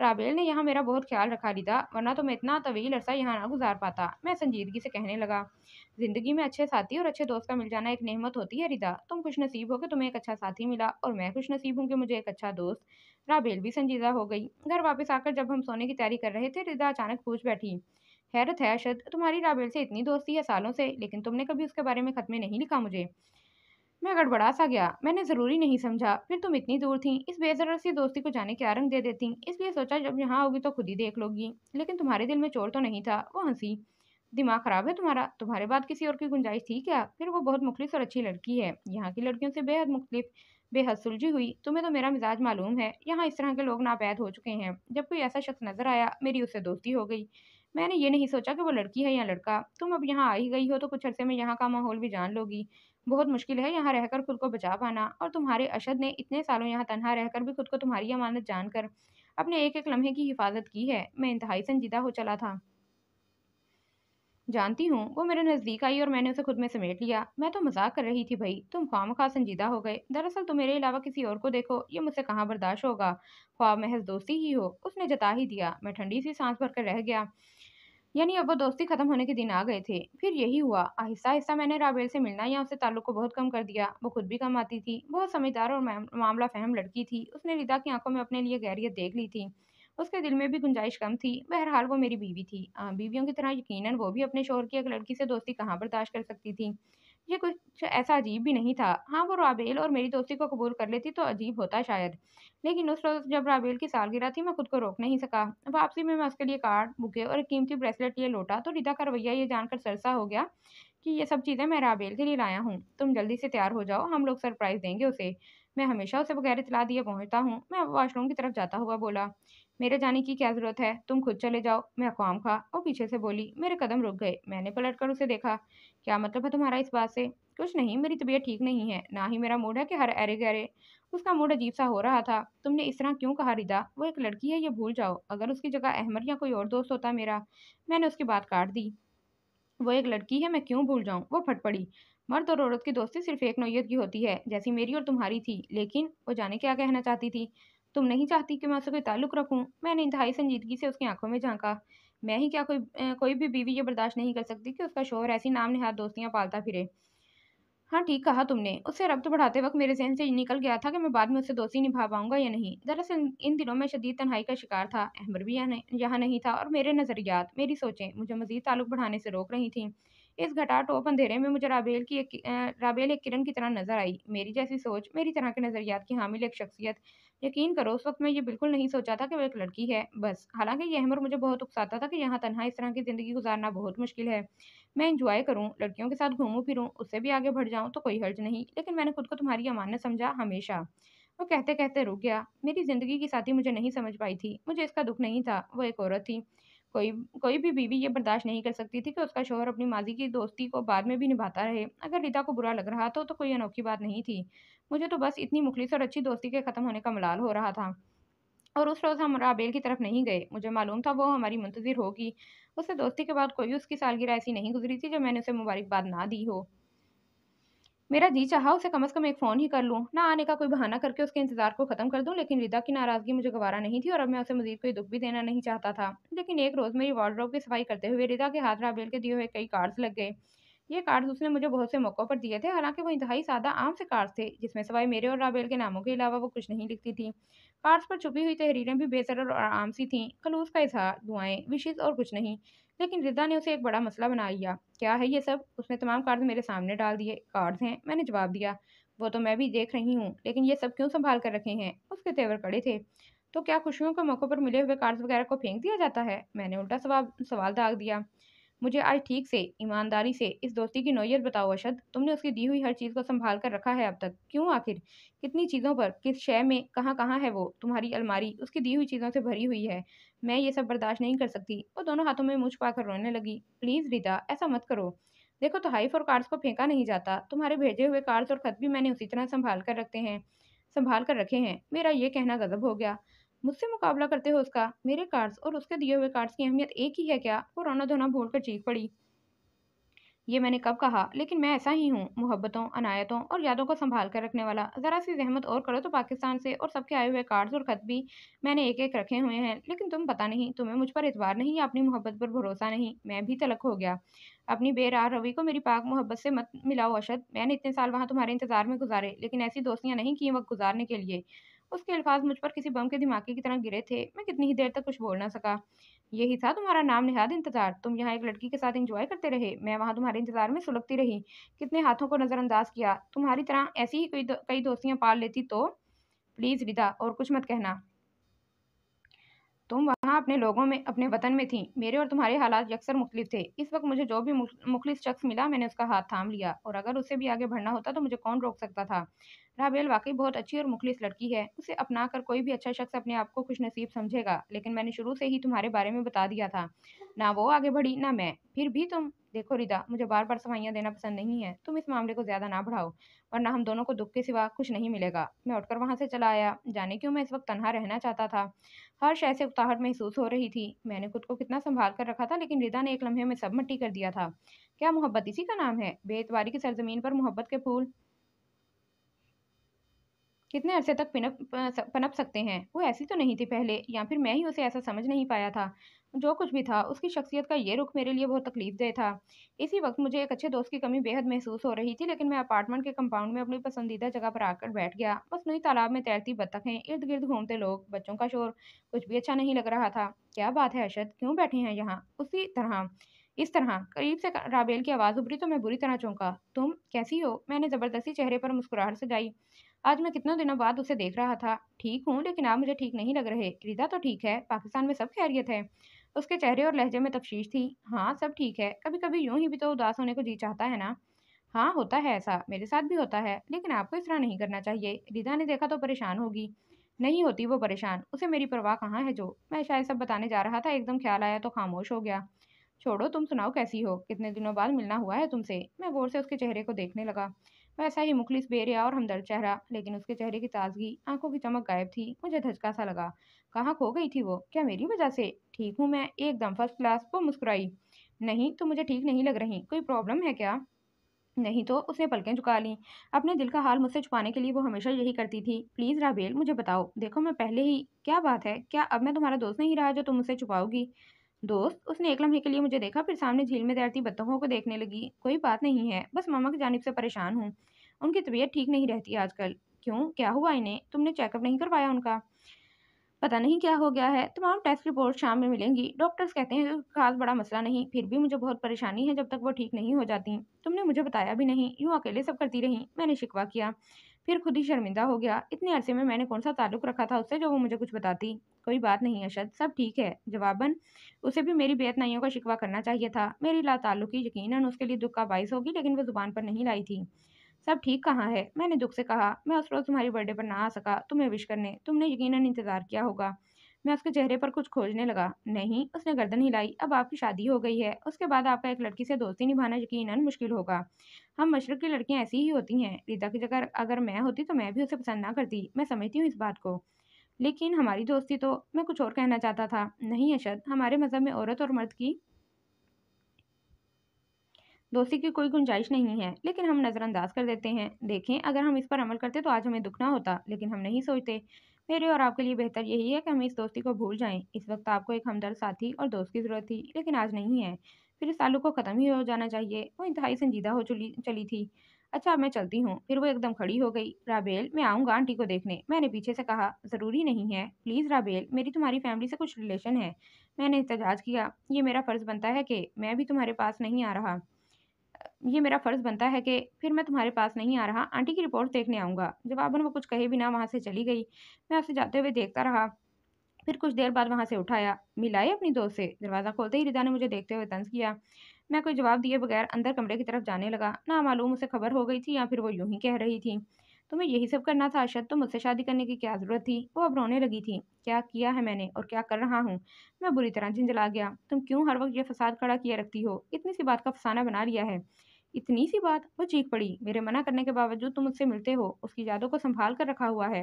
राबेल ने यहाँ मेरा बहुत ख्याल रखा रिदा वरना तो मैं इतना तवील अरसा यहाँ ना गुजार पाता मैं संजीदगी से कहने लगा ज़िंदगी में अच्छे साथी और अच्छे दोस्त का मिल जाना एक नहमत होती है रिदा तुम खुश नसीब हो कि तुम्हें एक अच्छा साथी मिला और मैं खुश नसीब हूँ कि मुझे एक अच्छा दोस्त राबेल भी संजीदा हो गई घर वापस आकर जब हम सोने की तैयारी कर रहे थे रिदा अचानक पूछ बैठी हैरत है अरशद तुम्हारी राबेल से इतनी दोस्ती है सालों से लेकिन तुमने कभी उसके बारे में ख़त में नहीं लिखा मुझे मैं गड़बड़ा सा गया मैंने ज़रूरी नहीं समझा फिर तुम इतनी दूर थी इस बेजर सी दोस्ती को जाने क्या रंग दे देती इसलिए सोचा जब यहाँ होगी तो खुद ही देख लोगी लेकिन तुम्हारे दिल में चोर तो नहीं था वो हंसी दिमाग ख़राब है तुम्हारा तुम्हारे बाद किसी और की गुंजाइश थी क्या फिर वो बहुत मुखलिस और अच्छी लड़की है यहाँ की लड़कियों से बेहद मुख्तलिफ बेहद सुलझी हुई तुम्हें तो मेरा मिजाज मालूम है यहाँ इस तरह के लोग नापैद हो चुके हैं जब कोई ऐसा शख्स नज़र आया मेरी उससे दोस्ती हो गई मैंने ये नहीं सोचा कि वो लड़की है या लड़का तुम अब यहाँ आई गई हो तो कुछ अरसे में यहाँ का माहौल भी जान लोगी बहुत मुश्किल है यहाँ रहकर खुद को बचा पाना और तुम्हारे अशद ने इतने सालों यहाँ तनहा रहकर भी खुद को तुम्हारी अमानत जानकर अपने एक एक लम्हे की हिफाजत की है मैं इंतहाई संजीदा हो चला था जानती हूँ वो मेरे नज़दीक आई और मैंने उसे खुद में समेट लिया मैं तो मजाक कर रही थी भाई तुम ख्वाम खा संजीदा हो गए दरअसल तुम मेरे अलावा किसी और को देखो ये मुझसे कहाँ बर्दाश्त होगा ख्वाब महज दोस्ती ही हो उसने जता ही दिया मैं ठंडी सी सांस भर कर रह गया यानी अब वो दोस्ती खत्म होने के दिन आ गए थे फिर यही हुआ आहिस्ता आहिस्ता मैंने राबेल से मिलना या उससे ताल्लुक को बहुत कम कर दिया वो खुद भी कम आती थी बहुत समझदार और मामला फहम लड़की थी उसने रिदा की आंखों में अपने लिए गैरियत देख ली थी उसके दिल में भी गुंजाइश कम थी बहरहाल वो मेरी बीवी थी बीवियों की तरह यकीनन वो भी अपने शोहर की एक लड़की से दोस्ती कहाँ बर्दाश्त कर सकती थी ये कुछ ऐसा अजीब भी नहीं था हाँ वो राबेल और मेरी दोस्ती को कबूल कर लेती तो अजीब होता शायद लेकिन उस रोज़ जब राबेल की सालगिरह थी मैं खुद को रोक नहीं सका वापसी में मैं उसके लिए कार्ड बुके और कीमती ब्रेसलेट लिए लौटा तो रिदा का रवैया ये जानकर सरसा हो गया कि ये सब चीज़ें मैं राबेल के लिए लाया हूँ तुम जल्दी से तैयार हो जाओ हम लोग सरप्राइज़ देंगे उसे मैं हमेशा उसे बगैर इतला दिए पहुँचता हूँ मैं वॉशरूम की तरफ जाता हुआ बोला मेरे जाने की क्या ज़रूरत है तुम खुद चले जाओ मैं अकवाम खा और पीछे से बोली मेरे कदम रुक गए मैंने पलट कर उसे देखा क्या मतलब है तुम्हारा इस बात से कुछ नहीं मेरी तबीयत ठीक नहीं है ना ही मेरा मूड है कि हर अरे गहरे उसका मूड अजीब सा हो रहा था तुमने इस तरह क्यों कहा रिदा वो एक लड़की है ये भूल जाओ अगर उसकी जगह अहमद या कोई और दोस्त होता मेरा मैंने उसकी बात काट दी वो एक लड़की है मैं क्यों भूल जाऊँ वो फट पड़ी मर्द और औरत की दोस्ती सिर्फ एक नोयत की होती है जैसी मेरी और तुम्हारी थी लेकिन वो जाने क्या कहना चाहती थी तुम नहीं चाहती कि मैं उससे कोई ताल्लुक़ रखूं मैंने इंतहाई संजीदगी से उसकी आंखों में झांका मैं ही क्या कोई कोई भी बीवी ये बर्दाश्त नहीं कर सकती कि उसका शोहर ऐसी नाम नहाद दोस्तियाँ पालता फिरे हाँ ठीक कहा तुमने उससे रब्त बढ़ाते वक्त मेरे जहन से निकल गया था कि मैं बाद में उससे दोस्ती निभा पाऊंगा या नहीं दरअसल इन दिनों में शदीद तन्हाई का शिकार था अहमर भी यहाँ नहीं था और मेरे नज़रियात मेरी सोचें मुझे मजीद ताल्लुक बढ़ाने से रोक रही थी इस घटा टोप अंधेरे में मुझे राबेल की एक राबेल एक किरण की तरह नजर आई मेरी जैसी सोच मेरी तरह के नज़रियात की हामिल एक शख्सियत यकीन करो उस वक्त मैं ये बिल्कुल नहीं सोचा था कि वो एक लड़की है बस हालांकि यह अमर मुझे बहुत उकसाता था कि यहाँ तनहा इस तरह की ज़िंदगी गुजारना बहुत मुश्किल है मैं इंजॉय करूँ लड़कियों के साथ घूमूँ फिरूँ उससे भी आगे बढ़ जाऊँ तो कोई हर्ज नहीं लेकिन मैंने खुद को तुम्हारी अमानत समझा हमेशा वो कहते कहते रुक गया मेरी ज़िंदगी की साथी मुझे नहीं समझ पाई थी मुझे इसका दुख नहीं था वो एक औरत थी कोई कोई भी बीवी ये बर्दाश्त नहीं कर सकती थी कि उसका शोहर अपनी माजी की दोस्ती को बाद में भी निभाता रहे अगर रीता को बुरा लग रहा था तो, तो कोई अनोखी बात नहीं थी मुझे तो बस इतनी मुखलिस और अच्छी दोस्ती के ख़त्म होने का मलाल हो रहा था और उस रोज़ हम राबेल की तरफ नहीं गए मुझे मालूम था वो हमारी मुंतज़र होगी उससे दोस्ती के बाद कोई उसकी सालगिरह ऐसी नहीं गुजरी थी जब मैंने उसे मुबारकबाद ना दी हो मेरा जी चाहा उसे कम अज़ कम एक फ़ोन ही कर लूँ ना आने का कोई बहाना करके उसके इंतज़ार को ख़त्म कर दूँ लेकिन रिदा की नाराज़गी मुझे गवारा नहीं थी और अब मैं उसे मज़ीद कोई दुख भी देना नहीं चाहता था लेकिन एक रोज़ मेरी वार्ड्रोब की सफाई करते हुए रिदा के हाथ राबेल के दिए हुए कई कार्ड्स लग गए ये कार्ड्स उसने मुझे बहुत से मौक़ों पर दिए थे हालांकि वो इंतहाई सादा आम से कार्ड्स थे जिसमें सवाई मेरे और राबेल के नामों के अलावा वो कुछ नहीं लिखती थी कार्ड्स पर छुपी हुई तहरीरें भी बेहतर और आम सी थीं खलूस का इजहार दुआएं विशेज़ और कुछ नहीं लेकिन रिदा ने उसे एक बड़ा मसला बना लिया क्या है ये सब उसने तमाम कार्ड मेरे सामने डाल दिए कार्ड्स हैं मैंने जवाब दिया वो तो मैं भी देख रही हूँ लेकिन ये सब क्यों संभाल कर रखे हैं उसके तेवर कड़े थे तो क्या खुशियों के मौक़ों पर मिले हुए कार्ड्स वगैरह को फेंक दिया जाता है मैंने उल्टा सवाल सवाल दाग दिया मुझे आज ठीक से ईमानदारी से इस दोस्ती की नोयत बताओ अशद तुमने उसकी दी हुई हर चीज़ को संभाल कर रखा है अब तक क्यों आखिर कितनी चीज़ों पर किस शय में कहाँ कहाँ है वो तुम्हारी अलमारी उसकी दी हुई चीज़ों से भरी हुई है मैं ये सब बर्दाश्त नहीं कर सकती वो दोनों हाथों में मुझ पाकर रोने लगी प्लीज़ रीता ऐसा मत करो देखो तो हाइफ और कार्ड्स को फेंका नहीं जाता तुम्हारे भेजे हुए कार्ड्स और खत भी मैंने उसी तरह संभाल कर रखते हैं संभाल कर रखे हैं मेरा ये कहना गजब हो गया मुझसे मुकाबला करते हो उसका मेरे कार्ड्स और उसके दिए हुए कार्ड्स की अहमियत एक ही है क्या वो रोना धोना भूल कर चीख पड़ी ये मैंने कब कहा लेकिन मैं ऐसा ही हूँ मोहब्बतों अनायतों और यादों को संभाल कर रखने वाला ज़रा सी जहमत और करो तो पाकिस्तान से और सबके आए हुए कार्ड्स और ख़त भी मैंने एक एक रखे हुए हैं लेकिन तुम पता नहीं तुम्हें मुझ पर इतवार नहीं या अपनी मोहब्बत पर भरोसा नहीं मैं भी तलक हो गया अपनी बेरार रवि को मेरी पाक मोहब्बत से मत मिलाओ अशद मैंने इतने साल वहाँ तुम्हारे इंतज़ार में गुजारे लेकिन ऐसी दोस्तियाँ नहीं की वक्त गुजारने के लिए उसके अल्फाज मुझ पर किसी बम के धमाके की तरह गिरे थे मैं कितनी ही देर तक कुछ बोल ना सका यही था तुम्हारा नाम निहाद इंतजार तुम यहाँ एक लड़की के साथ इंजॉय करते रहे मैं वहाँ तुम्हारे इंतजार में सुलगती रही कितने हाथों को नज़रअंदाज किया तुम्हारी तरह ऐसी ही कई कई दोस्तियाँ पाल लेती तो प्लीज़ विदा और कुछ मत कहना तुम वहाँ अपने लोगों में अपने वतन में थी मेरे और तुम्हारे हालात अक्सर मुख्तलिफ थे इस वक्त मुझे जो भी मुखलिस शख्स मिला मैंने उसका हाथ थाम लिया और अगर उसे भी आगे बढ़ना होता तो मुझे कौन रोक सकता था राबेल वाकई बहुत अच्छी और मुखलिस लड़की है उसे अपना कर कोई भी अच्छा शख्स अपने आप को खुश नसीब समझेगा लेकिन मैंने शुरू से ही तुम्हारे बारे में बता दिया था ना वो आगे बढ़ी ना मैं फिर भी तुम देखो रिदा मुझे बार बार सफाइयाँ देना पसंद नहीं है तुम इस मामले को ज़्यादा ना बढ़ाओ वरना हम दोनों को दुख के सिवा कुछ नहीं मिलेगा मैं उठकर वहाँ से चला आया जाने क्यों मैं इस वक्त तनहा रहना चाहता था हर शय से उताहट महसूस हो रही थी मैंने खुद को कितना संभाल कर रखा था लेकिन रिदा ने एक लम्हे में सब मट्टी कर दिया था क्या मोहब्बत इसी का नाम है बेतवारी की सरजमीन पर मोहब्बत के फूल कितने अरसे तक पिनप पनप सकते हैं वो ऐसी तो नहीं थी पहले या फिर मैं ही उसे ऐसा समझ नहीं पाया था जो कुछ भी था उसकी शख्सियत का ये रुख मेरे लिए बहुत तकलीफ दे था इसी वक्त मुझे एक अच्छे दोस्त की कमी बेहद महसूस हो रही थी लेकिन मैं अपार्टमेंट के कंपाउंड में अपनी पसंदीदा जगह पर आकर बैठ गया बस नई तालाब में तैरती बत्तखें इर्द गिर्द घूमते लोग बच्चों का शोर कुछ भी अच्छा नहीं लग रहा था क्या बात है अरशद क्यों बैठे हैं यहाँ उसी तरह इस तरह करीब से राबेल की आवाज़ उभरी तो मैं बुरी तरह चौंका तुम कैसी हो मैंने ज़बरदस्ती चेहरे पर मुस्कुराहट से आज मैं कितने दिनों बाद उसे देख रहा था ठीक हूँ लेकिन आप मुझे ठीक नहीं लग रहे रिदा तो ठीक है पाकिस्तान में सब खैरियत है उसके चेहरे और लहजे में तफशीश थी हाँ सब ठीक है कभी कभी यूं ही भी तो उदास होने को जी चाहता है ना हाँ होता है ऐसा मेरे साथ भी होता है लेकिन आपको इस तरह नहीं करना चाहिए रिदा ने देखा तो परेशान होगी नहीं होती वो परेशान उसे मेरी परवाह कहाँ है जो मैं शायद सब बताने जा रहा था एकदम ख्याल आया तो खामोश हो गया छोड़ो तुम सुनाओ कैसी हो कितने दिनों बाद मिलना हुआ है तुमसे मैं गौर से उसके चेहरे को देखने लगा वैसा ही मुखलिस बेरिया और हमदर्द चेहरा लेकिन उसके चेहरे की ताजगी आंखों की चमक गायब थी मुझे धचका सा लगा कहाँ खो गई थी वो क्या मेरी वजह से ठीक हूँ मैं एकदम फर्स्ट क्लास वो मुस्कुराई नहीं तो मुझे ठीक नहीं लग रही कोई प्रॉब्लम है क्या नहीं तो उसने पलकें झुका लीं अपने दिल का हाल मुझसे छुपाने के लिए वो हमेशा यही करती थी प्लीज़ राबेल मुझे बताओ देखो मैं पहले ही क्या बात है क्या अब मैं तुम्हारा दोस्त नहीं रहा जो तुम मुझसे छुपाओगी दोस्त उसने एक लम्हे के लिए मुझे देखा फिर सामने झील में तैरती बत्तखों को देखने लगी कोई बात नहीं है बस मामा की जानब से परेशान हूँ उनकी तबीयत ठीक नहीं रहती आजकल क्यों क्या हुआ इन्हें तुमने चेकअप नहीं करवाया उनका पता नहीं क्या हो गया है तमाम टेस्ट रिपोर्ट शाम में मिलेंगी डॉक्टर्स कहते हैं खास बड़ा मसला नहीं फिर भी मुझे बहुत परेशानी है जब तक वो ठीक नहीं हो जाती तुमने मुझे बताया भी नहीं यूँ अकेले सब करती रहीं मैंने शिकवा किया फिर खुद ही शर्मिंदा हो गया इतने अरसे में मैंने कौन सा ताल्लुक रखा था उससे जो वो मुझे कुछ बताती कोई बात नहीं अशद सब ठीक है जवाबन उसे भी मेरी बेतनाइयों का शिकवा करना चाहिए था मेरी लाताल्लुकी यकीनन उसके लिए दुख का बायस होगी लेकिन वो ज़ुबान पर नहीं लाई थी सब ठीक कहाँ है मैंने दुख से कहा मैं उस रोज़ तुम्हारी बर्थडे पर ना आ सका तुम्हें विश करने तुमने यकीन इंतज़ार किया होगा मैं उसके चेहरे पर कुछ खोजने लगा नहीं उसने गर्दन हिलाई अब आपकी शादी हो गई है उसके बाद आपका एक लड़की से दोस्ती निभाना यकीन मुश्किल होगा हम मशरक की लड़कियाँ ऐसी ही होती हैं रीता की जगह अगर मैं होती तो मैं भी उसे पसंद ना करती मैं समझती हूँ इस बात को लेकिन हमारी दोस्ती तो मैं कुछ और कहना चाहता था नहीं अशद हमारे मज़हब में औरत और मर्द की दोस्ती की कोई गुंजाइश नहीं है लेकिन हम नज़रअंदाज कर देते हैं देखें अगर हम इस पर अमल करते तो आज हमें दुख ना होता लेकिन हम नहीं सोचते मेरे और आपके लिए बेहतर यही है कि हम इस दोस्ती को भूल जाएं इस वक्त आपको एक हमदर्द साथी और दोस्त की ज़रूरत थी लेकिन आज नहीं है फिर इस ताल्लुक को ख़त्म ही हो जाना चाहिए वो इंतहाई संजीदा हो चली चली थी अच्छा अब मैं चलती हूँ फिर वो एकदम खड़ी हो गई राबेल मैं आऊँगा आंटी को देखने मैंने पीछे से कहा ज़रूरी नहीं है प्लीज़ राबेल मेरी तुम्हारी फैमिली से कुछ रिलेशन है मैंने एहतजाज किया ये मेरा फ़र्ज़ बनता है कि मैं भी तुम्हारे पास नहीं आ रहा ये मेरा फ़र्ज़ बनता है कि फिर मैं तुम्हारे पास नहीं आ रहा आंटी की रिपोर्ट देखने आऊँगा जवाबन वो कुछ कहे बिना वहाँ से चली गई मैं उसे जाते हुए देखता रहा फिर कुछ देर बाद वहाँ से उठाया मिलाए अपनी दोस्त से दरवाज़ा खोलते ही रिदा ने मुझे देखते हुए तंज किया मैं कोई जवाब दिए बगैर अंदर कमरे की तरफ जाने लगा ना मालूम उसे खबर हो गई थी या फिर वो यूं ही कह रही थी तुम्हें यही सब करना था अरशद तो मुझसे शादी करने की क्या ज़रूरत थी वो अब रोने लगी थी क्या किया है मैंने और क्या कर रहा हूँ मैं बुरी तरह झिंझला गया तुम क्यों हर वक्त ये फसाद खड़ा किए रखती हो इतनी सी बात का फसाना बना लिया है इतनी सी बात वो चीख पड़ी मेरे मना करने के बावजूद तुम मुझसे मिलते हो उसकी यादों को संभाल कर रखा हुआ है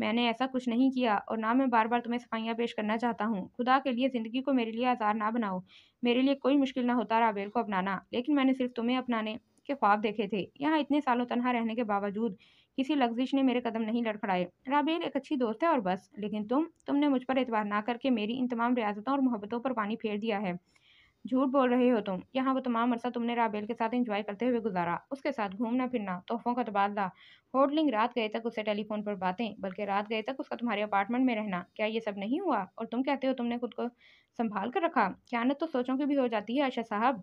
मैंने ऐसा कुछ नहीं किया और ना मैं बार बार तुम्हें सफाइयाँ पेश करना चाहता हूँ खुदा के लिए ज़िंदगी को मेरे लिए आज़ार ना बनाओ मेरे लिए कोई मुश्किल ना होता राबेल को अपनाना लेकिन मैंने सिर्फ तुम्हें अपनाने के ख्वाब देखे थे यहाँ इतने सालों तनहा रहने के बावजूद किसी लफ्जिश ने मेरे कदम नहीं लड़खड़ाए राबेल एक अच्छी दोस्त है और बस लेकिन तुम तुमने मुझ पर एतबार ना करके मेरी इन तमाम रियाजतों और मोहब्बतों पर पानी फेर दिया है झूठ बोल रहे हो तुम यहाँ वो तमाम अरसा तुमने राबेल के साथ एंजॉय करते हुए गुजारा उसके साथ घूमना फिरना तोहफों का तबादला होटलिंग रात गए तक उसे टेलीफोन पर बातें बल्कि रात गए तक उसका तुम्हारे अपार्टमेंट में रहना क्या ये सब नहीं हुआ और तुम कहते हो तुमने खुद को संभाल कर रखा क्या तो सोचों की भी हो जाती है आशा साहब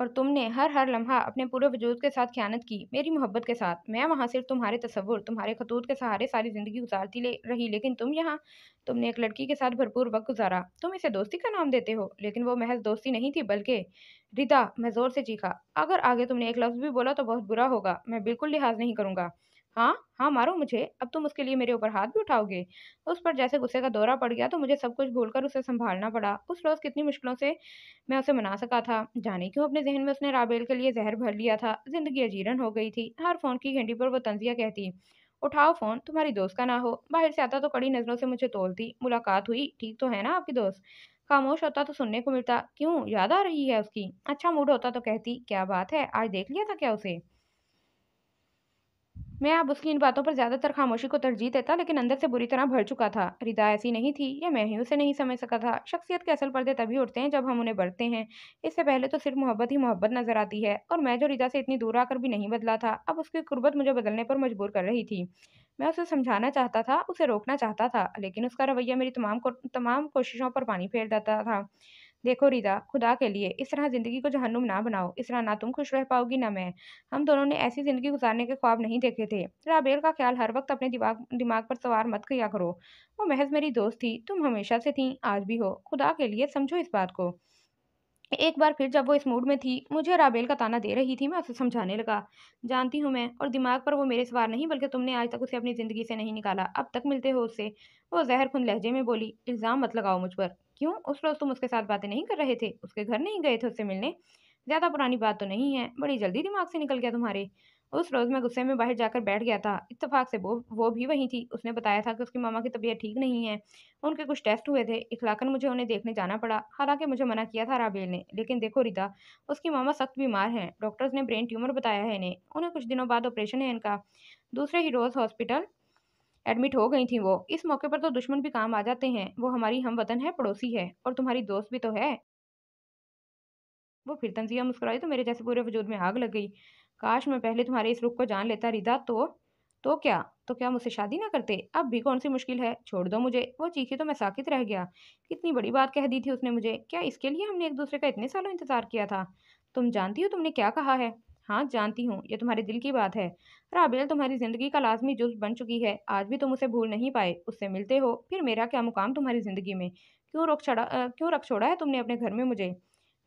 और तुमने हर हर लम्हा अपने पूरे वजूद के साथ ख्यानत की मेरी मोहब्बत के साथ मैं वहाँ सिर्फ तुम्हारे तस्वुर तुम्हारे खतूत के सहारे सारी ज़िंदगी गुजारती ले रही लेकिन तुम यहाँ तुमने एक लड़की के साथ भरपूर वक्त गुजारा तुम इसे दोस्ती का नाम देते हो लेकिन वो महज दोस्ती नहीं थी बल्कि रिदा मैं ज़ोर से चीखा अगर आगे तुमने एक लफ्ज़ भी बोला तो बहुत बुरा होगा मैं बिल्कुल लिहाज नहीं करूँगा हाँ हाँ मारो मुझे अब तुम उसके लिए मेरे ऊपर हाथ भी उठाओगे तो उस पर जैसे गुस्से का दौरा पड़ गया तो मुझे सब कुछ भूलकर उसे संभालना पड़ा उस रोज़ कितनी मुश्किलों से मैं उसे मना सका था जाने क्यों अपने जहन में उसने राबेल के लिए जहर भर लिया था जिंदगी अजीरन हो गई थी हर फ़ोन की घंटी पर वो तंजिया कहती उठाओ फ़ोन तुम्हारी दोस्त का ना हो बाहर से आता तो कड़ी नज़रों से मुझे तोलती मुलाकात हुई ठीक तो है ना आपकी दोस्त खामोश होता तो सुनने को मिलता क्यों याद आ रही है उसकी अच्छा मूड होता तो कहती क्या बात है आज देख लिया था क्या उसे मैं अब उसकी इन बातों पर ज़्यादातर खामोशी को तरजीह देता लेकिन अंदर से बुरी तरह भर चुका था रिदा ऐसी नहीं थी या मैं ही उसे नहीं समझ सका था शख्सियत के असल पर्दे तभी उठते हैं जब हम उन्हें बढ़ते हैं इससे पहले तो सिर्फ मोहब्बत ही मोहब्बत नजर आती है और मैं जो रिदा से इतनी दूर आकर भी नहीं बदला था अब उसकी कुर्बत मुझे बदलने पर मजबूर कर रही थी मैं उसे समझाना चाहता था उसे रोकना चाहता था लेकिन उसका रवैया मेरी तमाम को, तमाम कोशिशों पर पानी फेर देता था देखो रिदा खुदा के लिए इस तरह ज़िंदगी को जहनुम ना बनाओ इस तरह ना तुम खुश रह पाओगी ना मैं हम दोनों ने ऐसी ज़िंदगी गुजारने के ख्वाब नहीं देखे थे राबेल का ख्याल हर वक्त अपने दिमाग दिमाग पर सवार मत किया करो वो महज मेरी दोस्त थी तुम हमेशा से थी आज भी हो खुदा के लिए समझो इस बात को एक बार फिर जब वो इस मूड में थी मुझे राबेल का ताना दे रही थी मैं उसे समझाने लगा जानती हूँ मैं और दिमाग पर वो मेरे सवार नहीं बल्कि तुमने आज तक उसे अपनी ज़िंदगी से नहीं निकाला अब तक मिलते हो उससे वो जहर खुन लहजे में बोली इल्ज़ाम मत लगाओ मुझ पर क्यों उस रोज़ तुम उसके साथ बातें नहीं कर रहे थे उसके घर नहीं गए थे उससे मिलने ज़्यादा पुरानी बात तो नहीं है बड़ी जल्दी दिमाग से निकल गया तुम्हारे उस रोज़ मैं गुस्से में बाहर जाकर बैठ गया था इतफाक़ से वो वो भी वहीं थी उसने बताया था कि उसकी मामा की तबीयत ठीक नहीं है उनके कुछ टेस्ट हुए थे इखलाकन मुझे उन्हें देखने जाना पड़ा हालांकि मुझे मना किया था राबेल ने लेकिन देखो रीता उसकी मामा सख्त बीमार हैं डॉक्टर्स ने ब्रेन ट्यूमर बताया है इन्हें उन्हें कुछ दिनों बाद ऑपरेशन है इनका दूसरे ही रोज़ हॉस्पिटल एडमिट हो गई थी वो इस मौके पर तो दुश्मन भी काम आ जाते हैं वो हमारी हम वतन है पड़ोसी है और तुम्हारी दोस्त भी तो है वो फिर तंजिया मुस्कुराई तो मेरे जैसे पूरे वजूद में आग लग गई काश मैं पहले तुम्हारे इस रुख को जान लेता रिदा तो तो क्या तो क्या मुझसे शादी ना करते अब भी कौन सी मुश्किल है छोड़ दो मुझे वो चीखी तो मैं साकित रह गया कितनी बड़ी बात कह दी थी उसने मुझे क्या इसके लिए हमने एक दूसरे का इतने सालों इंतजार किया था तुम जानती हो तुमने क्या कहा है हाँ जानती हूँ ये तुम्हारे दिल की बात है राबेल तुम्हारी ज़िंदगी का लाजमी जुज बन चुकी है आज भी तुम उसे भूल नहीं पाए उससे मिलते हो फिर मेरा क्या मुकाम तुम्हारी ज़िंदगी में क्यों रोक छड़ा क्यों रख छोड़ा है तुमने अपने घर में मुझे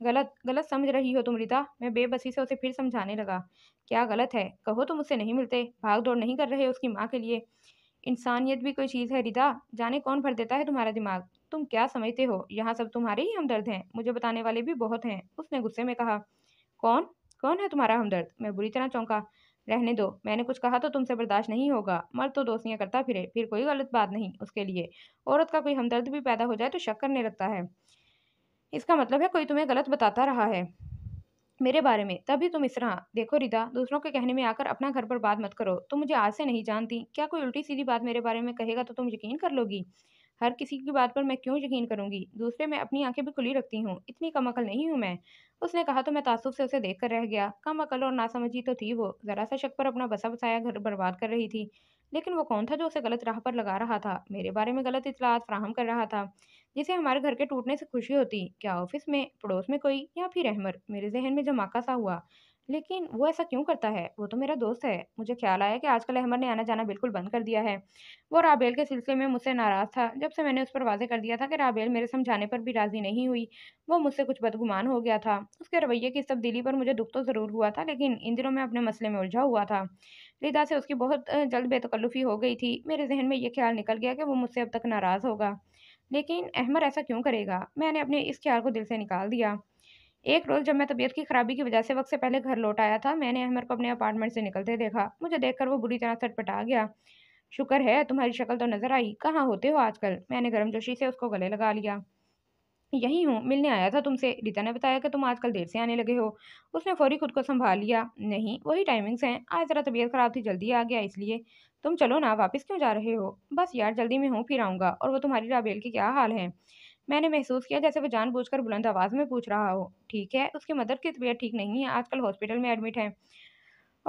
गलत गलत समझ रही हो तुम रीता मैं बेबसी से उसे फिर समझाने लगा क्या गलत है कहो तुम उससे नहीं मिलते भाग दौड़ नहीं कर रहे उसकी माँ के लिए इंसानियत भी कोई चीज़ है रीता जाने कौन भर देता है तुम्हारा दिमाग तुम क्या समझते हो यहाँ सब तुम्हारे ही हमदर्द हैं मुझे बताने वाले भी बहुत हैं उसने गुस्से में कहा कौन कौन है तुम्हारा हमदर्द मैं बुरी तरह चौंका रहने दो मैंने कुछ कहा तो तुमसे बर्दाश्त नहीं होगा मर तो दोस्तियाँ करता फिरे फिर कोई गलत बात नहीं उसके लिए औरत का कोई हमदर्द भी पैदा हो जाए तो शक करने लगता है इसका मतलब है कोई तुम्हें गलत बताता रहा है मेरे बारे में तभी तुम इस तरह देखो रिदा दूसरों के कहने में आकर अपना घर पर बात मत करो तुम मुझे आज से नहीं जानती क्या कोई उल्टी सीधी बात मेरे बारे में कहेगा तो तुम यकीन कर लोगी हर किसी की बात पर मैं क्यों यकीन करूंगी दूसरे मैं अपनी आंखें भी खुली रखती हूँ इतनी कम अकल नहीं हूँ मैं उसने कहा तो मैं तासुब से उसे देख कर रह गया कम अकल और नासमझी तो थी वो ज़रा सा शक पर अपना बसा बसाया घर बर्बाद कर रही थी लेकिन वो कौन था जो उसे गलत राह पर लगा रहा था मेरे बारे में गलत इतलात फ्राहम कर रहा था जिसे हमारे घर के टूटने से खुशी होती क्या ऑफिस में पड़ोस में कोई या फिर अहमर मेरे जहन में जमाका सा हुआ लेकिन वो ऐसा क्यों करता है वो तो मेरा दोस्त है मुझे ख्याल आया कि आजकल अहमद ने आना जाना बिल्कुल बंद कर दिया है वो राबेल के सिलसिले में मुझसे नाराज़ था जब से मैंने उस पर वाजे कर दिया था कि राबेल मेरे समझाने पर भी राज़ी नहीं हुई वो मुझसे कुछ बदगुमान हो गया था उसके रवैये की तब्दीली पर मुझे दुख तो ज़रूर हुआ था लेकिन इन दिनों में अपने मसले में उलझा हुआ था लिदा से उसकी बहुत जल्द बेतकल्लुफ़ी हो गई थी मेरे जहन में यह ख्याल निकल गया कि वो मुझसे अब तक नाराज़ होगा लेकिन अहमद ऐसा क्यों करेगा मैंने अपने इस ख्याल को दिल से निकाल दिया एक रोज़ जब मैं तबीयत की खराबी की वजह से वक्त से पहले घर लौट आया था मैंने अहमर को अपने अपार्टमेंट से निकलते देखा मुझे देखकर वो बुरी तरह सटपटा गया शुक्र है तुम्हारी शक्ल तो नज़र आई कहाँ होते हो आजकल मैंने गर्मजोशी से उसको गले लगा लिया यही हूँ मिलने आया था तुमसे रीता ने बताया कि तुम आजकल देर से आने लगे हो उसने फौरी खुद को संभाल लिया नहीं वही टाइमिंग्स हैं आज ज़रा तबीयत ख़राब थी जल्दी आ गया इसलिए तुम चलो ना वापस क्यों जा रहे हो बस यार जल्दी में हूँ फिर आऊँगा और वो तुम्हारी राबेल के क्या हाल है मैंने महसूस किया जैसे बुझ जानबूझकर बुलंद आवाज़ में पूछ रहा हो ठीक है उसकी मदर की तबीयत ठीक नहीं है आजकल हॉस्पिटल में एडमिट है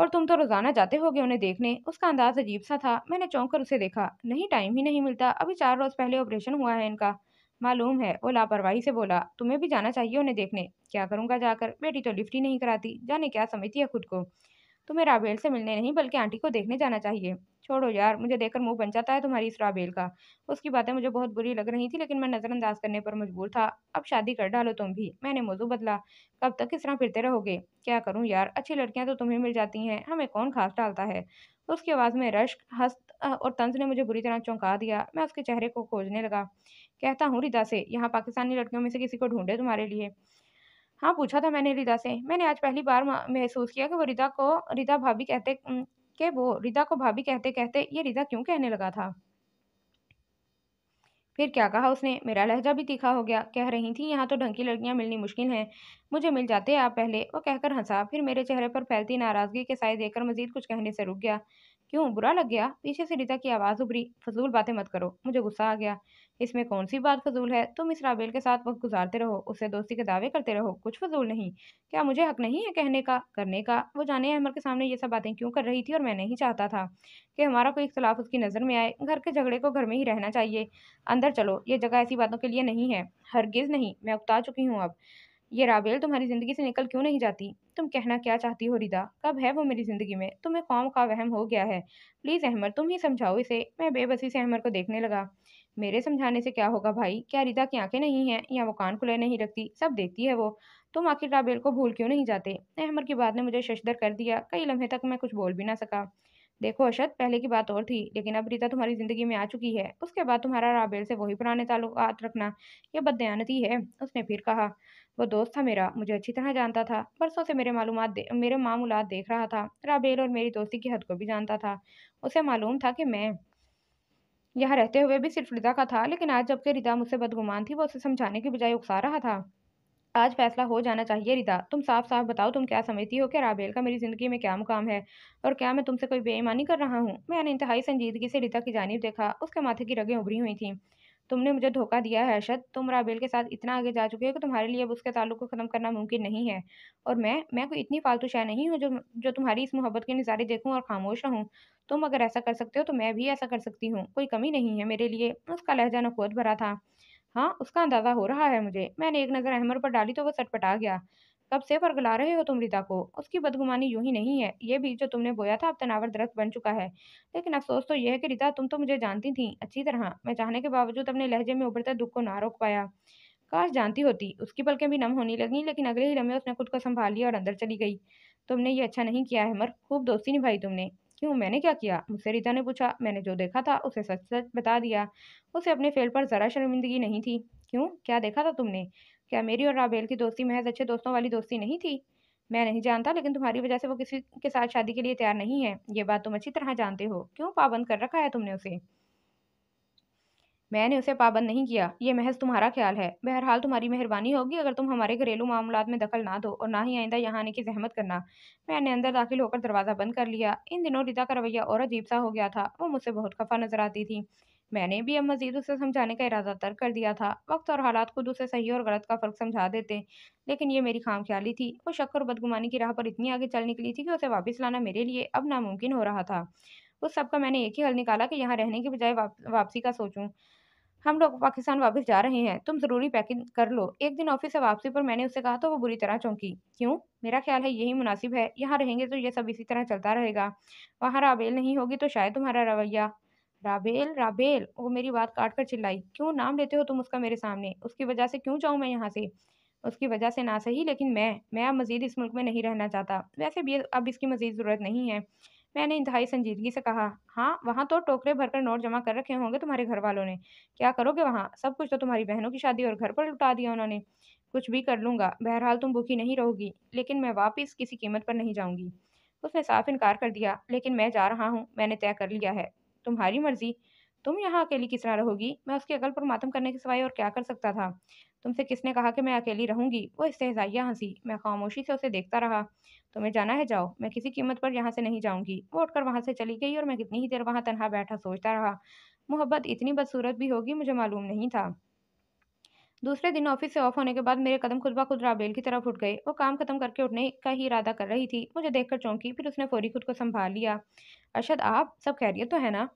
और तुम तो रोज़ाना जाते होगे उन्हें देखने उसका अंदाज अजीब सा था मैंने चौंक कर उसे देखा नहीं टाइम ही नहीं मिलता अभी चार रोज़ पहले ऑपरेशन हुआ है इनका मालूम है वो लापरवाही से बोला तुम्हें भी जाना चाहिए उन्हें देखने क्या करूँगा जाकर बेटी तो लिफ्ट ही नहीं कराती जाने क्या समझती है खुद को तुम्हें तो राबेल से मिलने नहीं बल्कि आंटी को देखने जाना चाहिए छोड़ो यार मुझे देखकर मुंह बन जाता है तुम्हारी इस राबेल का उसकी बातें मुझे बहुत बुरी लग रही थी लेकिन मैं नज़रअंदाज करने पर मजबूर था अब शादी कर डालो तुम भी मैंने मौजू बदला कब तक किस तरह फिरते रहोगे क्या करूँ यार अच्छी लड़कियां तो तुम्हें मिल जाती हैं हमें कौन खास डालता है उसकी आवाज़ में रश्क हस्त और तंज ने मुझे बुरी तरह चौंका दिया मैं उसके चेहरे को खोजने लगा कहता हूँ रिदा से यहाँ पाकिस्तानी लड़कियों में से किसी को ढूंढे तुम्हारे लिए हाँ पूछा था मैंने रिदा से मैंने आज पहली बार महसूस किया कि वो रिदा को रिदा भाभी कहते के वो रिदा को भाभी कहते कहते ये रिदा क्यों कहने लगा था फिर क्या कहा उसने मेरा लहजा भी तीखा हो गया कह रही थी यहाँ तो ढंकी लड़कियाँ मिलनी मुश्किल हैं मुझे मिल जाते आप पहले वो कहकर हंसा फिर मेरे चेहरे पर फैलती नाराज़गी के साय देकर मजीद कुछ कहने से रुक गया क्यों बुरा लग गया पीछे से रीता की आवाज़ उभरी फजूल बातें मत करो मुझे गुस्सा आ गया इसमें कौन सी बात फजूल है तुम इस राबेल के साथ वक्त गुजारते रहो उससे दोस्ती के दावे करते रहो कुछ फजूल नहीं क्या मुझे हक नहीं है कहने का करने का वो जाने अहमद के सामने ये सब बातें क्यों कर रही थी और मैं नहीं चाहता था कि हमारा कोई इख्तलाफ उसकी नज़र में आए घर के झगड़े को घर में ही रहना चाहिए अंदर चलो ये जगह ऐसी बातों के लिए नहीं है हरगिज़ नहीं मैं उगता चुकी हूँ अब ये राबेल तुम्हारी ज़िंदगी से निकल क्यों नहीं जाती तुम कहना क्या चाहती हो रिदा कब है वो मेरी ज़िंदगी में तुम्हें कौम का वहम हो गया है प्लीज़ अहमद तुम ही समझाओ इसे मैं बेबसी से अहमद को देखने लगा मेरे समझाने से क्या होगा भाई क्या रिदा की आंखें नहीं हैं या वो कान खुले नहीं रखती सब देखती है वो तुम आखिर राबेल को भूल क्यों नहीं जाते अहमर की बात ने मुझे शशदर कर दिया कई लम्हे तक मैं कुछ बोल भी ना सका देखो अशद पहले की बात और थी लेकिन अब रीता तुम्हारी ज़िंदगी में आ चुकी है उसके बाद तुम्हारा राबेल से वही पुराने ताल्लुकात रखना यह बदयानती है उसने फिर कहा वो दोस्त था मेरा मुझे अच्छी तरह जानता था बरसों से मेरे मालूम मेरे मामूलत देख रहा था राबेल और मेरी दोस्ती की हद को भी जानता था उसे मालूम था कि मैं यहाँ रहते हुए भी सिर्फ रिदा का था लेकिन आज जबकि रिदा मुझसे बदगुमान थी वो उसे समझाने की बजाय उकसा रहा था आज फैसला हो जाना चाहिए रिदा तुम साफ साफ बताओ तुम क्या समझती हो कि राबेल का मेरी ज़िंदगी में क्या मुकाम है और क्या मैं तुमसे कोई बेईमानी कर रहा हूँ मैंने इंतहाई संजीदगी से रिदा की जानब देखा उसके माथे की रगें उभरी हुई थीं तुमने मुझे धोखा दिया है अरशद तुम राबेल के साथ इतना आगे जा चुके हो कि तुम्हारे लिए अब उसके ताल्लुक को ख़त्म करना मुमकिन नहीं है और मैं मैं कोई इतनी फालतू शाय नहीं हूँ जो जो तुम्हारी इस मोहब्बत के नज़ारे देखूँ और खामोश रहूँ तुम अगर ऐसा कर सकते हो तो मैं भी ऐसा कर सकती हूँ कोई कमी नहीं है मेरे लिए उसका लहजा नखोद भरा था हाँ उसका अंदाज़ा हो रहा है मुझे मैंने एक नज़र अहमर पर डाली तो वह सटपटा गया कब से गुला रहे हो तुम रिदा को उसकी बदगुमानी यूं ही नहीं है ये भी जो तुमने बोया था अब तनावर दरख्त बन चुका है लेकिन अफसोस तो यह है कि रिदा तुम तो मुझे जानती थी अच्छी तरह मैं चाहने के बावजूद अपने लहजे में उभरता दुख को ना रोक पाया काश जानती होती उसकी पलकें भी नम होने लगी लेकिन अगले ही लम्हे उसने खुद को संभाल लिया और अंदर चली गई तुमने ये अच्छा नहीं किया है मर खूब दोस्ती निभाई तुमने क्यों मैंने क्या किया मुझसे रीता ने पूछा मैंने जो देखा था उसे सच सच बता दिया उसे अपने फेल पर ज़रा शर्मिंदगी नहीं थी क्यों क्या देखा था तुमने क्या मेरी और राबेल की दोस्ती महज अच्छे दोस्तों वाली दोस्ती नहीं थी मैं नहीं जानता लेकिन तुम्हारी वजह से वो किसी के साथ शादी के लिए तैयार नहीं है ये बात तुम अच्छी तरह जानते हो क्यों पाबंद कर रखा है तुमने उसे मैंने उसे पाबंद नहीं किया ये महज तुम्हारा ख्याल है बहरहाल तुम्हारी मेहरबानी होगी अगर तुम हमारे घरेलू मामला में दखल ना दो और ना ही आइंदा यहाँ आने की जहमत करना मैंने अंदर दाखिल होकर दरवाज़ा बंद कर लिया इन दिनों रिता का रवैया और अजीब सा हो गया था वो मुझसे बहुत खफा नजर आती थी मैंने भी अब मजीद उसे समझाने का इरादा तर कर दिया था वक्त और हालात खुद उसे सही और गलत का फ़र्क समझा देते लेकिन ये मेरी खाम ख्याली थी वो शक और बदगुमानी की राह पर इतनी आगे चल निकली थी कि उसे वापस लाना मेरे लिए अब नामुमकिन हो रहा था उस सब का मैंने एक ही हल निकाला कि यहाँ रहने के बजाय वाप, वापसी का सोचूं हम लोग पाकिस्तान वापस जा रहे हैं तुम ज़रूरी पैकिंग कर लो एक दिन ऑफिस से वापसी पर मैंने उससे कहा तो वो बुरी तरह चौंकी क्यों मेरा ख्याल है यही मुनासिब है यहाँ रहेंगे तो ये सब इसी तरह चलता रहेगा वहाँ राबेल नहीं होगी तो शायद तुम्हारा रवैया राबेल राबेल वो मेरी बात काट कर चिल्लाई क्यों नाम लेते हो तुम उसका मेरे सामने उसकी वजह से क्यों जाऊँ मैं यहाँ से उसकी वजह से ना सही लेकिन मैं मैं अब मज़ीद इस मुल्क में नहीं रहना चाहता वैसे भी अब इसकी मज़ीद ज़रूरत नहीं है मैंने इंतहाई संजीदगी से कहा हाँ वहाँ तो टोकरे भरकर नोट जमा कर रखे होंगे तुम्हारे घर वालों ने क्या करोगे वहाँ सब कुछ तो तुम्हारी बहनों की शादी और घर पर लुटा दिया उन्होंने कुछ भी कर लूँगा बहरहाल तुम भूखी नहीं रहोगी लेकिन मैं वापस किसी कीमत पर नहीं जाऊँगी उसने साफ इनकार कर दिया लेकिन मैं जा रहा हूँ मैंने तय कर लिया है तुम्हारी मर्जी तुम यहाँ अकेली किस तरह रहोगी मैं उसकी अकल पर मातम करने के सिवाय और क्या कर सकता था तुमसे किसने कहा कि मैं अकेली रहूंगी वो इसतजाइया हंसी मैं खामोशी से उसे देखता रहा तुम्हें जाना है जाओ मैं किसी कीमत पर यहाँ से नहीं जाऊंगी वो उठकर वहाँ से चली गई और मैं कितनी ही देर वहाँ तनहा बैठा सोचता रहा मोहब्बत इतनी बदसूरत भी होगी मुझे मालूम नहीं था दूसरे दिन ऑफिस से ऑफ होने के बाद मेरे कदम खुद ब खुद राबेल की तरफ उठ गए वो काम खत्म करके उठने का ही इरादा कर रही थी मुझे देखकर चौंकी फिर उसने फौरी खुद को संभाल लिया अरशद आप सब खैरियत तो है ना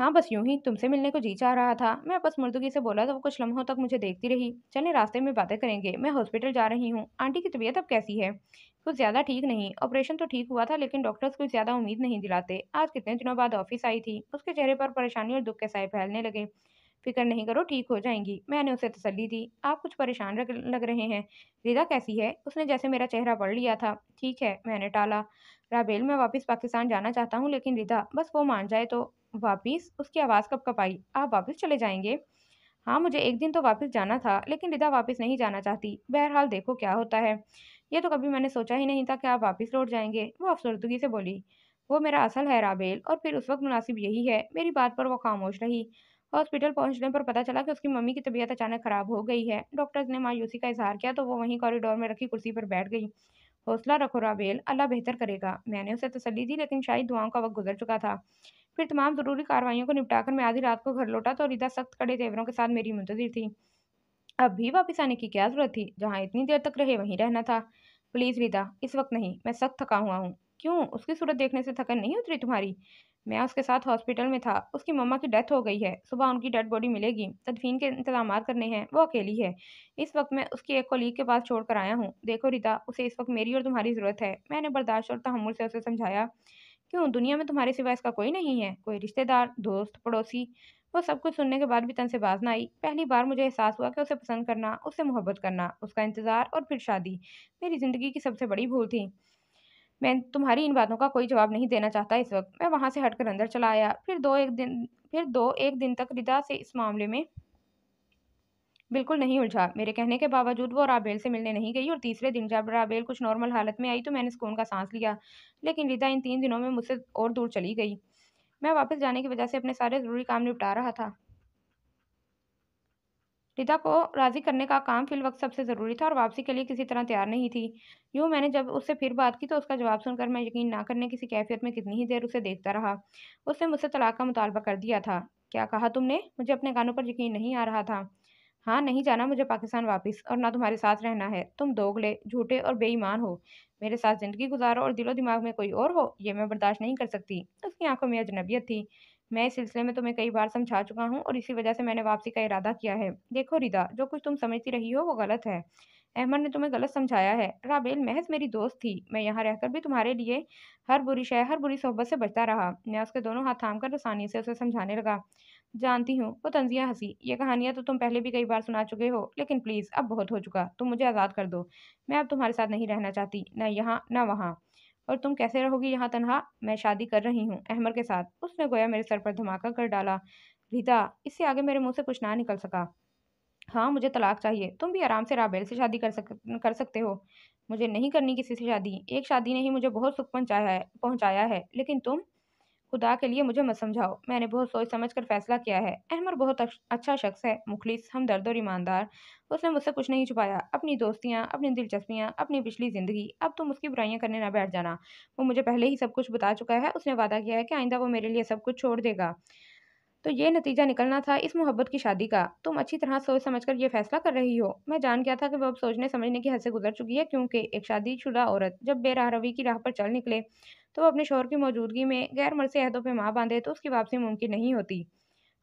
हाँ बस यूं ही तुमसे मिलने को जी चाह रहा था मैं बस मुर्दगी से बोला तो वो कुछ लम्हों तक मुझे देखती रही चले रास्ते में बातें करेंगे मैं हॉस्पिटल जा रही हूँ आंटी की तबीयत अब कैसी है कुछ ज़्यादा ठीक नहीं ऑपरेशन तो ठीक हुआ था लेकिन डॉक्टर्स कुछ ज़्यादा उम्मीद नहीं दिलाते आज कितने दिनों बाद ऑफिस आई थी उसके चेहरे पर परेशानी और दुख के साए फैलने लगे फिक्र नहीं करो ठीक हो जाएंगी मैंने उसे तसली दी आप कुछ परेशान लग रहे हैं रिदा कैसी है उसने जैसे मेरा चेहरा पढ़ लिया था ठीक है मैंने टाला राबेल मैं वापस पाकिस्तान जाना चाहता हूँ लेकिन रिदा बस वो मान जाए तो वापस उसकी आवाज़ कब कब आई आप वापस चले जाएंगे हाँ मुझे एक दिन तो वापस जाना था लेकिन रिदा वापस नहीं जाना चाहती बहरहाल देखो क्या होता है ये तो कभी मैंने सोचा ही नहीं था कि आप वापस लौट जाएंगे वो अफसरदगी से बोली वो मेरा असल है राबेल और फिर उस वक्त मुनासिब यही है मेरी बात पर वो खामोश रही हॉस्पिटल पहुंचने पर पता चला कि उसकी मम्मी की तबीयत अचानक खराब हो गई है डॉक्टर्स ने मायूसी का इजहार किया तो वो वहीं कॉरिडोर में रखी कुर्सी पर बैठ गई हौसला रखो राबेल अल्लाह बेहतर करेगा मैंने उसे तसली दी लेकिन शायद दुआओं का वक्त गुजर चुका था फिर तमाम ज़रूरी कार्रवाइयों को निपटाकर मैं आधी रात को घर लौटा तो रिदा सख्त कड़े तेवरों के साथ मेरी मुंतजर थी अब भी वापस आने की क्या ज़रूरत थी जहाँ इतनी देर तक रहे वहीं रहना था प्लीज़ रिदा इस वक्त नहीं मैं सख्त थका हुआ हूँ क्यों उसकी सूरत देखने से थकन नहीं उतरी तुम्हारी मैं उसके साथ हॉस्पिटल में था उसकी मम्मा की डेथ हो गई है सुबह उनकी डेड बॉडी मिलेगी तदफीन के इंतजाम करने हैं वो अकेली है इस वक्त मैं उसकी एक कोलीग के पास छोड़कर आया हूँ देखो रिता उसे इस वक्त मेरी और तुम्हारी ज़रूरत है मैंने बर्दाश्त और तहमुल से उसे समझाया क्यों दुनिया में तुम्हारे सिवा इसका कोई नहीं है कोई रिश्तेदार दोस्त पड़ोसी वो सब कुछ सुनने के बाद भी तन से बाज ना आई पहली बार मुझे एहसास हुआ कि उसे पसंद करना उससे मोहब्बत करना उसका इंतज़ार और फिर शादी मेरी ज़िंदगी की सबसे बड़ी भूल थी मैं तुम्हारी इन बातों का कोई जवाब नहीं देना चाहता इस वक्त मैं वहाँ से हटकर अंदर चला आया फिर दो एक दिन फिर दो एक दिन तक रिदा से इस मामले में बिल्कुल नहीं उलझा मेरे कहने के बावजूद वो राबेल से मिलने नहीं गई और तीसरे दिन जब राबेल कुछ नॉर्मल हालत में आई तो मैंने सुकून का सांस लिया लेकिन रिदा इन तीन दिनों में मुझसे और दूर चली गई मैं वापस जाने की वजह से अपने सारे ज़रूरी काम निपटा रहा था रिता को राज़ी करने का काम फिल वक्त सबसे ज़रूरी था और वापसी के लिए किसी तरह तैयार नहीं थी यूँ मैंने जब उससे फिर बात की तो उसका जवाब सुनकर मैं यकीन ना करने किसी कैफियत में कितनी ही देर उसे देखता रहा उसने मुझसे तलाक का मुतालबा कर दिया था क्या कहा तुमने मुझे अपने कानों पर यकीन नहीं आ रहा था हाँ नहीं जाना मुझे पाकिस्तान वापस और ना तुम्हारे साथ रहना है तुम दोगले झूठे और बेईमान हो मेरे साथ ज़िंदगी गुजारो और दिलो दिमाग में कोई और हो ये मैं बर्दाश्त नहीं कर सकती उसकी आंखों में अजनबियत थी मैं इस सिलसिले में तुम्हें कई बार समझा चुका हूँ और इसी वजह से मैंने वापसी का इरादा किया है देखो रिदा जो कुछ तुम समझती रही हो वो गलत है अहमद ने तुम्हें गलत समझाया है राबेल महज मेरी दोस्त थी मैं यहाँ रहकर भी तुम्हारे लिए हर बुरी शहर हर बुरी सोहबत से बचता रहा मैं उसके दोनों हाथ थाम कर आसानी से उसे समझाने लगा जानती हूँ वो तंजिया हंसी ये कहानियाँ तो तुम पहले भी कई बार सुना चुके हो लेकिन प्लीज़ अब बहुत हो चुका तुम मुझे आज़ाद कर दो मैं अब तुम्हारे साथ नहीं रहना चाहती न यहाँ न वहाँ और तुम कैसे रहोगी यहाँ तनहा मैं शादी कर रही हूँ अहमर के साथ उसने गोया मेरे सर पर धमाका कर डाला रीता इससे आगे मेरे मुंह से कुछ ना निकल सका हाँ मुझे तलाक चाहिए तुम भी आराम से राबेल से शादी कर सक कर सकते हो मुझे नहीं करनी किसी से शादी एक शादी ने ही मुझे बहुत सुख पहुँचाया है पहुँचाया है लेकिन तुम खुदा के लिए मुझे मत समझाओ मैंने बहुत सोच समझ कर फैसला किया है अहमर बहुत अच्छा शख्स है मुखलिस हमदर्द और ईमानदार उसने मुझसे कुछ नहीं छुपाया अपनी दोस्तियाँ अपनी दिलचस्पियाँ अपनी पिछली ज़िंदगी अब तुम उसकी बुराइयाँ करने ना बैठ जाना वो मुझे पहले ही सब कुछ बता चुका है उसने वादा किया है कि आइंदा वो मेरे लिए सब कुछ छोड़ देगा तो ये नतीजा निकलना था इस मोहब्बत की शादी का तुम अच्छी तरह सोच समझ कर ये फैसला कर रही हो मैं जान गया था कि वह अब सोचने समझने की हद से गुजर चुकी है क्योंकि एक शादीशुदा औरत जब बेराह रवी की राह पर चल निकले तो अपने शोर की मौजूदगी में गैर मर्सी अहदों पर माँ बांधे तो उसकी वापसी मुमकिन नहीं होती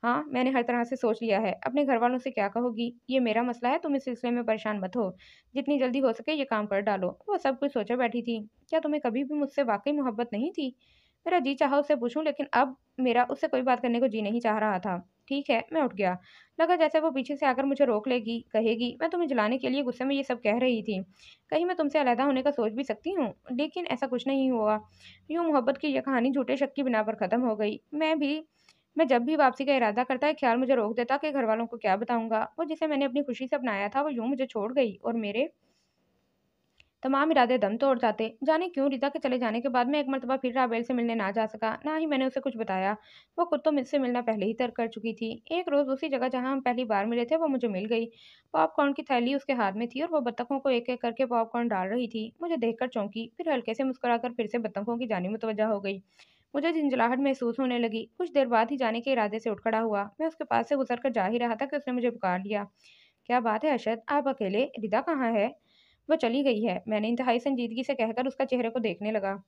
हाँ मैंने हर तरह से सोच लिया है अपने घर वालों से क्या कहोगी ये मेरा मसला है तुम इस सिलसिले में परेशान मत हो जितनी जल्दी हो सके ये काम कर डालो वो सब कुछ सोचा बैठी थी क्या तुम्हें कभी भी मुझसे वाकई मोहब्बत नहीं थी मेरा जी चाह उससे पूछूँ लेकिन अब मेरा उससे कोई बात करने को जी नहीं चाह रहा था ठीक है मैं उठ गया लगा जैसे वो पीछे से आकर मुझे रोक लेगी कहेगी मैं तुम्हें जलाने के लिए गुस्से में ये सब कह रही थी कहीं मैं तुमसे अलहदा होने का सोच भी सकती हूँ लेकिन ऐसा कुछ नहीं हुआ यूँ मोहब्बत की यह कहानी झूठे शक की बिना पर ख़त्म हो गई मैं भी मैं जब भी वापसी का इरादा करता है ख्याल मुझे रोक देता कि घर वालों को क्या बताऊँगा वो जिसे मैंने अपनी खुशी से अपनाया था वो यूँ मुझे छोड़ गई और मेरे तमाम इरादे दम तोड़ जाते जाने क्यों रिजा के चले जाने के बाद मैं एक मरतबा फिर राबेल से मिलने ना जा सका ना ही मैंने उसे कुछ बताया वो खुद तो मुझसे मिलना पहले ही तर्क कर चुकी थी एक रोज़ उसी जगह जहाँ हम पहली बार मिले थे वो मुझे मिल गई पॉपकॉर्न की थैली उसके हाथ में थी और वो बत्तखों को एक एक करके पॉपकॉर्न डाल रही थी मुझे देखकर चौंकी फिर हल्के से कर फिर से बत्तखों की जानी मुतवजा हो गई मुझे झंझलाहट महसूस होने लगी कुछ देर बाद ही जाने के इरादे से उठ खड़ा हुआ मैं उसके पास से गुजर कर जा ही रहा था कि उसने मुझे पुकार लिया क्या बात है अशद आप अकेले रिदा कहाँ है वह चली गई है मैंने इंतहाई संजीदगी से कहकर उसका चेहरे को देखने लगा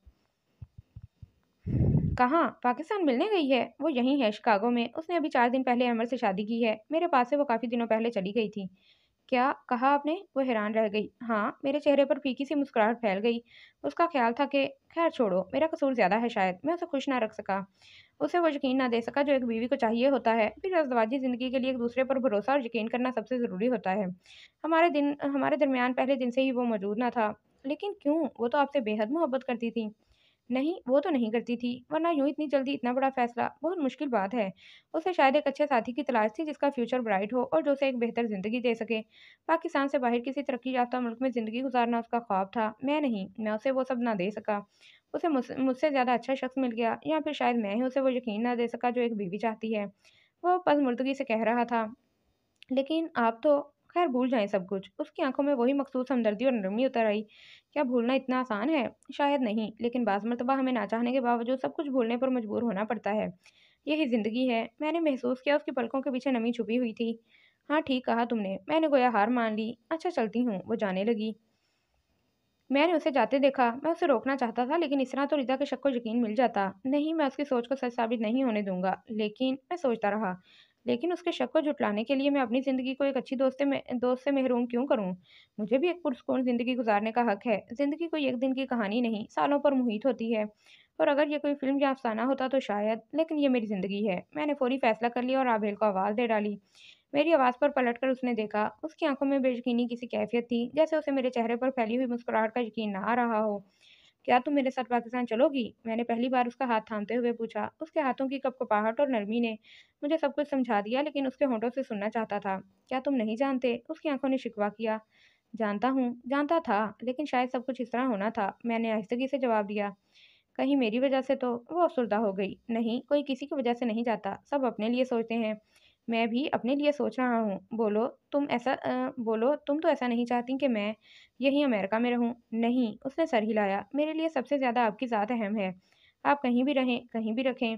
कहाँ पाकिस्तान मिलने गई है वो यहीं है शिकागो में उसने अभी चार दिन पहले अमर से शादी की है मेरे पास से वो काफ़ी दिनों पहले चली गई थी क्या कहा आपने वो हैरान रह गई हाँ मेरे चेहरे पर फीकी सी मुस्कुराहट फैल गई उसका ख्याल था कि खैर छोड़ो मेरा कसूर ज़्यादा है शायद मैं उसे खुश ना रख सका उसे वो यकीन ना दे सका जो एक बीवी को चाहिए होता है फिर अजवाजी ज़िंदगी के लिए एक दूसरे पर भरोसा और यकीन करना सबसे ज़रूरी होता है हमारे दिन हमारे दरमियान पहले दिन से ही वो मौजूद ना था लेकिन क्यों वो तो आपसे बेहद मोहब्बत करती थी नहीं वो तो नहीं करती थी वरना यूं इतनी जल्दी इतना बड़ा फैसला बहुत मुश्किल बात है उसे शायद एक अच्छे साथी की तलाश थी जिसका फ्यूचर ब्राइट हो और जो उसे एक बेहतर ज़िंदगी दे सके पाकिस्तान से बाहर किसी तरक्की याफ्ता मुल्क में ज़िंदगी गुजारना उसका ख्वाब था मैं नहीं मैं उसे वो सब ना दे सका उसे मुझसे ज़्यादा अच्छा शख्स मिल गया या फिर शायद मैं ही उसे वो यकीन ना दे सका जो एक बीवी चाहती है वो पसमर्दगी से कह रहा था लेकिन आप तो खैर भूल जाए सब कुछ उसकी आंखों में वही मखसूस हमदर्दी और नरमी उतर आई क्या भूलना इतना आसान है शायद नहीं लेकिन बाज़ मरतबा हमें ना चाहने के बावजूद सब कुछ भूलने पर मजबूर होना पड़ता है यही ज़िंदगी है मैंने महसूस किया उसकी पलकों के पीछे नमी छुपी हुई थी हाँ ठीक कहा तुमने मैंने गोया हार मान ली अच्छा चलती हूँ वो जाने लगी मैंने उसे जाते देखा मैं उसे रोकना चाहता था लेकिन इस तरह तो रिदा के शक को यकीन मिल जाता नहीं मैं उसकी सोच को सच साबित नहीं होने दूंगा लेकिन मैं सोचता रहा लेकिन उसके शक को जुटलाने के लिए मैं अपनी ज़िंदगी को एक अच्छी दोस्त में दोस्त से महरूम क्यों करूं? मुझे भी एक पुरस्कून ज़िंदगी गुजारने का हक है ज़िंदगी कोई एक दिन की कहानी नहीं सालों पर मुहित होती है और अगर ये कोई फिल्म या अफसाना होता तो शायद लेकिन ये मेरी ज़िंदगी है मैंने फौरी फैसला कर लिया और आबेल को आवाज़ दे डाली मेरी आवाज़ पर पलट उसने देखा उसकी आंखों में बेयकीनी किसी कैफियत थी जैसे उसे मेरे चेहरे पर फैली हुई मुस्कुराहट का यकीन ना आ रहा हो क्या तुम मेरे साथ पाकिस्तान चलोगी मैंने पहली बार उसका हाथ थामते हुए पूछा उसके हाथों की कपकपाहट और नरमी ने मुझे सब कुछ समझा दिया लेकिन उसके होंठों से सुनना चाहता था क्या तुम नहीं जानते उसकी आंखों ने शिकवा किया जानता हूँ जानता था लेकिन शायद सब कुछ इस तरह होना था मैंने आहिस्तगी से जवाब दिया कहीं मेरी वजह से तो वो असुरदा हो गई नहीं कोई किसी की वजह से नहीं जाता सब अपने लिए सोचते हैं मैं भी अपने लिए सोच रहा हूँ बोलो तुम ऐसा आ, बोलो तुम तो ऐसा नहीं चाहती कि मैं यहीं अमेरिका में रहूँ नहीं उसने सर हिलाया मेरे लिए सबसे ज़्यादा आपकी ज़्यादा अहम है आप कहीं भी रहें कहीं भी रखें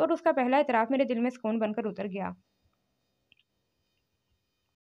और उसका पहला इतराफ़ मेरे दिल में सुकून बनकर उतर गया